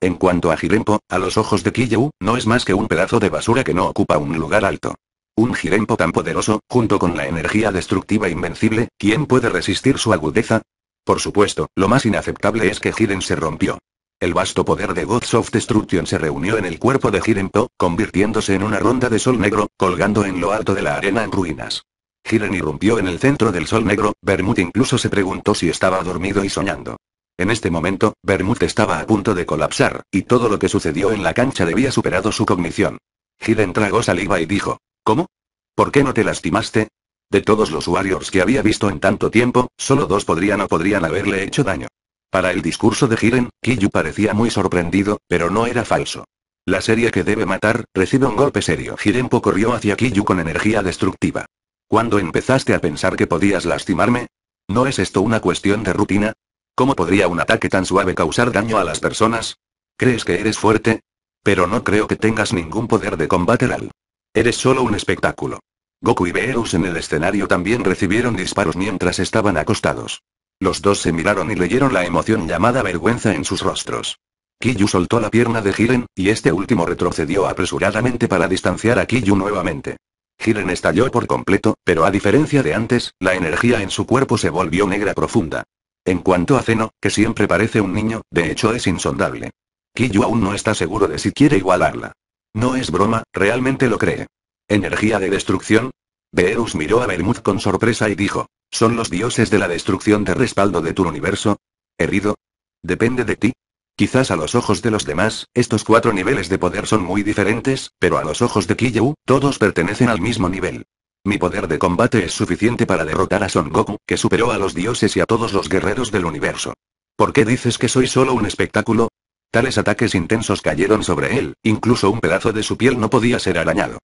En cuanto a Jirenpo, a los ojos de Kiyu, no es más que un pedazo de basura que no ocupa un lugar alto. Un Jirenpo tan poderoso, junto con la energía destructiva invencible, ¿quién puede resistir su agudeza? Por supuesto, lo más inaceptable es que Jiren se rompió. El vasto poder de Gods of Destruction se reunió en el cuerpo de Jiren Po, convirtiéndose en una ronda de sol negro, colgando en lo alto de la arena en ruinas. Jiren irrumpió en el centro del sol negro, Bermud incluso se preguntó si estaba dormido y soñando. En este momento, Bermud estaba a punto de colapsar, y todo lo que sucedió en la cancha debía superado su cognición. Jiren tragó saliva y dijo, ¿Cómo? ¿Por qué no te lastimaste? De todos los Warriors que había visto en tanto tiempo, solo dos podrían o podrían haberle hecho daño. Para el discurso de Hiren, Kiyu parecía muy sorprendido, pero no era falso. La serie que debe matar, recibe un golpe serio. poco corrió hacia Kiyu con energía destructiva. ¿Cuándo empezaste a pensar que podías lastimarme? ¿No es esto una cuestión de rutina? ¿Cómo podría un ataque tan suave causar daño a las personas? ¿Crees que eres fuerte? Pero no creo que tengas ningún poder de combate real. Eres solo un espectáculo. Goku y Beerus en el escenario también recibieron disparos mientras estaban acostados. Los dos se miraron y leyeron la emoción llamada vergüenza en sus rostros. Kiyu soltó la pierna de Jiren, y este último retrocedió apresuradamente para distanciar a Kiyu nuevamente. Jiren estalló por completo, pero a diferencia de antes, la energía en su cuerpo se volvió negra profunda. En cuanto a Zeno, que siempre parece un niño, de hecho es insondable. Kiyu aún no está seguro de si quiere igualarla. No es broma, realmente lo cree. ¿Energía de destrucción? Beerus miró a Bermud con sorpresa y dijo, ¿son los dioses de la destrucción de respaldo de tu universo? ¿Herido? Depende de ti. Quizás a los ojos de los demás, estos cuatro niveles de poder son muy diferentes, pero a los ojos de Kiyu, todos pertenecen al mismo nivel. Mi poder de combate es suficiente para derrotar a Son Goku, que superó a los dioses y a todos los guerreros del universo. ¿Por qué dices que soy solo un espectáculo? Tales ataques intensos cayeron sobre él, incluso un pedazo de su piel no podía ser arañado.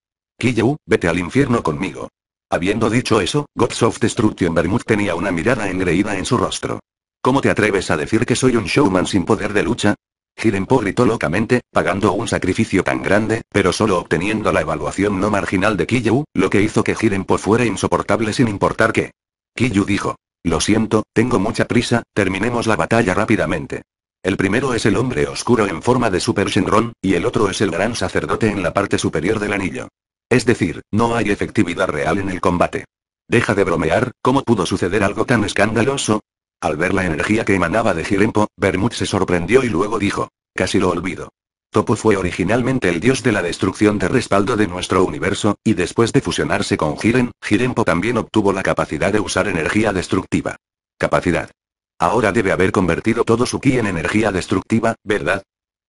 Kiyu, vete al infierno conmigo. Habiendo dicho eso, Gods of Destruction Vermouth tenía una mirada engreída en su rostro. ¿Cómo te atreves a decir que soy un showman sin poder de lucha? Jirenpo gritó locamente, pagando un sacrificio tan grande, pero solo obteniendo la evaluación no marginal de Kiyu, lo que hizo que Jirenpo fuera insoportable sin importar qué. Kiyu dijo. Lo siento, tengo mucha prisa, terminemos la batalla rápidamente. El primero es el hombre oscuro en forma de Super Shenron, y el otro es el gran sacerdote en la parte superior del anillo. Es decir, no hay efectividad real en el combate. Deja de bromear, ¿cómo pudo suceder algo tan escandaloso? Al ver la energía que emanaba de Jirenpo, Bermud se sorprendió y luego dijo, casi lo olvido. Topo fue originalmente el dios de la destrucción de respaldo de nuestro universo, y después de fusionarse con Jiren, Jirenpo también obtuvo la capacidad de usar energía destructiva. Capacidad. Ahora debe haber convertido todo su ki en energía destructiva, ¿verdad?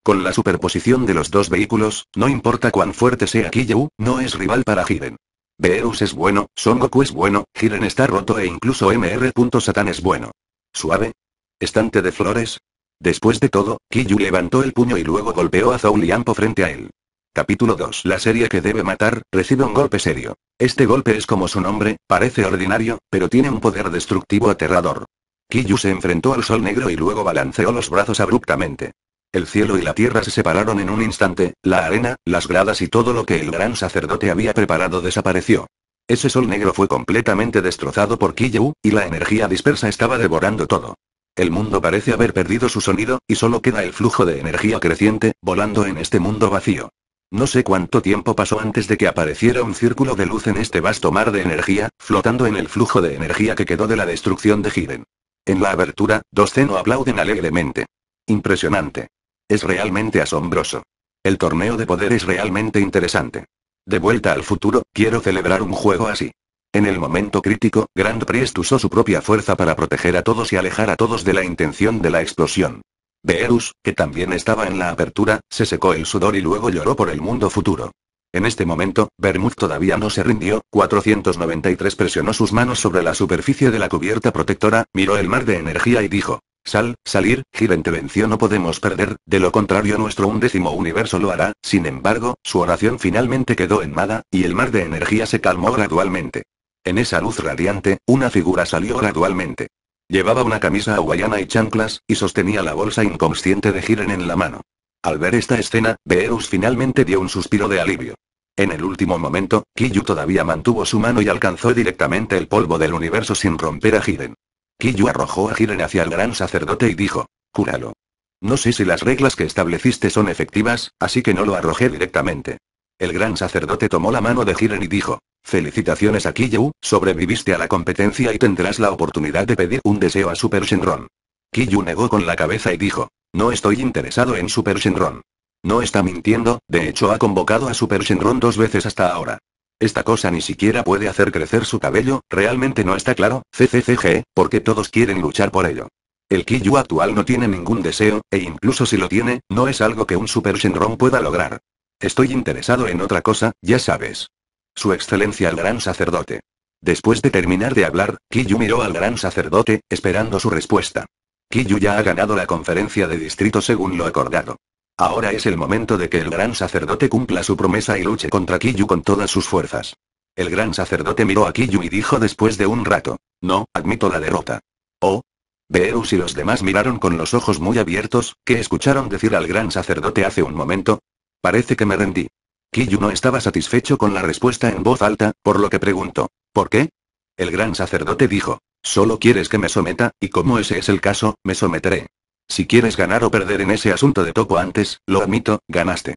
Con la superposición de los dos vehículos, no importa cuán fuerte sea Kiyu, no es rival para Jiren. Beerus es bueno, Son Goku es bueno, Jiren está roto e incluso Mr. Satan es bueno. Suave. Estante de flores. Después de todo, Kiyu levantó el puño y luego golpeó a Liampo frente a él. Capítulo 2 La serie que debe matar, recibe un golpe serio. Este golpe es como su nombre, parece ordinario, pero tiene un poder destructivo aterrador. Kiyu se enfrentó al sol negro y luego balanceó los brazos abruptamente. El cielo y la tierra se separaron en un instante, la arena, las gradas y todo lo que el gran sacerdote había preparado desapareció. Ese sol negro fue completamente destrozado por Kiyu, y la energía dispersa estaba devorando todo. El mundo parece haber perdido su sonido, y solo queda el flujo de energía creciente, volando en este mundo vacío. No sé cuánto tiempo pasó antes de que apareciera un círculo de luz en este vasto mar de energía, flotando en el flujo de energía que quedó de la destrucción de Hiden. En la abertura, dos Zeno aplauden alegremente. Impresionante. Es realmente asombroso. El torneo de poder es realmente interesante. De vuelta al futuro, quiero celebrar un juego así. En el momento crítico, Grand Priest usó su propia fuerza para proteger a todos y alejar a todos de la intención de la explosión. Beerus, que también estaba en la apertura, se secó el sudor y luego lloró por el mundo futuro. En este momento, Bermud todavía no se rindió, 493 presionó sus manos sobre la superficie de la cubierta protectora, miró el mar de energía y dijo, Sal, salir, te venció no podemos perder, de lo contrario nuestro undécimo universo lo hará, sin embargo, su oración finalmente quedó en nada, y el mar de energía se calmó gradualmente. En esa luz radiante, una figura salió gradualmente. Llevaba una camisa hawaiana y chanclas, y sostenía la bolsa inconsciente de Giren en la mano. Al ver esta escena, Beerus finalmente dio un suspiro de alivio. En el último momento, Kiyu todavía mantuvo su mano y alcanzó directamente el polvo del universo sin romper a Giren. Kiyu arrojó a Jiren hacia el gran sacerdote y dijo. Cúralo. No sé si las reglas que estableciste son efectivas, así que no lo arrojé directamente. El gran sacerdote tomó la mano de Jiren y dijo. Felicitaciones a Kiyu, sobreviviste a la competencia y tendrás la oportunidad de pedir un deseo a Super Shenron. Kiyu negó con la cabeza y dijo. No estoy interesado en Super Shenron. No está mintiendo, de hecho ha convocado a Super Shenron dos veces hasta ahora. Esta cosa ni siquiera puede hacer crecer su cabello, realmente no está claro, CCCG, porque todos quieren luchar por ello. El Kiyu actual no tiene ningún deseo, e incluso si lo tiene, no es algo que un Super Shenron pueda lograr. Estoy interesado en otra cosa, ya sabes. Su excelencia el gran sacerdote. Después de terminar de hablar, Kiyu miró al gran sacerdote, esperando su respuesta. Kiyu ya ha ganado la conferencia de distrito según lo acordado. Ahora es el momento de que el gran sacerdote cumpla su promesa y luche contra Kiyu con todas sus fuerzas. El gran sacerdote miró a Kiyu y dijo después de un rato, no, admito la derrota. Oh. Beerus y los demás miraron con los ojos muy abiertos, ¿qué escucharon decir al gran sacerdote hace un momento? Parece que me rendí. Kiyu no estaba satisfecho con la respuesta en voz alta, por lo que preguntó, ¿por qué? El gran sacerdote dijo, solo quieres que me someta, y como ese es el caso, me someteré. Si quieres ganar o perder en ese asunto de topo antes, lo admito, ganaste.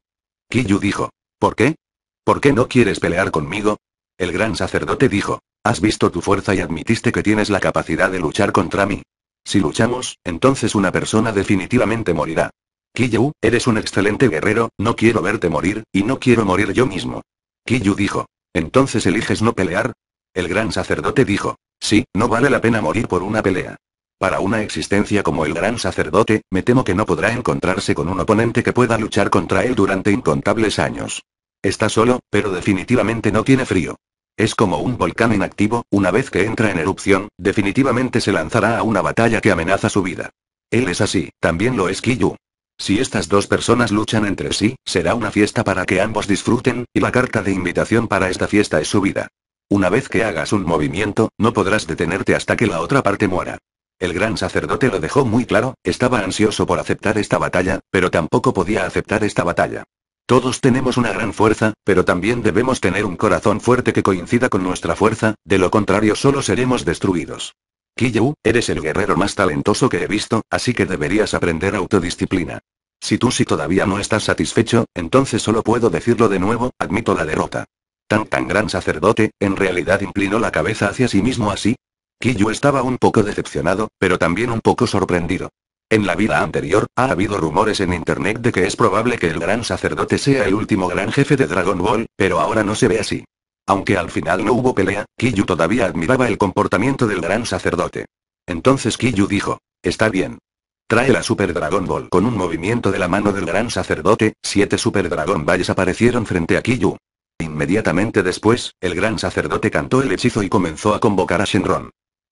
Kiyu dijo. ¿Por qué? ¿Por qué no quieres pelear conmigo? El gran sacerdote dijo. Has visto tu fuerza y admitiste que tienes la capacidad de luchar contra mí. Si luchamos, entonces una persona definitivamente morirá. Kiyu, eres un excelente guerrero, no quiero verte morir, y no quiero morir yo mismo. Kiyu dijo. ¿Entonces eliges no pelear? El gran sacerdote dijo. Sí, no vale la pena morir por una pelea. Para una existencia como el gran sacerdote, me temo que no podrá encontrarse con un oponente que pueda luchar contra él durante incontables años. Está solo, pero definitivamente no tiene frío. Es como un volcán inactivo, una vez que entra en erupción, definitivamente se lanzará a una batalla que amenaza su vida. Él es así, también lo es Kiyu. Si estas dos personas luchan entre sí, será una fiesta para que ambos disfruten, y la carta de invitación para esta fiesta es su vida. Una vez que hagas un movimiento, no podrás detenerte hasta que la otra parte muera. El gran sacerdote lo dejó muy claro, estaba ansioso por aceptar esta batalla, pero tampoco podía aceptar esta batalla. Todos tenemos una gran fuerza, pero también debemos tener un corazón fuerte que coincida con nuestra fuerza, de lo contrario solo seremos destruidos. Kiyu, eres el guerrero más talentoso que he visto, así que deberías aprender autodisciplina. Si tú si todavía no estás satisfecho, entonces solo puedo decirlo de nuevo, admito la derrota. Tan tan gran sacerdote, en realidad inclinó la cabeza hacia sí mismo así, Kiyu estaba un poco decepcionado, pero también un poco sorprendido. En la vida anterior, ha habido rumores en internet de que es probable que el gran sacerdote sea el último gran jefe de Dragon Ball, pero ahora no se ve así. Aunque al final no hubo pelea, Kiyu todavía admiraba el comportamiento del gran sacerdote. Entonces Kiyu dijo, está bien. Trae la Super Dragon Ball con un movimiento de la mano del gran sacerdote, siete Super Dragon Balls aparecieron frente a Kiyu. Inmediatamente después, el gran sacerdote cantó el hechizo y comenzó a convocar a Shenron.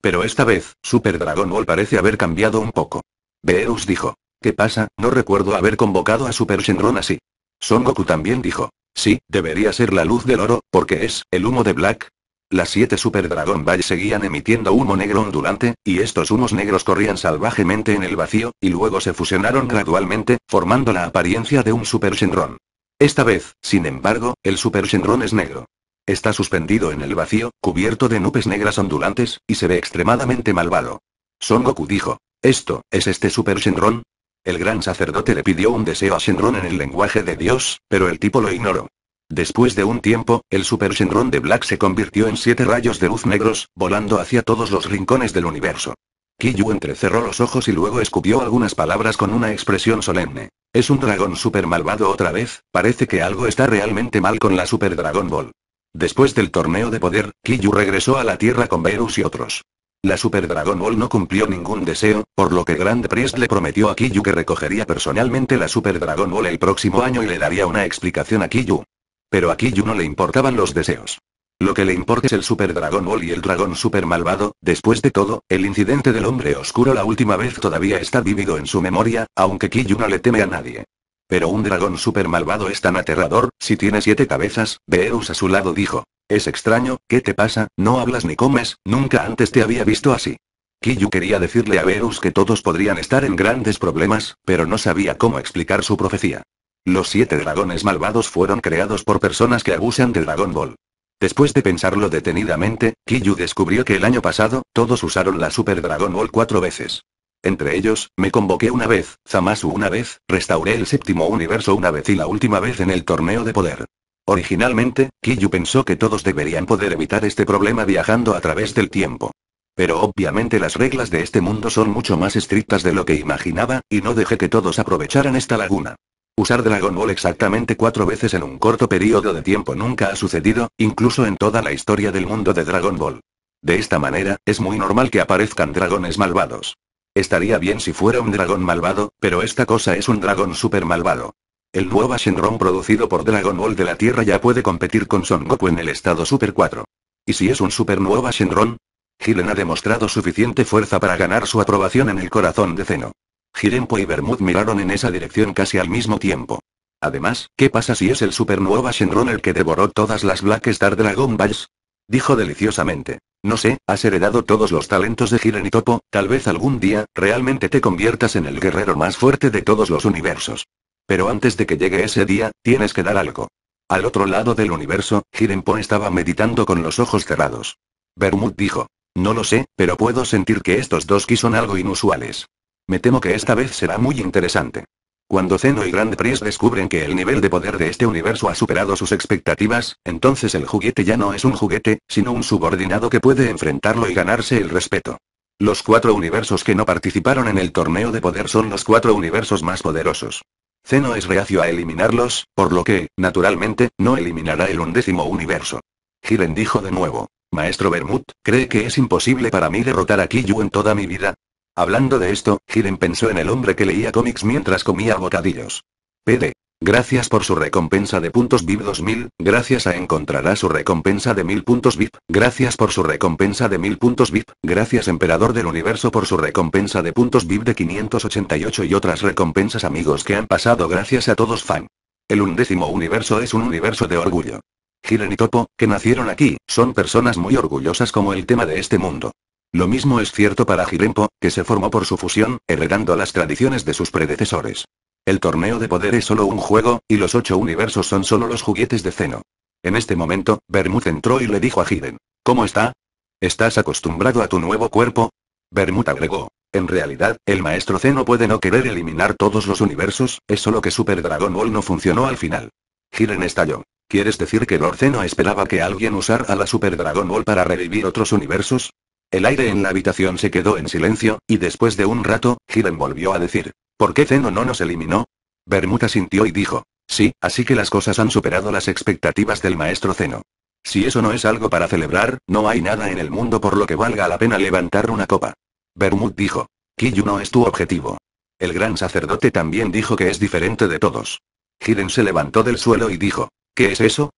Pero esta vez, Super Dragon Ball parece haber cambiado un poco. Beerus dijo. ¿Qué pasa? No recuerdo haber convocado a Super Shenron así. Son Goku también dijo. Sí, debería ser la luz del oro, porque es, el humo de Black. Las siete Super Dragon Ball seguían emitiendo humo negro ondulante, y estos humos negros corrían salvajemente en el vacío, y luego se fusionaron gradualmente, formando la apariencia de un Super Shenron. Esta vez, sin embargo, el Super Shenron es negro. Está suspendido en el vacío, cubierto de nubes negras ondulantes, y se ve extremadamente malvado. Son Goku dijo. ¿Esto, es este Super Shenron? El gran sacerdote le pidió un deseo a Shenron en el lenguaje de Dios, pero el tipo lo ignoró. Después de un tiempo, el Super Shenron de Black se convirtió en siete rayos de luz negros, volando hacia todos los rincones del universo. Kiyu entrecerró los ojos y luego escupió algunas palabras con una expresión solemne. Es un dragón super malvado otra vez, parece que algo está realmente mal con la Super Dragon Ball. Después del torneo de poder, Kiyu regresó a la Tierra con Beerus y otros. La Super Dragon Ball no cumplió ningún deseo, por lo que Grand Priest le prometió a Kiyu que recogería personalmente la Super Dragon Ball el próximo año y le daría una explicación a Kiyu. Pero a Kiyu no le importaban los deseos. Lo que le importa es el Super Dragon Ball y el dragón super malvado, después de todo, el incidente del hombre oscuro la última vez todavía está vivido en su memoria, aunque Kiyu no le teme a nadie. Pero un dragón super malvado es tan aterrador, si tiene siete cabezas, Beerus a su lado dijo. Es extraño, ¿qué te pasa? No hablas ni comes, nunca antes te había visto así. Kiyu quería decirle a Beerus que todos podrían estar en grandes problemas, pero no sabía cómo explicar su profecía. Los siete dragones malvados fueron creados por personas que abusan de Dragon Ball. Después de pensarlo detenidamente, Kiyu descubrió que el año pasado, todos usaron la Super Dragon Ball cuatro veces. Entre ellos, me convoqué una vez, Zamasu una vez, restauré el séptimo universo una vez y la última vez en el torneo de poder. Originalmente, Kiyu pensó que todos deberían poder evitar este problema viajando a través del tiempo. Pero obviamente las reglas de este mundo son mucho más estrictas de lo que imaginaba, y no dejé que todos aprovecharan esta laguna. Usar Dragon Ball exactamente cuatro veces en un corto periodo de tiempo nunca ha sucedido, incluso en toda la historia del mundo de Dragon Ball. De esta manera, es muy normal que aparezcan dragones malvados. Estaría bien si fuera un dragón malvado, pero esta cosa es un dragón super malvado. El nuevo Shenron producido por Dragon Ball de la Tierra ya puede competir con Son Goku en el estado Super 4. ¿Y si es un super nueva Shenron? Jiren ha demostrado suficiente fuerza para ganar su aprobación en el corazón de Zeno. Hirenpo y Bermud miraron en esa dirección casi al mismo tiempo. Además, ¿qué pasa si es el super Nueva Shenron el que devoró todas las Black Star Dragon Balls? Dijo deliciosamente. No sé, has heredado todos los talentos de Giren y Topo, tal vez algún día, realmente te conviertas en el guerrero más fuerte de todos los universos. Pero antes de que llegue ese día, tienes que dar algo. Al otro lado del universo, Jirenpo estaba meditando con los ojos cerrados. Bermud dijo. No lo sé, pero puedo sentir que estos dos ki son algo inusuales. Me temo que esta vez será muy interesante. Cuando Zeno y Grand Prix descubren que el nivel de poder de este universo ha superado sus expectativas, entonces el juguete ya no es un juguete, sino un subordinado que puede enfrentarlo y ganarse el respeto. Los cuatro universos que no participaron en el torneo de poder son los cuatro universos más poderosos. Zeno es reacio a eliminarlos, por lo que, naturalmente, no eliminará el undécimo universo. Jiren dijo de nuevo. Maestro Bermud, ¿cree que es imposible para mí derrotar a Kiyu en toda mi vida? Hablando de esto, Hiren pensó en el hombre que leía cómics mientras comía bocadillos. PD. Gracias por su recompensa de puntos VIP 2000, gracias a encontrará su recompensa de 1000 puntos VIP, gracias por su recompensa de 1000 puntos VIP, gracias emperador del universo por su recompensa de puntos VIP de 588 y otras recompensas amigos que han pasado gracias a todos fan. El undécimo universo es un universo de orgullo. Hiren y Topo, que nacieron aquí, son personas muy orgullosas como el tema de este mundo. Lo mismo es cierto para Jirempo, que se formó por su fusión, heredando las tradiciones de sus predecesores. El torneo de poder es solo un juego, y los ocho universos son solo los juguetes de Zeno. En este momento, Bermud entró y le dijo a Jiren. ¿Cómo está? ¿Estás acostumbrado a tu nuevo cuerpo? Bermud agregó. En realidad, el maestro Zeno puede no querer eliminar todos los universos, es solo que Super Dragon Ball no funcionó al final. Jiren estalló. ¿Quieres decir que Lord Zeno esperaba que alguien usara a la Super Dragon Ball para revivir otros universos? El aire en la habitación se quedó en silencio, y después de un rato, Hiren volvió a decir, ¿por qué Zeno no nos eliminó? Bermuda sintió y dijo, sí, así que las cosas han superado las expectativas del maestro Zeno. Si eso no es algo para celebrar, no hay nada en el mundo por lo que valga la pena levantar una copa. Bermud dijo, Kiyu no es tu objetivo. El gran sacerdote también dijo que es diferente de todos. Hiren se levantó del suelo y dijo, ¿qué es eso?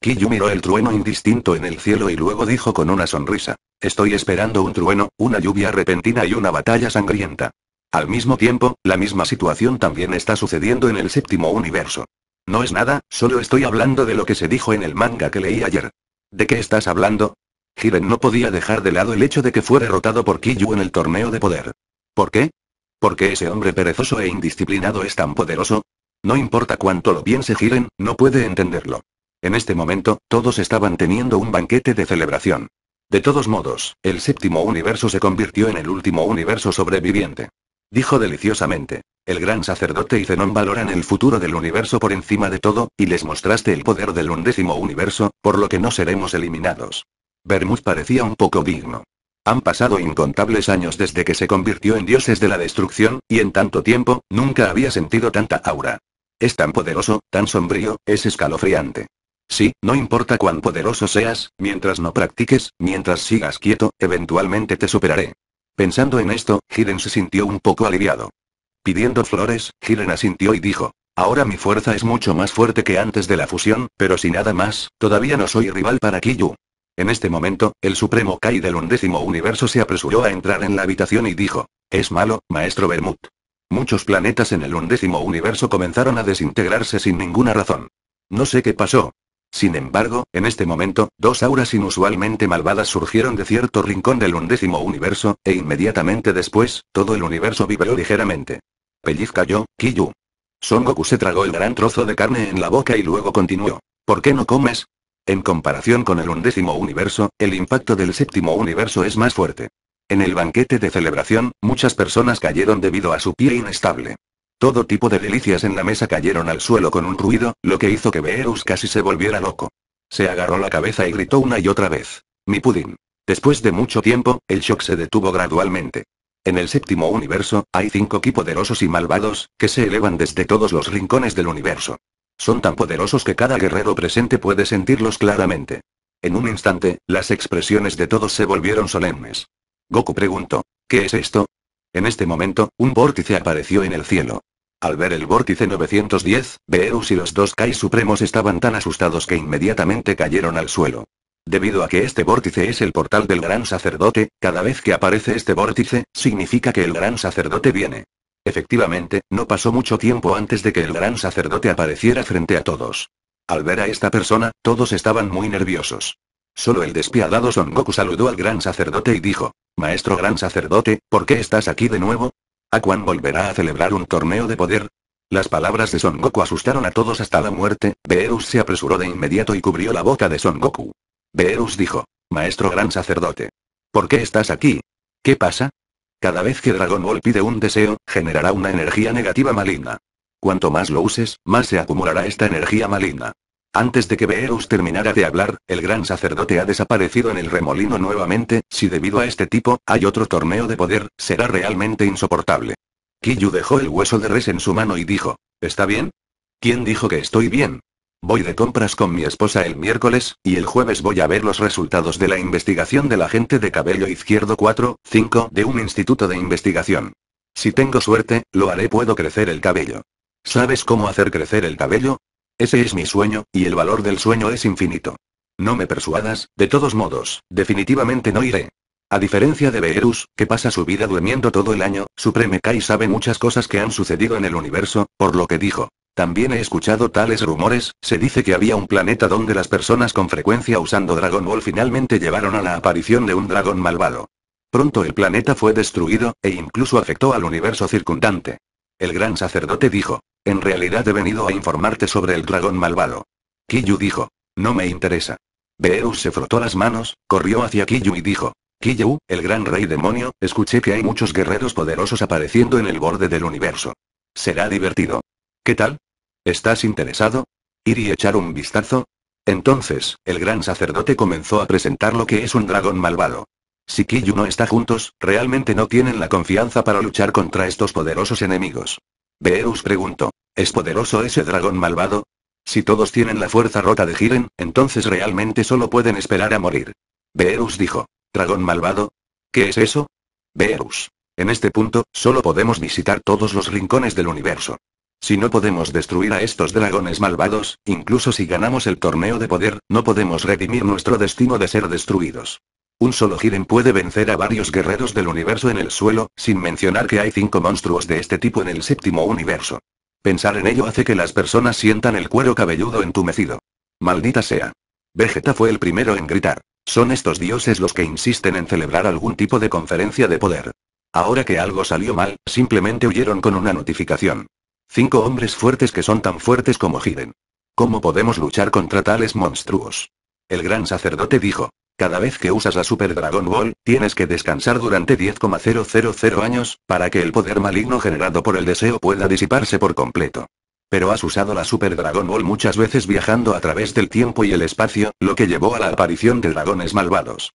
Kiyu miró el trueno indistinto en el cielo y luego dijo con una sonrisa, Estoy esperando un trueno, una lluvia repentina y una batalla sangrienta. Al mismo tiempo, la misma situación también está sucediendo en el séptimo universo. No es nada, solo estoy hablando de lo que se dijo en el manga que leí ayer. ¿De qué estás hablando? Jiren no podía dejar de lado el hecho de que fue derrotado por Kiyu en el torneo de poder. ¿Por qué? Porque ese hombre perezoso e indisciplinado es tan poderoso. No importa cuánto lo piense Jiren, no puede entenderlo. En este momento, todos estaban teniendo un banquete de celebración. De todos modos, el séptimo universo se convirtió en el último universo sobreviviente. Dijo deliciosamente. El gran sacerdote y Zenón valoran el futuro del universo por encima de todo, y les mostraste el poder del undécimo universo, por lo que no seremos eliminados. Bermud parecía un poco digno. Han pasado incontables años desde que se convirtió en dioses de la destrucción, y en tanto tiempo, nunca había sentido tanta aura. Es tan poderoso, tan sombrío, es escalofriante. Sí, no importa cuán poderoso seas, mientras no practiques, mientras sigas quieto, eventualmente te superaré. Pensando en esto, Hiren se sintió un poco aliviado. Pidiendo flores, Hiren asintió y dijo, Ahora mi fuerza es mucho más fuerte que antes de la fusión, pero si nada más, todavía no soy rival para Kiyu. En este momento, el Supremo Kai del undécimo universo se apresuró a entrar en la habitación y dijo, Es malo, maestro Bermud. Muchos planetas en el undécimo universo comenzaron a desintegrarse sin ninguna razón. No sé qué pasó, sin embargo, en este momento, dos auras inusualmente malvadas surgieron de cierto rincón del undécimo universo, e inmediatamente después, todo el universo vibró ligeramente. Pelliz cayó, Kiyu. Son Goku se tragó el gran trozo de carne en la boca y luego continuó. ¿Por qué no comes? En comparación con el undécimo universo, el impacto del séptimo universo es más fuerte. En el banquete de celebración, muchas personas cayeron debido a su pie inestable. Todo tipo de delicias en la mesa cayeron al suelo con un ruido, lo que hizo que Beerus casi se volviera loco. Se agarró la cabeza y gritó una y otra vez. Mi pudín. Después de mucho tiempo, el shock se detuvo gradualmente. En el séptimo universo, hay cinco ki poderosos y malvados, que se elevan desde todos los rincones del universo. Son tan poderosos que cada guerrero presente puede sentirlos claramente. En un instante, las expresiones de todos se volvieron solemnes. Goku preguntó, ¿qué es esto? En este momento, un vórtice apareció en el cielo. Al ver el vórtice 910, Beerus y los dos Kai Supremos estaban tan asustados que inmediatamente cayeron al suelo. Debido a que este vórtice es el portal del gran sacerdote, cada vez que aparece este vórtice, significa que el gran sacerdote viene. Efectivamente, no pasó mucho tiempo antes de que el gran sacerdote apareciera frente a todos. Al ver a esta persona, todos estaban muy nerviosos. Solo el despiadado Son Goku saludó al gran sacerdote y dijo, Maestro gran sacerdote, ¿por qué estás aquí de nuevo? ¿A cuán volverá a celebrar un torneo de poder? Las palabras de Son Goku asustaron a todos hasta la muerte, Beerus se apresuró de inmediato y cubrió la boca de Son Goku. Beerus dijo, Maestro gran sacerdote. ¿Por qué estás aquí? ¿Qué pasa? Cada vez que Dragon Ball pide un deseo, generará una energía negativa maligna. Cuanto más lo uses, más se acumulará esta energía maligna. Antes de que Beerus terminara de hablar, el gran sacerdote ha desaparecido en el remolino nuevamente, si debido a este tipo, hay otro torneo de poder, será realmente insoportable. Kiyu dejó el hueso de res en su mano y dijo, ¿está bien? ¿Quién dijo que estoy bien? Voy de compras con mi esposa el miércoles, y el jueves voy a ver los resultados de la investigación de la gente de cabello izquierdo 4, 5 de un instituto de investigación. Si tengo suerte, lo haré puedo crecer el cabello. ¿Sabes cómo hacer crecer el cabello? Ese es mi sueño, y el valor del sueño es infinito. No me persuadas, de todos modos, definitivamente no iré. A diferencia de Beerus, que pasa su vida durmiendo todo el año, Supreme Kai sabe muchas cosas que han sucedido en el universo, por lo que dijo. También he escuchado tales rumores, se dice que había un planeta donde las personas con frecuencia usando Dragon Ball finalmente llevaron a la aparición de un dragón malvado. Pronto el planeta fue destruido, e incluso afectó al universo circundante. El gran sacerdote dijo. En realidad he venido a informarte sobre el dragón malvado. Kiyu dijo. No me interesa. Beus se frotó las manos, corrió hacia Kiyu y dijo. Kiyu, el gran rey demonio, escuché que hay muchos guerreros poderosos apareciendo en el borde del universo. Será divertido. ¿Qué tal? ¿Estás interesado? ¿Ir y echar un vistazo? Entonces, el gran sacerdote comenzó a presentar lo que es un dragón malvado. Si Kiyu no está juntos, realmente no tienen la confianza para luchar contra estos poderosos enemigos. Beerus preguntó. ¿Es poderoso ese dragón malvado? Si todos tienen la fuerza rota de Jiren, entonces realmente solo pueden esperar a morir. Beerus dijo. ¿Dragón malvado? ¿Qué es eso? Beerus. En este punto, solo podemos visitar todos los rincones del universo. Si no podemos destruir a estos dragones malvados, incluso si ganamos el torneo de poder, no podemos redimir nuestro destino de ser destruidos. Un solo Jiren puede vencer a varios guerreros del universo en el suelo, sin mencionar que hay cinco monstruos de este tipo en el séptimo universo. Pensar en ello hace que las personas sientan el cuero cabelludo entumecido. Maldita sea. Vegeta fue el primero en gritar. Son estos dioses los que insisten en celebrar algún tipo de conferencia de poder. Ahora que algo salió mal, simplemente huyeron con una notificación. Cinco hombres fuertes que son tan fuertes como Jiren. ¿Cómo podemos luchar contra tales monstruos? El gran sacerdote dijo. Cada vez que usas la Super Dragon Ball, tienes que descansar durante 10,000 años, para que el poder maligno generado por el deseo pueda disiparse por completo. Pero has usado la Super Dragon Ball muchas veces viajando a través del tiempo y el espacio, lo que llevó a la aparición de dragones malvados.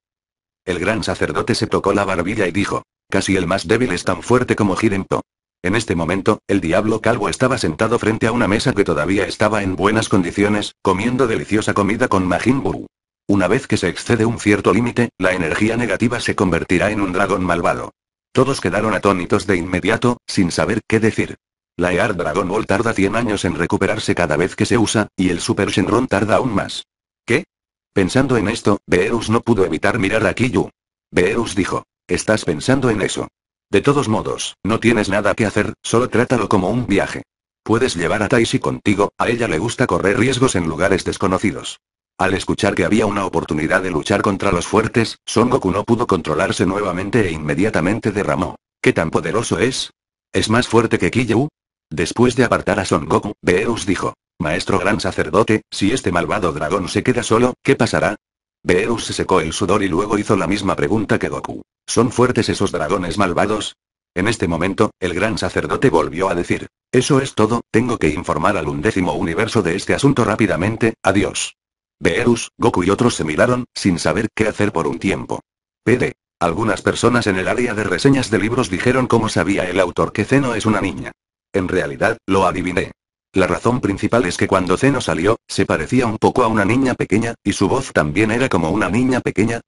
El gran sacerdote se tocó la barbilla y dijo, casi el más débil es tan fuerte como Girempo. En este momento, el diablo calvo estaba sentado frente a una mesa que todavía estaba en buenas condiciones, comiendo deliciosa comida con Majin Buu. Una vez que se excede un cierto límite, la energía negativa se convertirá en un dragón malvado. Todos quedaron atónitos de inmediato, sin saber qué decir. La Ear Dragon Ball tarda 100 años en recuperarse cada vez que se usa, y el Super Shenron tarda aún más. ¿Qué? Pensando en esto, Beerus no pudo evitar mirar a Kiyu. Beerus dijo. Estás pensando en eso. De todos modos, no tienes nada que hacer, solo trátalo como un viaje. Puedes llevar a Taishi contigo, a ella le gusta correr riesgos en lugares desconocidos. Al escuchar que había una oportunidad de luchar contra los fuertes, Son Goku no pudo controlarse nuevamente e inmediatamente derramó. ¿Qué tan poderoso es? ¿Es más fuerte que Kiyu? Después de apartar a Son Goku, Beerus dijo. Maestro gran sacerdote, si este malvado dragón se queda solo, ¿qué pasará? Beerus se secó el sudor y luego hizo la misma pregunta que Goku. ¿Son fuertes esos dragones malvados? En este momento, el gran sacerdote volvió a decir. Eso es todo, tengo que informar al undécimo universo de este asunto rápidamente, adiós. Beerus, Goku y otros se miraron, sin saber qué hacer por un tiempo. PD. Algunas personas en el área de reseñas de libros dijeron cómo sabía el autor que Zeno es una niña. En realidad, lo adiviné. La razón principal es que cuando Zeno salió, se parecía un poco a una niña pequeña, y su voz también era como una niña pequeña.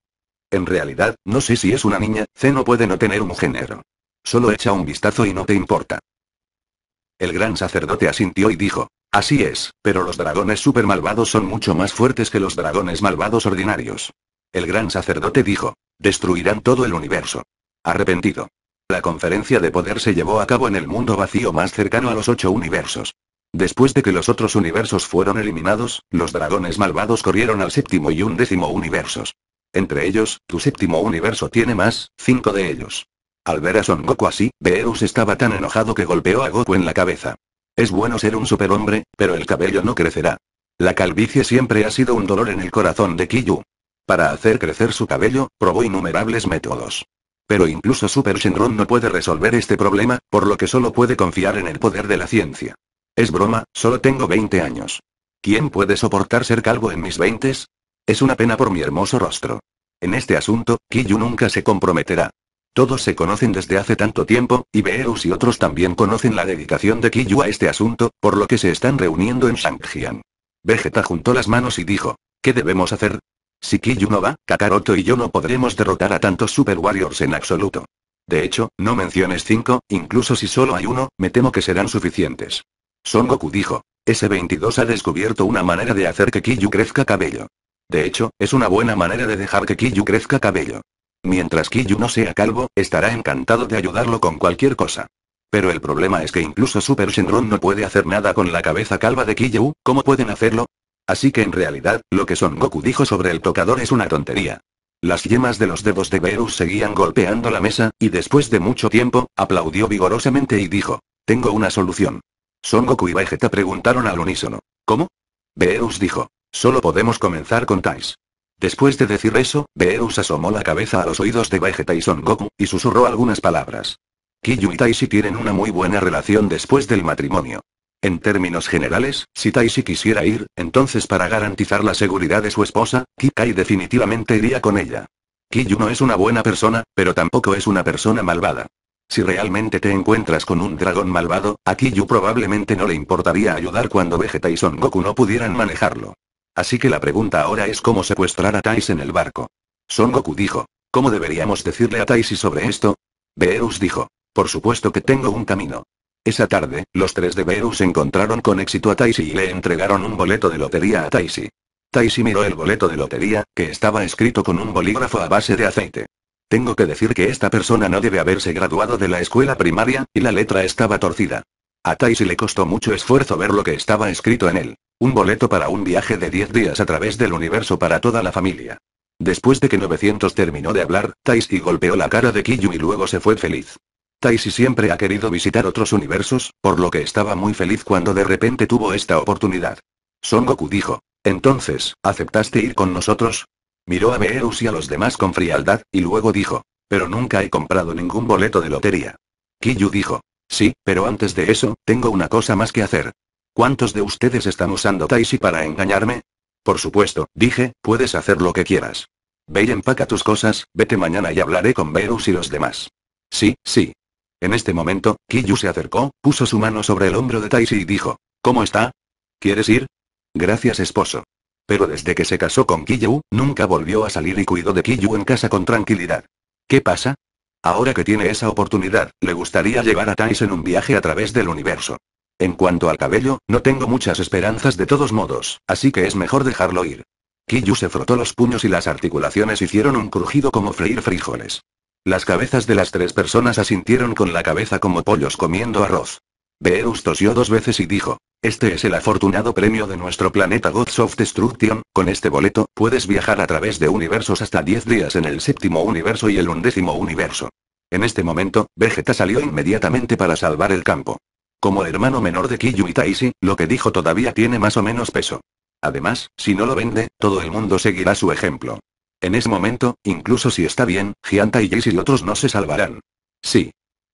En realidad, no sé si es una niña, Zeno puede no tener un género. Solo echa un vistazo y no te importa. El gran sacerdote asintió y dijo, Así es, pero los dragones super malvados son mucho más fuertes que los dragones malvados ordinarios. El gran sacerdote dijo, destruirán todo el universo. Arrepentido. La conferencia de poder se llevó a cabo en el mundo vacío más cercano a los ocho universos. Después de que los otros universos fueron eliminados, los dragones malvados corrieron al séptimo y undécimo universos. Entre ellos, tu séptimo universo tiene más, cinco de ellos. Al ver a Son Goku así, Beerus estaba tan enojado que golpeó a Goku en la cabeza. Es bueno ser un superhombre, pero el cabello no crecerá. La calvicie siempre ha sido un dolor en el corazón de Kiyu. Para hacer crecer su cabello, probó innumerables métodos. Pero incluso Super Shenron no puede resolver este problema, por lo que solo puede confiar en el poder de la ciencia. Es broma, solo tengo 20 años. ¿Quién puede soportar ser calvo en mis 20? Es una pena por mi hermoso rostro. En este asunto, Kiyu nunca se comprometerá. Todos se conocen desde hace tanto tiempo, y Beerus y otros también conocen la dedicación de Kiyu a este asunto, por lo que se están reuniendo en Shangjian. Vegeta juntó las manos y dijo, ¿qué debemos hacer? Si Kiyu no va, Kakaroto y yo no podremos derrotar a tantos Super Warriors en absoluto. De hecho, no menciones cinco, incluso si solo hay uno, me temo que serán suficientes. Son Goku dijo. S22 ha descubierto una manera de hacer que Kiyu crezca cabello. De hecho, es una buena manera de dejar que Kiyu crezca cabello. Mientras Kiyu no sea calvo, estará encantado de ayudarlo con cualquier cosa. Pero el problema es que incluso Super Shenron no puede hacer nada con la cabeza calva de Kiyu, ¿cómo pueden hacerlo? Así que en realidad, lo que Son Goku dijo sobre el tocador es una tontería. Las yemas de los dedos de Beerus seguían golpeando la mesa, y después de mucho tiempo, aplaudió vigorosamente y dijo, tengo una solución. Son Goku y Vegeta preguntaron al unísono, ¿cómo? Beerus dijo, solo podemos comenzar con Tais. Después de decir eso, Beerus asomó la cabeza a los oídos de Vegeta y Son Goku, y susurró algunas palabras. Kiyu y Taishi tienen una muy buena relación después del matrimonio. En términos generales, si Taishi quisiera ir, entonces para garantizar la seguridad de su esposa, Kikai definitivamente iría con ella. Kiyu no es una buena persona, pero tampoco es una persona malvada. Si realmente te encuentras con un dragón malvado, a Kiyu probablemente no le importaría ayudar cuando Vegeta y Son Goku no pudieran manejarlo. Así que la pregunta ahora es cómo secuestrar a Tais en el barco. Son Goku dijo. ¿Cómo deberíamos decirle a Taisi sobre esto? Beerus dijo. Por supuesto que tengo un camino. Esa tarde, los tres de Beerus encontraron con éxito a Taisi y le entregaron un boleto de lotería a Taisi. Taisi miró el boleto de lotería, que estaba escrito con un bolígrafo a base de aceite. Tengo que decir que esta persona no debe haberse graduado de la escuela primaria, y la letra estaba torcida. A Taisi le costó mucho esfuerzo ver lo que estaba escrito en él. Un boleto para un viaje de 10 días a través del universo para toda la familia. Después de que 900 terminó de hablar, Taisi golpeó la cara de Kiyu y luego se fue feliz. Taisi siempre ha querido visitar otros universos, por lo que estaba muy feliz cuando de repente tuvo esta oportunidad. Son Goku dijo. Entonces, ¿aceptaste ir con nosotros? Miró a Beerus y a los demás con frialdad, y luego dijo. Pero nunca he comprado ningún boleto de lotería. Kiyu dijo. Sí, pero antes de eso, tengo una cosa más que hacer. ¿Cuántos de ustedes están usando Taisi para engañarme? Por supuesto, dije, puedes hacer lo que quieras. Ve y empaca tus cosas, vete mañana y hablaré con Verus y los demás. Sí, sí. En este momento, Kiyu se acercó, puso su mano sobre el hombro de Taisi y dijo, ¿Cómo está? ¿Quieres ir? Gracias esposo. Pero desde que se casó con Kiyu, nunca volvió a salir y cuidó de Kiyu en casa con tranquilidad. ¿Qué pasa? Ahora que tiene esa oportunidad, le gustaría llevar a Tais en un viaje a través del universo. En cuanto al cabello, no tengo muchas esperanzas de todos modos, así que es mejor dejarlo ir. Kiyu se frotó los puños y las articulaciones hicieron un crujido como freír frijoles. Las cabezas de las tres personas asintieron con la cabeza como pollos comiendo arroz. Beerus tosió dos veces y dijo, este es el afortunado premio de nuestro planeta Gods of Destruction, con este boleto, puedes viajar a través de universos hasta 10 días en el séptimo universo y el undécimo universo. En este momento, Vegeta salió inmediatamente para salvar el campo. Como hermano menor de Kiyu y Taishi, lo que dijo todavía tiene más o menos peso. Además, si no lo vende, todo el mundo seguirá su ejemplo. En ese momento, incluso si está bien, Gianta y Jace y otros no se salvarán. Sí.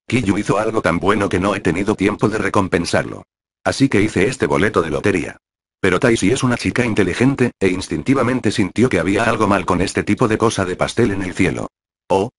Kiyu hizo algo tan bueno que no he tenido tiempo de recompensarlo. Así que hice este boleto de lotería. Pero Taishi es una chica inteligente, e instintivamente sintió que había algo mal con este tipo de cosa de pastel en el cielo. Oh,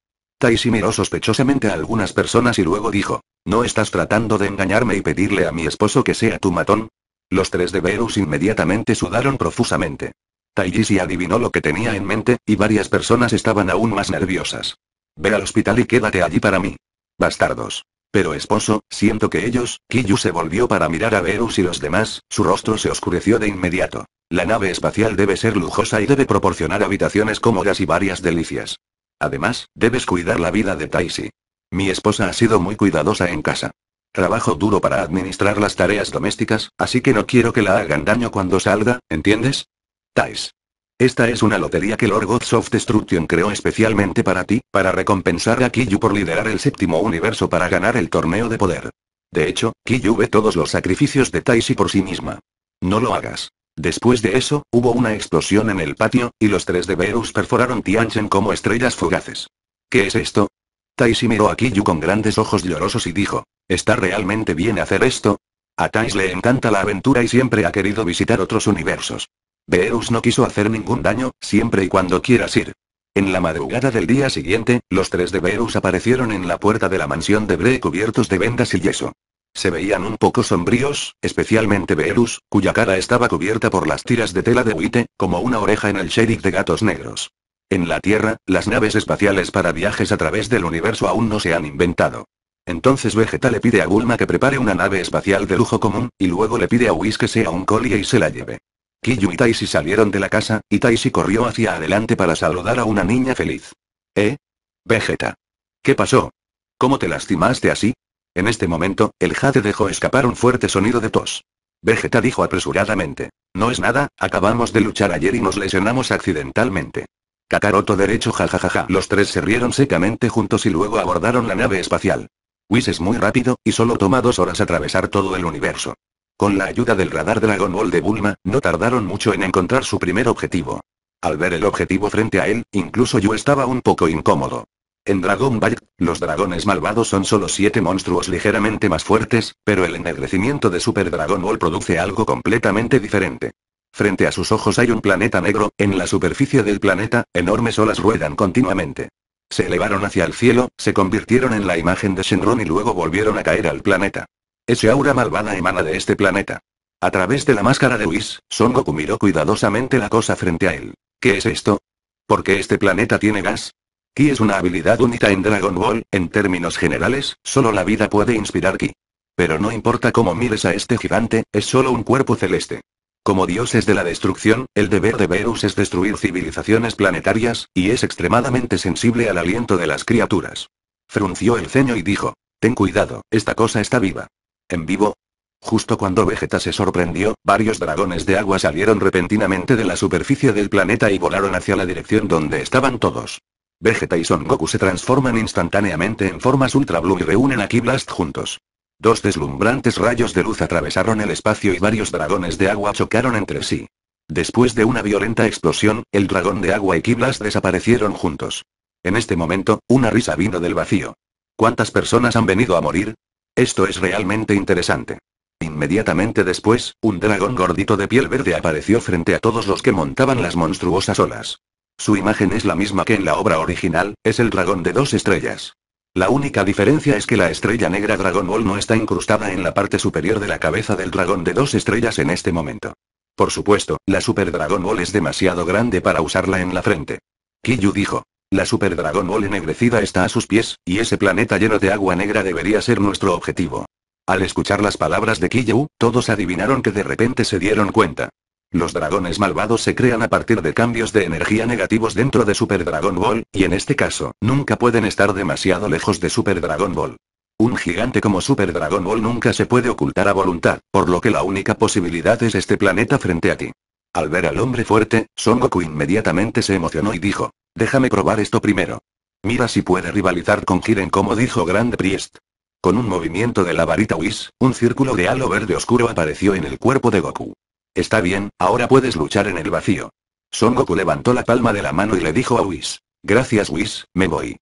Taiji miró sospechosamente a algunas personas y luego dijo, ¿no estás tratando de engañarme y pedirle a mi esposo que sea tu matón? Los tres de Verus inmediatamente sudaron profusamente. Taiji adivinó lo que tenía en mente, y varias personas estaban aún más nerviosas. Ve al hospital y quédate allí para mí. Bastardos. Pero esposo, siento que ellos, Kiyu se volvió para mirar a Verus y los demás, su rostro se oscureció de inmediato. La nave espacial debe ser lujosa y debe proporcionar habitaciones cómodas y varias delicias. Además, debes cuidar la vida de Taisi. Mi esposa ha sido muy cuidadosa en casa. Trabajo duro para administrar las tareas domésticas, así que no quiero que la hagan daño cuando salga, ¿entiendes? Tais. Esta es una lotería que Lord Gods of Destruction creó especialmente para ti, para recompensar a Kiyu por liderar el séptimo universo para ganar el torneo de poder. De hecho, Kiyu ve todos los sacrificios de Taisi por sí misma. No lo hagas. Después de eso, hubo una explosión en el patio, y los tres de Beerus perforaron Tianchen como estrellas fugaces. ¿Qué es esto? Taisi miró a Kiyu con grandes ojos llorosos y dijo, ¿está realmente bien hacer esto? A Tais le encanta la aventura y siempre ha querido visitar otros universos. Beerus no quiso hacer ningún daño, siempre y cuando quieras ir. En la madrugada del día siguiente, los tres de Beerus aparecieron en la puerta de la mansión de Bre cubiertos de vendas y yeso. Se veían un poco sombríos, especialmente Beerus, cuya cara estaba cubierta por las tiras de tela de huite, como una oreja en el sheriff de gatos negros. En la Tierra, las naves espaciales para viajes a través del universo aún no se han inventado. Entonces Vegeta le pide a Bulma que prepare una nave espacial de lujo común, y luego le pide a Whis que sea un collie y se la lleve. Kiyu y Taisi salieron de la casa, y Taisi corrió hacia adelante para saludar a una niña feliz. ¿Eh? Vegeta. ¿Qué pasó? ¿Cómo te lastimaste así? En este momento, el jade dejó escapar un fuerte sonido de tos. Vegeta dijo apresuradamente. No es nada, acabamos de luchar ayer y nos lesionamos accidentalmente. Kakaroto derecho jajajaja. Los tres se rieron secamente juntos y luego abordaron la nave espacial. Whis es muy rápido, y solo toma dos horas atravesar todo el universo. Con la ayuda del radar Dragon Ball de Bulma, no tardaron mucho en encontrar su primer objetivo. Al ver el objetivo frente a él, incluso yo estaba un poco incómodo. En Dragon Ball, los dragones malvados son solo siete monstruos ligeramente más fuertes, pero el ennegrecimiento de Super Dragon Ball produce algo completamente diferente. Frente a sus ojos hay un planeta negro, en la superficie del planeta, enormes olas ruedan continuamente. Se elevaron hacia el cielo, se convirtieron en la imagen de Shenron y luego volvieron a caer al planeta. Ese aura malvada emana de este planeta. A través de la máscara de Whis, Son Goku miró cuidadosamente la cosa frente a él. ¿Qué es esto? ¿Por qué este planeta tiene gas, Ki es una habilidad única en Dragon Ball, en términos generales, solo la vida puede inspirar Ki. Pero no importa cómo mires a este gigante, es solo un cuerpo celeste. Como dioses de la destrucción, el deber de Verus es destruir civilizaciones planetarias, y es extremadamente sensible al aliento de las criaturas. Frunció el ceño y dijo, ten cuidado, esta cosa está viva. ¿En vivo? Justo cuando Vegeta se sorprendió, varios dragones de agua salieron repentinamente de la superficie del planeta y volaron hacia la dirección donde estaban todos. Vegeta y Son Goku se transforman instantáneamente en formas Ultra Blue y reúnen a Ki Blast juntos. Dos deslumbrantes rayos de luz atravesaron el espacio y varios dragones de agua chocaron entre sí. Después de una violenta explosión, el dragón de agua y Ki Blast desaparecieron juntos. En este momento, una risa vino del vacío. ¿Cuántas personas han venido a morir? Esto es realmente interesante. Inmediatamente después, un dragón gordito de piel verde apareció frente a todos los que montaban las monstruosas olas. Su imagen es la misma que en la obra original, es el dragón de dos estrellas. La única diferencia es que la estrella negra Dragon Ball no está incrustada en la parte superior de la cabeza del dragón de dos estrellas en este momento. Por supuesto, la Super Dragon Ball es demasiado grande para usarla en la frente. Kiyu dijo. La Super Dragon Ball ennegrecida está a sus pies, y ese planeta lleno de agua negra debería ser nuestro objetivo. Al escuchar las palabras de Kiyu, todos adivinaron que de repente se dieron cuenta. Los dragones malvados se crean a partir de cambios de energía negativos dentro de Super Dragon Ball, y en este caso, nunca pueden estar demasiado lejos de Super Dragon Ball. Un gigante como Super Dragon Ball nunca se puede ocultar a voluntad, por lo que la única posibilidad es este planeta frente a ti. Al ver al hombre fuerte, Son Goku inmediatamente se emocionó y dijo, déjame probar esto primero. Mira si puede rivalizar con Jiren como dijo Grand Priest. Con un movimiento de la varita Whis, un círculo de halo verde oscuro apareció en el cuerpo de Goku. Está bien, ahora puedes luchar en el vacío. Son Goku levantó la palma de la mano y le dijo a Whis. Gracias Whis, me voy.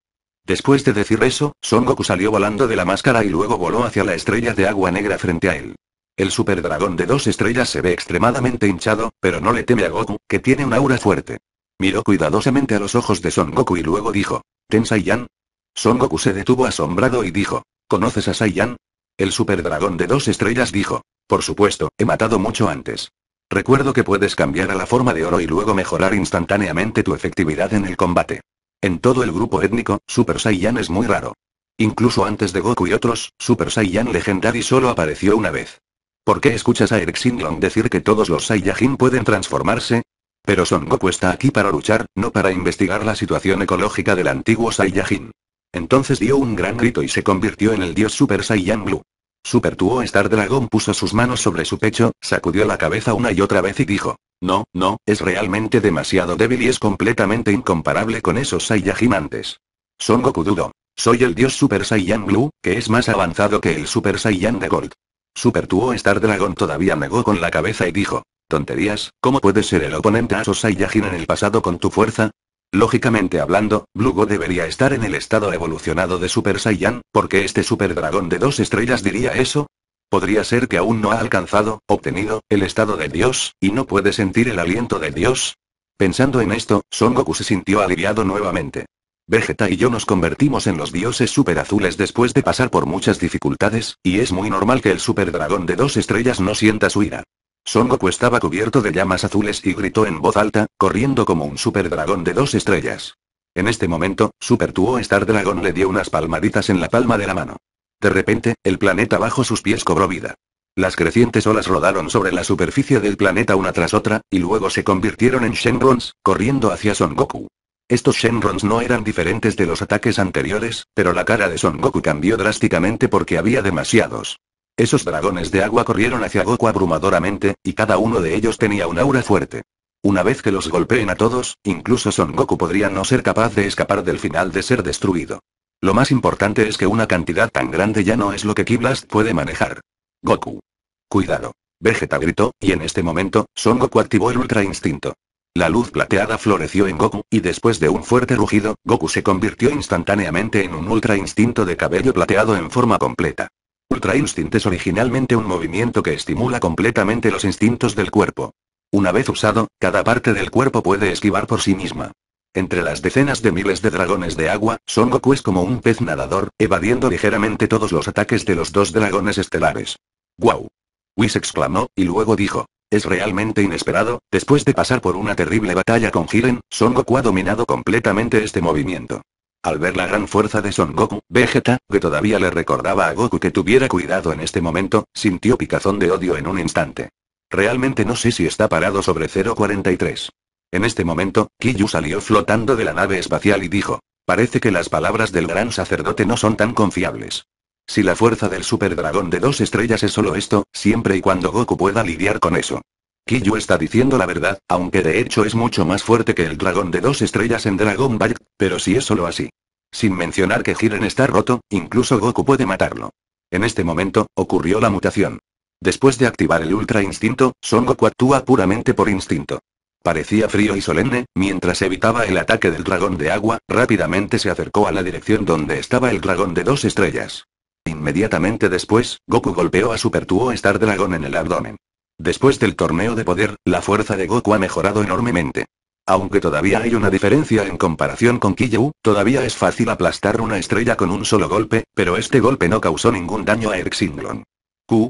Después de decir eso, Son Goku salió volando de la máscara y luego voló hacia la estrella de agua negra frente a él. El super dragón de dos estrellas se ve extremadamente hinchado, pero no le teme a Goku, que tiene un aura fuerte. Miró cuidadosamente a los ojos de Son Goku y luego dijo, ¿Ten Saiyan? Son Goku se detuvo asombrado y dijo, ¿conoces a Saiyan? El super dragón de dos estrellas dijo, por supuesto, he matado mucho antes. Recuerdo que puedes cambiar a la forma de oro y luego mejorar instantáneamente tu efectividad en el combate. En todo el grupo étnico, Super Saiyan es muy raro. Incluso antes de Goku y otros, Super Saiyan Legendary solo apareció una vez. ¿Por qué escuchas a Eric Sinlong decir que todos los Saiyajin pueden transformarse? Pero Son Goku está aquí para luchar, no para investigar la situación ecológica del antiguo Saiyajin. Entonces dio un gran grito y se convirtió en el dios Super Saiyan Blue. Super Tuo Star Dragon puso sus manos sobre su pecho, sacudió la cabeza una y otra vez y dijo, no, no, es realmente demasiado débil y es completamente incomparable con esos Saiyajin antes. Son Goku Dudo. Soy el dios Super Saiyan Blue, que es más avanzado que el Super Saiyan de Gold. Super Tuo Star Dragon todavía negó con la cabeza y dijo, tonterías, ¿cómo puedes ser el oponente a esos Saiyajin en el pasado con tu fuerza? Lógicamente hablando, Go debería estar en el estado evolucionado de Super Saiyan, porque este Super Dragón de dos estrellas diría eso. Podría ser que aún no ha alcanzado, obtenido, el estado de Dios, y no puede sentir el aliento de Dios. Pensando en esto, Son Goku se sintió aliviado nuevamente. Vegeta y yo nos convertimos en los dioses super azules después de pasar por muchas dificultades, y es muy normal que el super dragón de dos estrellas no sienta su ira. Son Goku estaba cubierto de llamas azules y gritó en voz alta, corriendo como un super dragón de dos estrellas. En este momento, Super Tuo Star Dragon le dio unas palmaditas en la palma de la mano. De repente, el planeta bajo sus pies cobró vida. Las crecientes olas rodaron sobre la superficie del planeta una tras otra, y luego se convirtieron en Shenrons, corriendo hacia Son Goku. Estos Shenrons no eran diferentes de los ataques anteriores, pero la cara de Son Goku cambió drásticamente porque había demasiados. Esos dragones de agua corrieron hacia Goku abrumadoramente, y cada uno de ellos tenía un aura fuerte. Una vez que los golpeen a todos, incluso Son Goku podría no ser capaz de escapar del final de ser destruido. Lo más importante es que una cantidad tan grande ya no es lo que Blast puede manejar. Goku. Cuidado. Vegeta gritó, y en este momento, Son Goku activó el Ultra Instinto. La luz plateada floreció en Goku, y después de un fuerte rugido, Goku se convirtió instantáneamente en un Ultra Instinto de cabello plateado en forma completa. Ultra Instinct es originalmente un movimiento que estimula completamente los instintos del cuerpo. Una vez usado, cada parte del cuerpo puede esquivar por sí misma. Entre las decenas de miles de dragones de agua, Son Goku es como un pez nadador, evadiendo ligeramente todos los ataques de los dos dragones estelares. ¡Guau! Whis exclamó, y luego dijo. Es realmente inesperado, después de pasar por una terrible batalla con Jiren, Son Goku ha dominado completamente este movimiento. Al ver la gran fuerza de Son Goku, Vegeta, que todavía le recordaba a Goku que tuviera cuidado en este momento, sintió picazón de odio en un instante. Realmente no sé si está parado sobre 043. En este momento, Kiyu salió flotando de la nave espacial y dijo, parece que las palabras del gran sacerdote no son tan confiables. Si la fuerza del super dragón de dos estrellas es solo esto, siempre y cuando Goku pueda lidiar con eso. Kiyu está diciendo la verdad, aunque de hecho es mucho más fuerte que el dragón de dos estrellas en Dragon Ball, pero si es solo así. Sin mencionar que Jiren está roto, incluso Goku puede matarlo. En este momento, ocurrió la mutación. Después de activar el Ultra Instinto, Son Goku actúa puramente por instinto. Parecía frío y solemne, mientras evitaba el ataque del dragón de agua, rápidamente se acercó a la dirección donde estaba el dragón de dos estrellas. Inmediatamente después, Goku golpeó a Super Tuo Star Dragon en el abdomen. Después del torneo de poder, la fuerza de Goku ha mejorado enormemente. Aunque todavía hay una diferencia en comparación con Kiyu, todavía es fácil aplastar una estrella con un solo golpe, pero este golpe no causó ningún daño a Erxinglon. Q.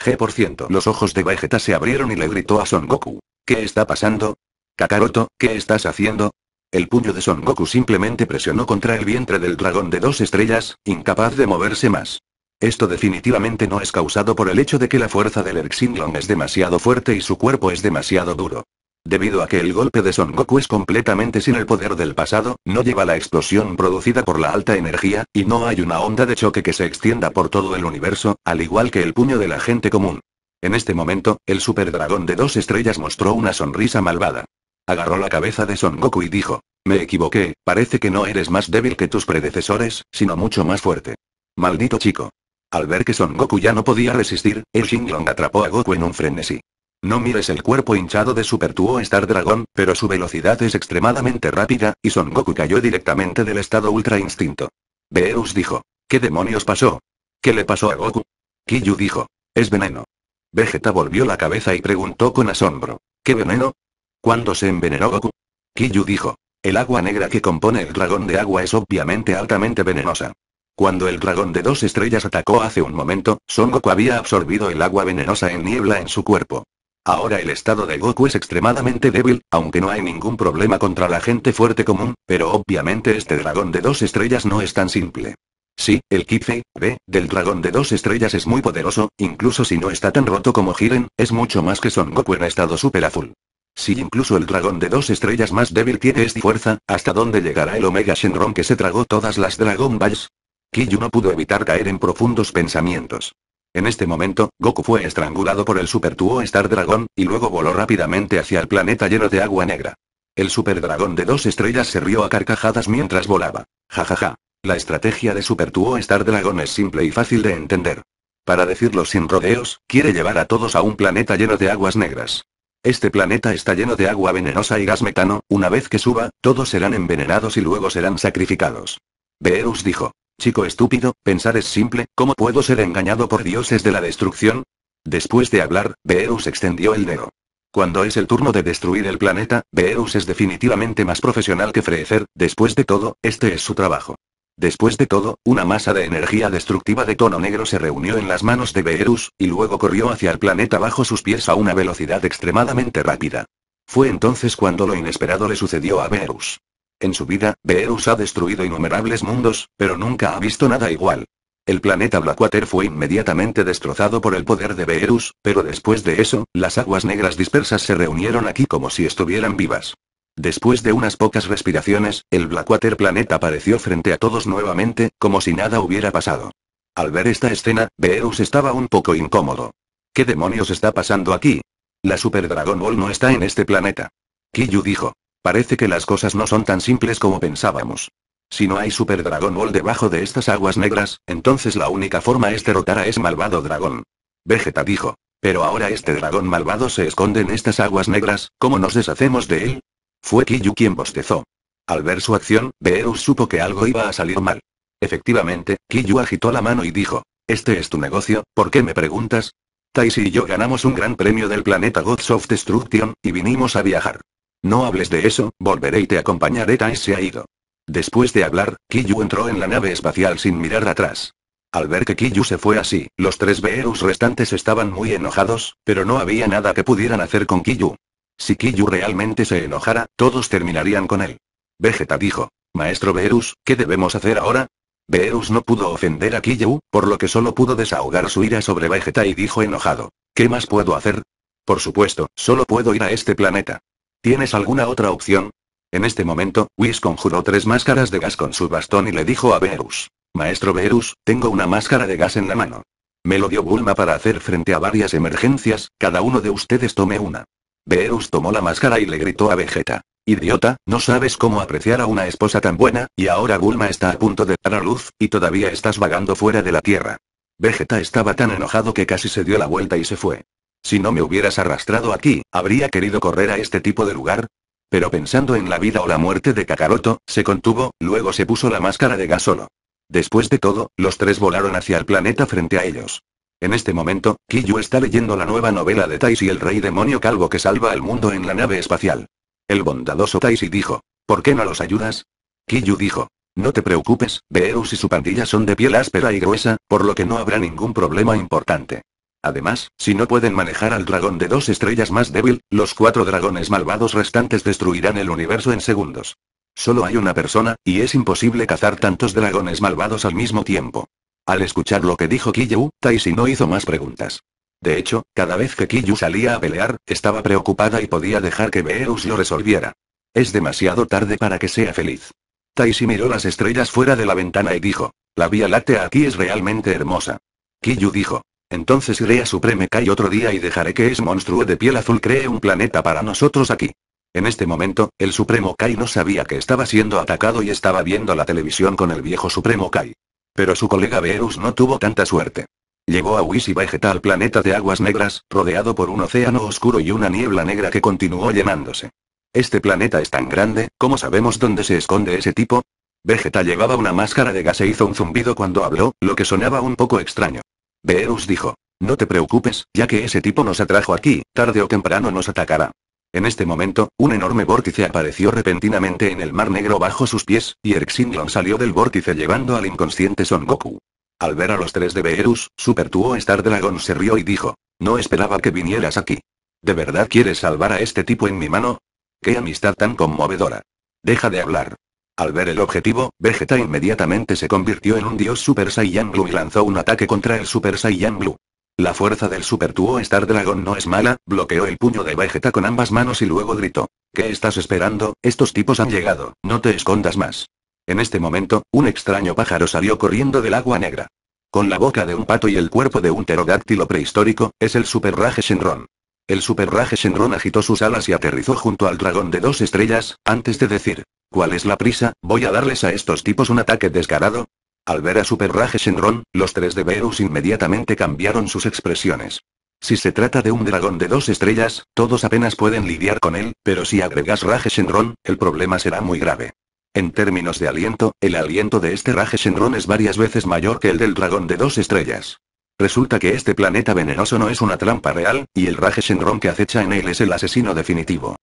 G%. por ciento. Los ojos de Vegeta se abrieron y le gritó a Son Goku. ¿Qué está pasando? Kakaroto, ¿qué estás haciendo? El puño de Son Goku simplemente presionó contra el vientre del dragón de dos estrellas, incapaz de moverse más. Esto definitivamente no es causado por el hecho de que la fuerza del Erxinglong es demasiado fuerte y su cuerpo es demasiado duro. Debido a que el golpe de Son Goku es completamente sin el poder del pasado, no lleva la explosión producida por la alta energía, y no hay una onda de choque que se extienda por todo el universo, al igual que el puño de la gente común. En este momento, el Super Dragón de dos estrellas mostró una sonrisa malvada. Agarró la cabeza de Son Goku y dijo, me equivoqué, parece que no eres más débil que tus predecesores, sino mucho más fuerte. Maldito chico. Al ver que Son Goku ya no podía resistir, el Shinglong atrapó a Goku en un frenesí. No mires el cuerpo hinchado de Super Tuo Star Dragon, pero su velocidad es extremadamente rápida, y Son Goku cayó directamente del estado Ultra Instinto. Beerus dijo. ¿Qué demonios pasó? ¿Qué le pasó a Goku? Kiyu dijo. Es veneno. Vegeta volvió la cabeza y preguntó con asombro. ¿Qué veneno? ¿Cuándo se envenenó Goku? Kiyu dijo. El agua negra que compone el dragón de agua es obviamente altamente venenosa. Cuando el dragón de dos estrellas atacó hace un momento, Son Goku había absorbido el agua venenosa en niebla en su cuerpo. Ahora el estado de Goku es extremadamente débil, aunque no hay ningún problema contra la gente fuerte común, pero obviamente este dragón de dos estrellas no es tan simple. Sí, el Kife, B, del dragón de dos estrellas es muy poderoso, incluso si no está tan roto como Jiren, es mucho más que Son Goku en estado super azul. Si incluso el dragón de dos estrellas más débil tiene esta fuerza, ¿hasta dónde llegará el Omega Shenron que se tragó todas las Dragon Balls? Kiyu no pudo evitar caer en profundos pensamientos. En este momento, Goku fue estrangulado por el Super Tuo Star Dragon y luego voló rápidamente hacia el planeta lleno de agua negra. El Super Dragón de dos estrellas se rió a carcajadas mientras volaba. Jajaja. Ja, ja. La estrategia de Super Tuo Star Dragon es simple y fácil de entender. Para decirlo sin rodeos, quiere llevar a todos a un planeta lleno de aguas negras. Este planeta está lleno de agua venenosa y gas metano, una vez que suba, todos serán envenenados y luego serán sacrificados. Beerus dijo. Chico estúpido, pensar es simple, ¿cómo puedo ser engañado por dioses de la destrucción? Después de hablar, Beerus extendió el dedo. Cuando es el turno de destruir el planeta, Beerus es definitivamente más profesional que frecer, después de todo, este es su trabajo. Después de todo, una masa de energía destructiva de tono negro se reunió en las manos de Beerus, y luego corrió hacia el planeta bajo sus pies a una velocidad extremadamente rápida. Fue entonces cuando lo inesperado le sucedió a Beerus. En su vida, Beerus ha destruido innumerables mundos, pero nunca ha visto nada igual. El planeta Blackwater fue inmediatamente destrozado por el poder de Beerus, pero después de eso, las aguas negras dispersas se reunieron aquí como si estuvieran vivas. Después de unas pocas respiraciones, el Blackwater planeta apareció frente a todos nuevamente, como si nada hubiera pasado. Al ver esta escena, Beerus estaba un poco incómodo. ¿Qué demonios está pasando aquí? La Super Dragon Ball no está en este planeta. Kiyu dijo. Parece que las cosas no son tan simples como pensábamos. Si no hay Super Dragon Ball debajo de estas aguas negras, entonces la única forma es derrotar a ese malvado dragón. Vegeta dijo. Pero ahora este dragón malvado se esconde en estas aguas negras, ¿cómo nos deshacemos de él? Fue Kiyu quien bostezó. Al ver su acción, Beerus supo que algo iba a salir mal. Efectivamente, Kiyu agitó la mano y dijo, este es tu negocio, ¿por qué me preguntas? Taisi y yo ganamos un gran premio del planeta Gods of Destruction, y vinimos a viajar. No hables de eso, volveré y te acompañaré. Tai se ha ido. Después de hablar, Kiyu entró en la nave espacial sin mirar atrás. Al ver que Kiyu se fue así, los tres Beerus restantes estaban muy enojados, pero no había nada que pudieran hacer con Kiyu. Si Kiyu realmente se enojara, todos terminarían con él. Vegeta dijo, Maestro Beerus, ¿qué debemos hacer ahora? Beerus no pudo ofender a Kiyu, por lo que solo pudo desahogar su ira sobre Vegeta y dijo enojado, ¿qué más puedo hacer? Por supuesto, solo puedo ir a este planeta. ¿Tienes alguna otra opción? En este momento, Whis conjuró tres máscaras de gas con su bastón y le dijo a Beerus. Maestro Beerus, tengo una máscara de gas en la mano. Me lo dio Bulma para hacer frente a varias emergencias, cada uno de ustedes tome una. Beerus tomó la máscara y le gritó a Vegeta. Idiota, no sabes cómo apreciar a una esposa tan buena, y ahora Bulma está a punto de dar a luz, y todavía estás vagando fuera de la Tierra. Vegeta estaba tan enojado que casi se dio la vuelta y se fue. Si no me hubieras arrastrado aquí, habría querido correr a este tipo de lugar. Pero pensando en la vida o la muerte de Kakaroto, se contuvo, luego se puso la máscara de gasolo. Después de todo, los tres volaron hacia el planeta frente a ellos. En este momento, Kiyu está leyendo la nueva novela de Taisi el rey demonio calvo que salva al mundo en la nave espacial. El bondadoso Taisi dijo, ¿por qué no los ayudas? Kiyu dijo, no te preocupes, Beerus y su pandilla son de piel áspera y gruesa, por lo que no habrá ningún problema importante. Además, si no pueden manejar al dragón de dos estrellas más débil, los cuatro dragones malvados restantes destruirán el universo en segundos. Solo hay una persona, y es imposible cazar tantos dragones malvados al mismo tiempo. Al escuchar lo que dijo Kiyu, Taisi no hizo más preguntas. De hecho, cada vez que Kiyu salía a pelear, estaba preocupada y podía dejar que Beerus lo resolviera. Es demasiado tarde para que sea feliz. Taisi miró las estrellas fuera de la ventana y dijo, la Vía Láctea aquí es realmente hermosa. Kiyu dijo, entonces iré a Kai otro día y dejaré que ese monstruo de piel azul cree un planeta para nosotros aquí. En este momento, el Supremo Kai no sabía que estaba siendo atacado y estaba viendo la televisión con el viejo Supremo Kai. Pero su colega Beerus no tuvo tanta suerte. Llegó a Whis y Vegeta al planeta de aguas negras, rodeado por un océano oscuro y una niebla negra que continuó llenándose. Este planeta es tan grande, ¿cómo sabemos dónde se esconde ese tipo? Vegeta llevaba una máscara de gas e hizo un zumbido cuando habló, lo que sonaba un poco extraño. Beerus dijo. No te preocupes, ya que ese tipo nos atrajo aquí, tarde o temprano nos atacará. En este momento, un enorme vórtice apareció repentinamente en el mar negro bajo sus pies, y Erxinglon salió del vórtice llevando al inconsciente Son Goku. Al ver a los tres de Beerus, Super Tuo Star Dragon se rió y dijo, no esperaba que vinieras aquí. ¿De verdad quieres salvar a este tipo en mi mano? ¡Qué amistad tan conmovedora! Deja de hablar, al ver el objetivo, Vegeta inmediatamente se convirtió en un dios Super Saiyan Blue y lanzó un ataque contra el Super Saiyan Blue. La fuerza del Super Tuo Star Dragon no es mala, bloqueó el puño de Vegeta con ambas manos y luego gritó. ¿Qué estás esperando? Estos tipos han llegado, no te escondas más. En este momento, un extraño pájaro salió corriendo del agua negra. Con la boca de un pato y el cuerpo de un pterodáctilo prehistórico, es el Super Rage Shenron. El Raje Shenron agitó sus alas y aterrizó junto al dragón de dos estrellas, antes de decir, ¿cuál es la prisa? ¿Voy a darles a estos tipos un ataque descarado? Al ver a Raje Shenron, los tres de Verus inmediatamente cambiaron sus expresiones. Si se trata de un dragón de dos estrellas, todos apenas pueden lidiar con él, pero si agregas Raje Shenron, el problema será muy grave. En términos de aliento, el aliento de este Raje Shenron es varias veces mayor que el del dragón de dos estrellas. Resulta que este planeta venenoso no es una trampa real, y el Raje Shenron que acecha en él es el asesino definitivo.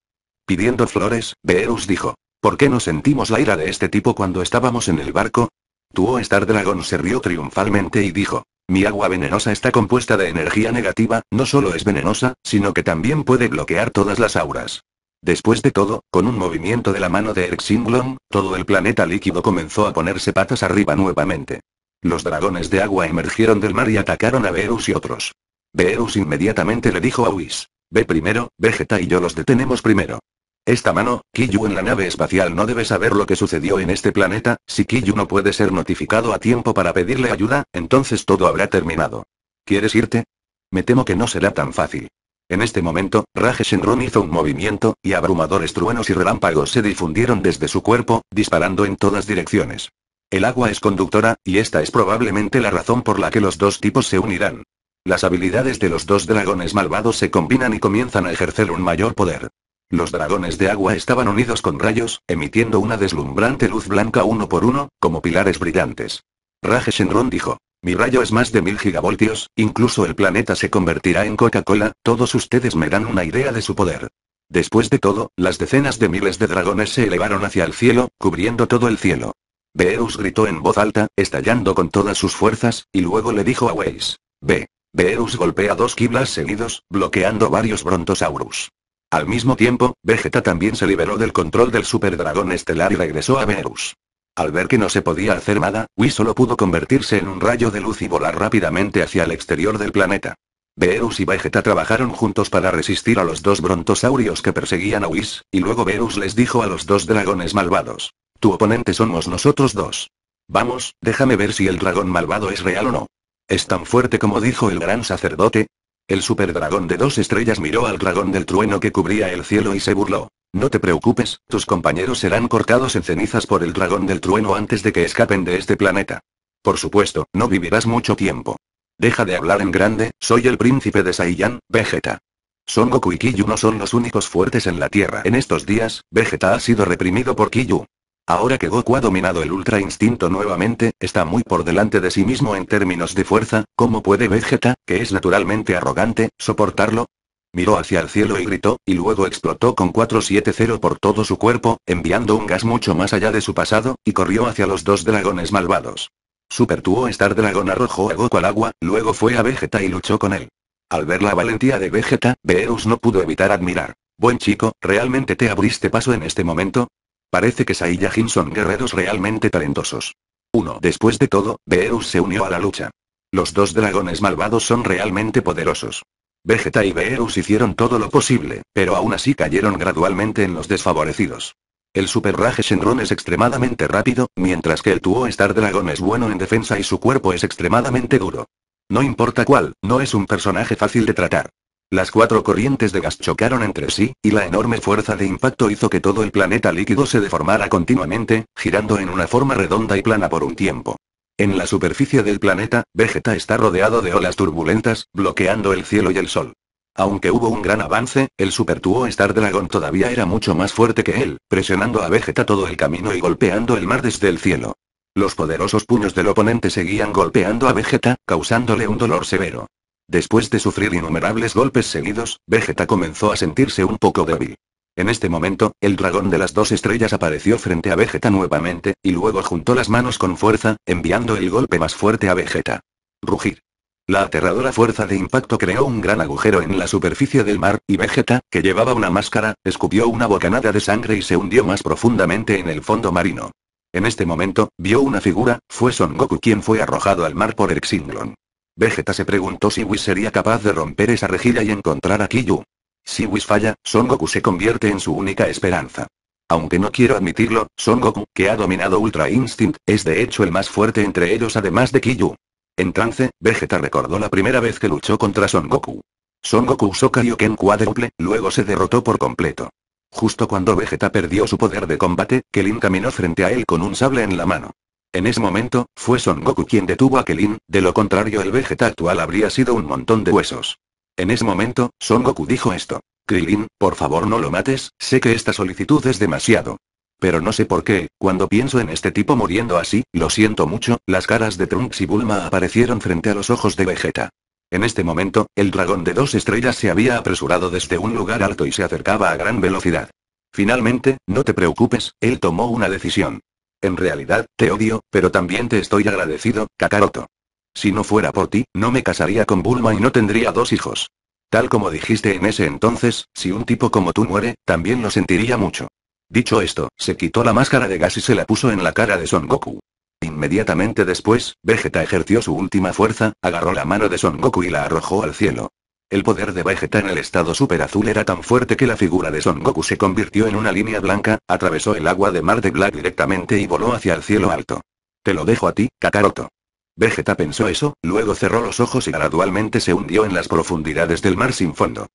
Pidiendo flores, Beerus dijo. ¿Por qué no sentimos la ira de este tipo cuando estábamos en el barco? Tuo Star Dragon se rió triunfalmente y dijo. Mi agua venenosa está compuesta de energía negativa, no solo es venenosa, sino que también puede bloquear todas las auras. Después de todo, con un movimiento de la mano de Erxinglon, todo el planeta líquido comenzó a ponerse patas arriba nuevamente. Los dragones de agua emergieron del mar y atacaron a Beerus y otros. Beerus inmediatamente le dijo a Whis. Ve primero, Vegeta y yo los detenemos primero. Esta mano, Kiyu en la nave espacial no debe saber lo que sucedió en este planeta, si Kiyu no puede ser notificado a tiempo para pedirle ayuda, entonces todo habrá terminado. ¿Quieres irte? Me temo que no será tan fácil. En este momento, Rage hizo un movimiento, y abrumadores truenos y relámpagos se difundieron desde su cuerpo, disparando en todas direcciones. El agua es conductora, y esta es probablemente la razón por la que los dos tipos se unirán. Las habilidades de los dos dragones malvados se combinan y comienzan a ejercer un mayor poder. Los dragones de agua estaban unidos con rayos, emitiendo una deslumbrante luz blanca uno por uno, como pilares brillantes. Raje dijo. Mi rayo es más de mil gigavoltios, incluso el planeta se convertirá en Coca-Cola, todos ustedes me dan una idea de su poder. Después de todo, las decenas de miles de dragones se elevaron hacia el cielo, cubriendo todo el cielo. Beerus gritó en voz alta, estallando con todas sus fuerzas, y luego le dijo a Weiss. Ve. Beerus golpea dos kiblas seguidos, bloqueando varios Brontosaurus. Al mismo tiempo, Vegeta también se liberó del control del Dragón estelar y regresó a Beerus. Al ver que no se podía hacer nada, Whis solo pudo convertirse en un rayo de luz y volar rápidamente hacia el exterior del planeta. Beerus y Vegeta trabajaron juntos para resistir a los dos brontosaurios que perseguían a Whis, y luego Beerus les dijo a los dos dragones malvados. Tu oponente somos nosotros dos. Vamos, déjame ver si el dragón malvado es real o no. ¿Es tan fuerte como dijo el gran sacerdote? El superdragón de dos estrellas miró al dragón del trueno que cubría el cielo y se burló. No te preocupes, tus compañeros serán cortados en cenizas por el dragón del trueno antes de que escapen de este planeta. Por supuesto, no vivirás mucho tiempo. Deja de hablar en grande, soy el príncipe de Saiyan, Vegeta. Son Goku y Kiyu no son los únicos fuertes en la Tierra. En estos días, Vegeta ha sido reprimido por Kiyu. Ahora que Goku ha dominado el Ultra Instinto nuevamente, está muy por delante de sí mismo en términos de fuerza, ¿cómo puede Vegeta, que es naturalmente arrogante, soportarlo? Miró hacia el cielo y gritó, y luego explotó con 470 por todo su cuerpo, enviando un gas mucho más allá de su pasado, y corrió hacia los dos dragones malvados. Super Tuo Star Dragon arrojó a Goku al agua, luego fue a Vegeta y luchó con él. Al ver la valentía de Vegeta, Beerus no pudo evitar admirar. Buen chico, ¿realmente te abriste paso en este momento? Parece que Saiyajin son guerreros realmente talentosos. 1. Después de todo, Beerus se unió a la lucha. Los dos dragones malvados son realmente poderosos. Vegeta y Beerus hicieron todo lo posible, pero aún así cayeron gradualmente en los desfavorecidos. El Super Rage Shenron es extremadamente rápido, mientras que el Tuo Star Dragon es bueno en defensa y su cuerpo es extremadamente duro. No importa cuál, no es un personaje fácil de tratar. Las cuatro corrientes de gas chocaron entre sí, y la enorme fuerza de impacto hizo que todo el planeta líquido se deformara continuamente, girando en una forma redonda y plana por un tiempo. En la superficie del planeta, Vegeta está rodeado de olas turbulentas, bloqueando el cielo y el sol. Aunque hubo un gran avance, el Super Star Dragon todavía era mucho más fuerte que él, presionando a Vegeta todo el camino y golpeando el mar desde el cielo. Los poderosos puños del oponente seguían golpeando a Vegeta, causándole un dolor severo. Después de sufrir innumerables golpes seguidos, Vegeta comenzó a sentirse un poco débil. En este momento, el dragón de las dos estrellas apareció frente a Vegeta nuevamente, y luego juntó las manos con fuerza, enviando el golpe más fuerte a Vegeta. Rugir. La aterradora fuerza de impacto creó un gran agujero en la superficie del mar, y Vegeta, que llevaba una máscara, escupió una bocanada de sangre y se hundió más profundamente en el fondo marino. En este momento, vio una figura, fue Son Goku quien fue arrojado al mar por Erxinglon. Vegeta se preguntó si Whis sería capaz de romper esa rejilla y encontrar a Kiyu. Si Whis falla, Son Goku se convierte en su única esperanza. Aunque no quiero admitirlo, Son Goku, que ha dominado Ultra Instinct, es de hecho el más fuerte entre ellos además de Kiyu. En trance, Vegeta recordó la primera vez que luchó contra Son Goku. Son Goku usó Kaioken cuádruple, luego se derrotó por completo. Justo cuando Vegeta perdió su poder de combate, Kelin caminó frente a él con un sable en la mano. En ese momento, fue Son Goku quien detuvo a Kelin, de lo contrario el Vegeta actual habría sido un montón de huesos. En ese momento, Son Goku dijo esto. Krilin, por favor no lo mates, sé que esta solicitud es demasiado. Pero no sé por qué, cuando pienso en este tipo muriendo así, lo siento mucho, las caras de Trunks y Bulma aparecieron frente a los ojos de Vegeta. En este momento, el dragón de dos estrellas se había apresurado desde un lugar alto y se acercaba a gran velocidad. Finalmente, no te preocupes, él tomó una decisión. En realidad, te odio, pero también te estoy agradecido, Kakaroto. Si no fuera por ti, no me casaría con Bulma y no tendría dos hijos. Tal como dijiste en ese entonces, si un tipo como tú muere, también lo sentiría mucho. Dicho esto, se quitó la máscara de gas y se la puso en la cara de Son Goku. Inmediatamente después, Vegeta ejerció su última fuerza, agarró la mano de Son Goku y la arrojó al cielo. El poder de Vegeta en el estado super azul era tan fuerte que la figura de Son Goku se convirtió en una línea blanca, atravesó el agua de Mar de Black directamente y voló hacia el cielo alto. Te lo dejo a ti, Kakaroto. Vegeta pensó eso, luego cerró los ojos y gradualmente se hundió en las profundidades del mar sin fondo.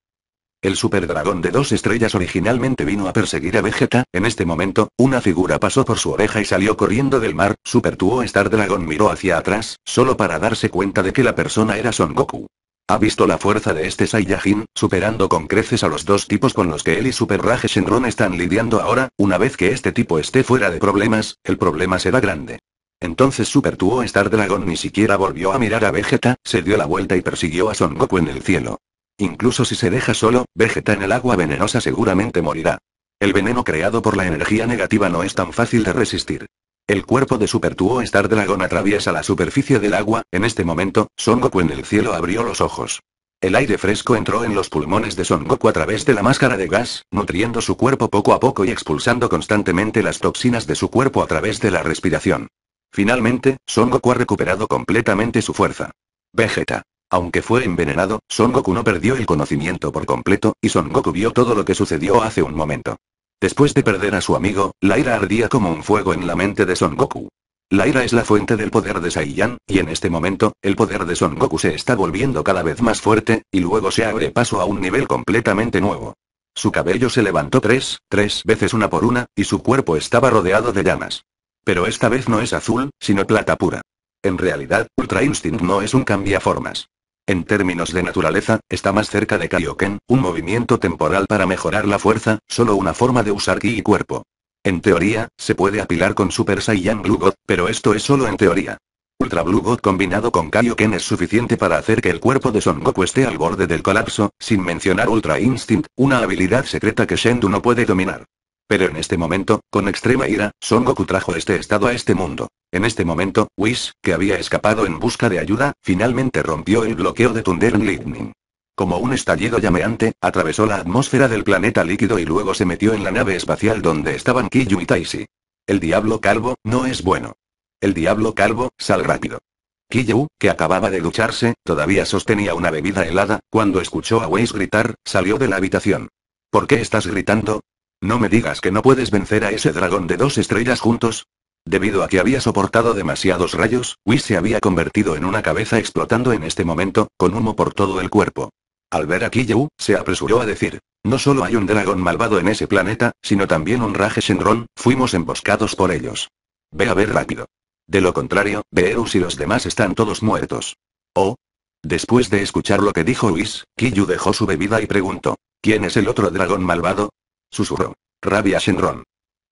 El Super Dragón de dos estrellas originalmente vino a perseguir a Vegeta, en este momento, una figura pasó por su oreja y salió corriendo del mar, Super Tuo Star Dragon miró hacia atrás, solo para darse cuenta de que la persona era Son Goku. Ha visto la fuerza de este Saiyajin, superando con creces a los dos tipos con los que él y Super Rage Shenron están lidiando ahora, una vez que este tipo esté fuera de problemas, el problema será grande. Entonces Super Tuo Star Dragon ni siquiera volvió a mirar a Vegeta, se dio la vuelta y persiguió a Son Goku en el cielo. Incluso si se deja solo, Vegeta en el agua venenosa seguramente morirá. El veneno creado por la energía negativa no es tan fácil de resistir. El cuerpo de Super Tuo Star Dragon atraviesa la superficie del agua, en este momento, Son Goku en el cielo abrió los ojos. El aire fresco entró en los pulmones de Son Goku a través de la máscara de gas, nutriendo su cuerpo poco a poco y expulsando constantemente las toxinas de su cuerpo a través de la respiración. Finalmente, Son Goku ha recuperado completamente su fuerza. Vegeta. Aunque fue envenenado, Son Goku no perdió el conocimiento por completo, y Son Goku vio todo lo que sucedió hace un momento. Después de perder a su amigo, la ira ardía como un fuego en la mente de Son Goku. La ira es la fuente del poder de Saiyan, y en este momento, el poder de Son Goku se está volviendo cada vez más fuerte, y luego se abre paso a un nivel completamente nuevo. Su cabello se levantó tres, tres veces una por una, y su cuerpo estaba rodeado de llamas. Pero esta vez no es azul, sino plata pura. En realidad, Ultra Instinct no es un cambiaformas. En términos de naturaleza, está más cerca de Kaioken, un movimiento temporal para mejorar la fuerza, solo una forma de usar ki y cuerpo. En teoría, se puede apilar con Super Saiyan Blue God, pero esto es solo en teoría. Ultra Blue God combinado con Kaioken es suficiente para hacer que el cuerpo de Son Goku esté al borde del colapso, sin mencionar Ultra Instinct, una habilidad secreta que Shendu no puede dominar. Pero en este momento, con extrema ira, Son Goku trajo este estado a este mundo. En este momento, Whis, que había escapado en busca de ayuda, finalmente rompió el bloqueo de Thunder Lightning. Como un estallido llameante, atravesó la atmósfera del planeta líquido y luego se metió en la nave espacial donde estaban Kiyu y Taisi. El diablo calvo, no es bueno. El diablo calvo, sal rápido. Kiyu, que acababa de ducharse, todavía sostenía una bebida helada, cuando escuchó a Whis gritar, salió de la habitación. ¿Por qué estás gritando? No me digas que no puedes vencer a ese dragón de dos estrellas juntos. Debido a que había soportado demasiados rayos, Whis se había convertido en una cabeza explotando en este momento, con humo por todo el cuerpo. Al ver a Kiyu, se apresuró a decir, no solo hay un dragón malvado en ese planeta, sino también un Raje Shenron, fuimos emboscados por ellos. Ve a ver rápido. De lo contrario, Beerus y los demás están todos muertos. Oh. Después de escuchar lo que dijo Whis, Kiyu dejó su bebida y preguntó, ¿quién es el otro dragón malvado? Susurró. Rabia Shenron.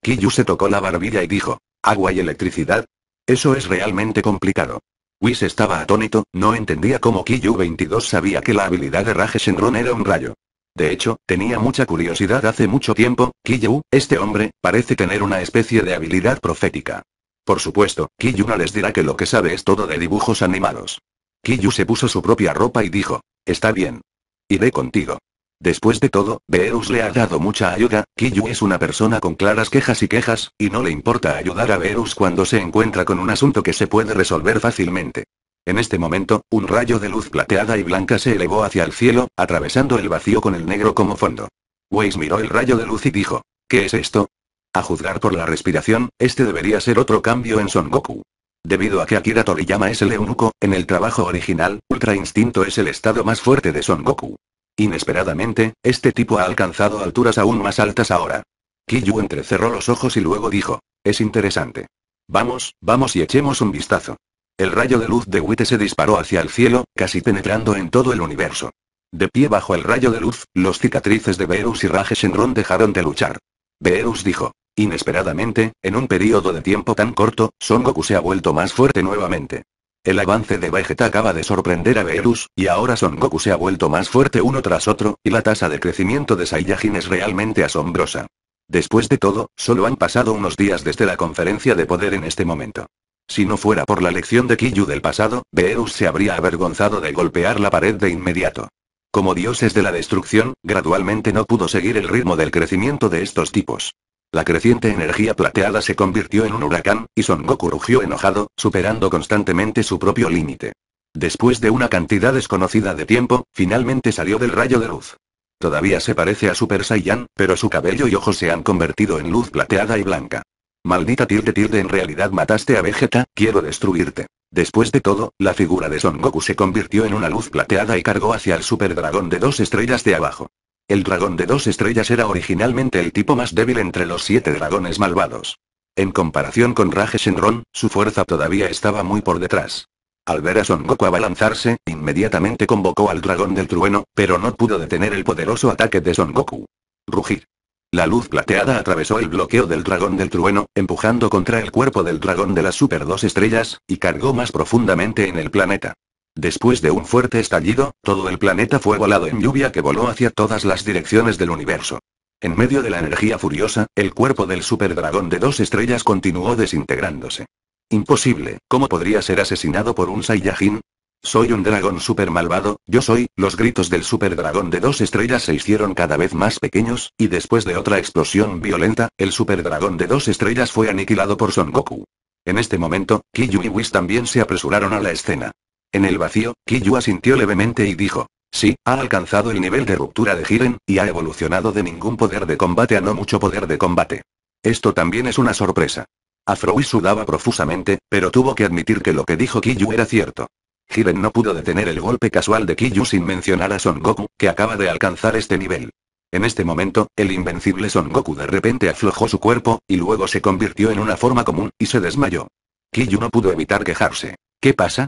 Kiyu se tocó la barbilla y dijo. ¿Agua y electricidad? Eso es realmente complicado. Whis estaba atónito, no entendía cómo Kiyu 22 sabía que la habilidad de Raje Shenron era un rayo. De hecho, tenía mucha curiosidad hace mucho tiempo, Kiyu, este hombre, parece tener una especie de habilidad profética. Por supuesto, Kiyu no les dirá que lo que sabe es todo de dibujos animados. Kiyu se puso su propia ropa y dijo, está bien. Iré contigo. Después de todo, Beerus le ha dado mucha ayuda, Kiyu es una persona con claras quejas y quejas, y no le importa ayudar a Beerus cuando se encuentra con un asunto que se puede resolver fácilmente. En este momento, un rayo de luz plateada y blanca se elevó hacia el cielo, atravesando el vacío con el negro como fondo. Weiss miró el rayo de luz y dijo, ¿qué es esto? A juzgar por la respiración, este debería ser otro cambio en Son Goku. Debido a que Akira Toriyama es el eunuco, en el trabajo original, Ultra Instinto es el estado más fuerte de Son Goku. Inesperadamente, este tipo ha alcanzado alturas aún más altas ahora. Kiyu entrecerró los ojos y luego dijo, es interesante. Vamos, vamos y echemos un vistazo. El rayo de luz de Witte se disparó hacia el cielo, casi penetrando en todo el universo. De pie bajo el rayo de luz, los cicatrices de Beerus y Rajeshenron dejaron de luchar. Beerus dijo. Inesperadamente, en un periodo de tiempo tan corto, Son Goku se ha vuelto más fuerte nuevamente. El avance de Vegeta acaba de sorprender a Beerus, y ahora Son Goku se ha vuelto más fuerte uno tras otro, y la tasa de crecimiento de Saiyajin es realmente asombrosa. Después de todo, solo han pasado unos días desde la conferencia de poder en este momento. Si no fuera por la lección de Kiyu del pasado, Beerus se habría avergonzado de golpear la pared de inmediato. Como dioses de la destrucción, gradualmente no pudo seguir el ritmo del crecimiento de estos tipos. La creciente energía plateada se convirtió en un huracán, y Son Goku rugió enojado, superando constantemente su propio límite. Después de una cantidad desconocida de tiempo, finalmente salió del rayo de luz. Todavía se parece a Super Saiyan, pero su cabello y ojos se han convertido en luz plateada y blanca. Maldita tilde tilde en realidad mataste a Vegeta, quiero destruirte. Después de todo, la figura de Son Goku se convirtió en una luz plateada y cargó hacia el super dragón de dos estrellas de abajo. El dragón de dos estrellas era originalmente el tipo más débil entre los siete dragones malvados. En comparación con Rage Shenron, su fuerza todavía estaba muy por detrás. Al ver a Son Goku abalanzarse, inmediatamente convocó al dragón del trueno, pero no pudo detener el poderoso ataque de Son Goku. Rugir. La luz plateada atravesó el bloqueo del dragón del trueno, empujando contra el cuerpo del dragón de las super dos estrellas, y cargó más profundamente en el planeta. Después de un fuerte estallido, todo el planeta fue volado en lluvia que voló hacia todas las direcciones del universo. En medio de la energía furiosa, el cuerpo del super dragón de dos estrellas continuó desintegrándose. Imposible, ¿cómo podría ser asesinado por un Saiyajin? Soy un dragón super malvado, yo soy, los gritos del super dragón de dos estrellas se hicieron cada vez más pequeños, y después de otra explosión violenta, el super dragón de dos estrellas fue aniquilado por Son Goku. En este momento, Kiyu y Whis también se apresuraron a la escena. En el vacío, Kiyu asintió levemente y dijo. Sí, ha alcanzado el nivel de ruptura de Giren y ha evolucionado de ningún poder de combate a no mucho poder de combate. Esto también es una sorpresa. Afroi sudaba profusamente, pero tuvo que admitir que lo que dijo Kiyu era cierto. Jiren no pudo detener el golpe casual de Kiyu sin mencionar a Son Goku, que acaba de alcanzar este nivel. En este momento, el invencible Son Goku de repente aflojó su cuerpo, y luego se convirtió en una forma común, y se desmayó. Kiyu no pudo evitar quejarse. ¿Qué pasa?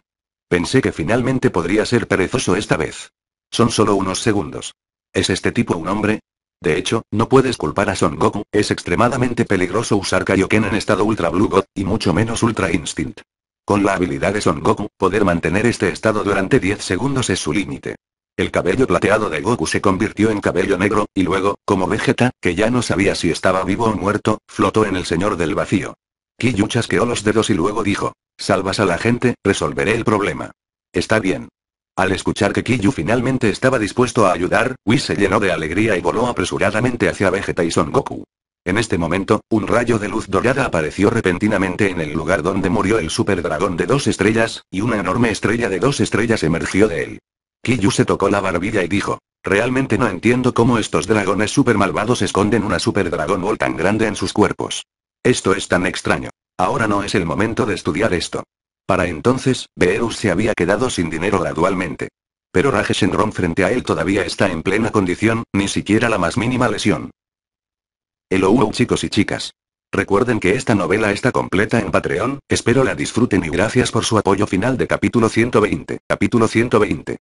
Pensé que finalmente podría ser perezoso esta vez. Son solo unos segundos. ¿Es este tipo un hombre? De hecho, no puedes culpar a Son Goku, es extremadamente peligroso usar Kaioken en estado Ultra Blue God, y mucho menos Ultra Instinct. Con la habilidad de Son Goku, poder mantener este estado durante 10 segundos es su límite. El cabello plateado de Goku se convirtió en cabello negro, y luego, como Vegeta, que ya no sabía si estaba vivo o muerto, flotó en el Señor del Vacío. Kiyu chasqueó los dedos y luego dijo. Salvas a la gente, resolveré el problema. Está bien. Al escuchar que Kiyu finalmente estaba dispuesto a ayudar, Wii se llenó de alegría y voló apresuradamente hacia Vegeta y Son Goku. En este momento, un rayo de luz dorada apareció repentinamente en el lugar donde murió el super dragón de dos estrellas, y una enorme estrella de dos estrellas emergió de él. Kiyu se tocó la barbilla y dijo, realmente no entiendo cómo estos dragones super malvados esconden una super dragón ball tan grande en sus cuerpos. Esto es tan extraño. Ahora no es el momento de estudiar esto. Para entonces, Beerus se había quedado sin dinero gradualmente. Pero Rajeshenron frente a él todavía está en plena condición, ni siquiera la más mínima lesión. Hello chicos y chicas. Recuerden que esta novela está completa en Patreon, espero la disfruten y gracias por su apoyo final de capítulo 120. Capítulo 120.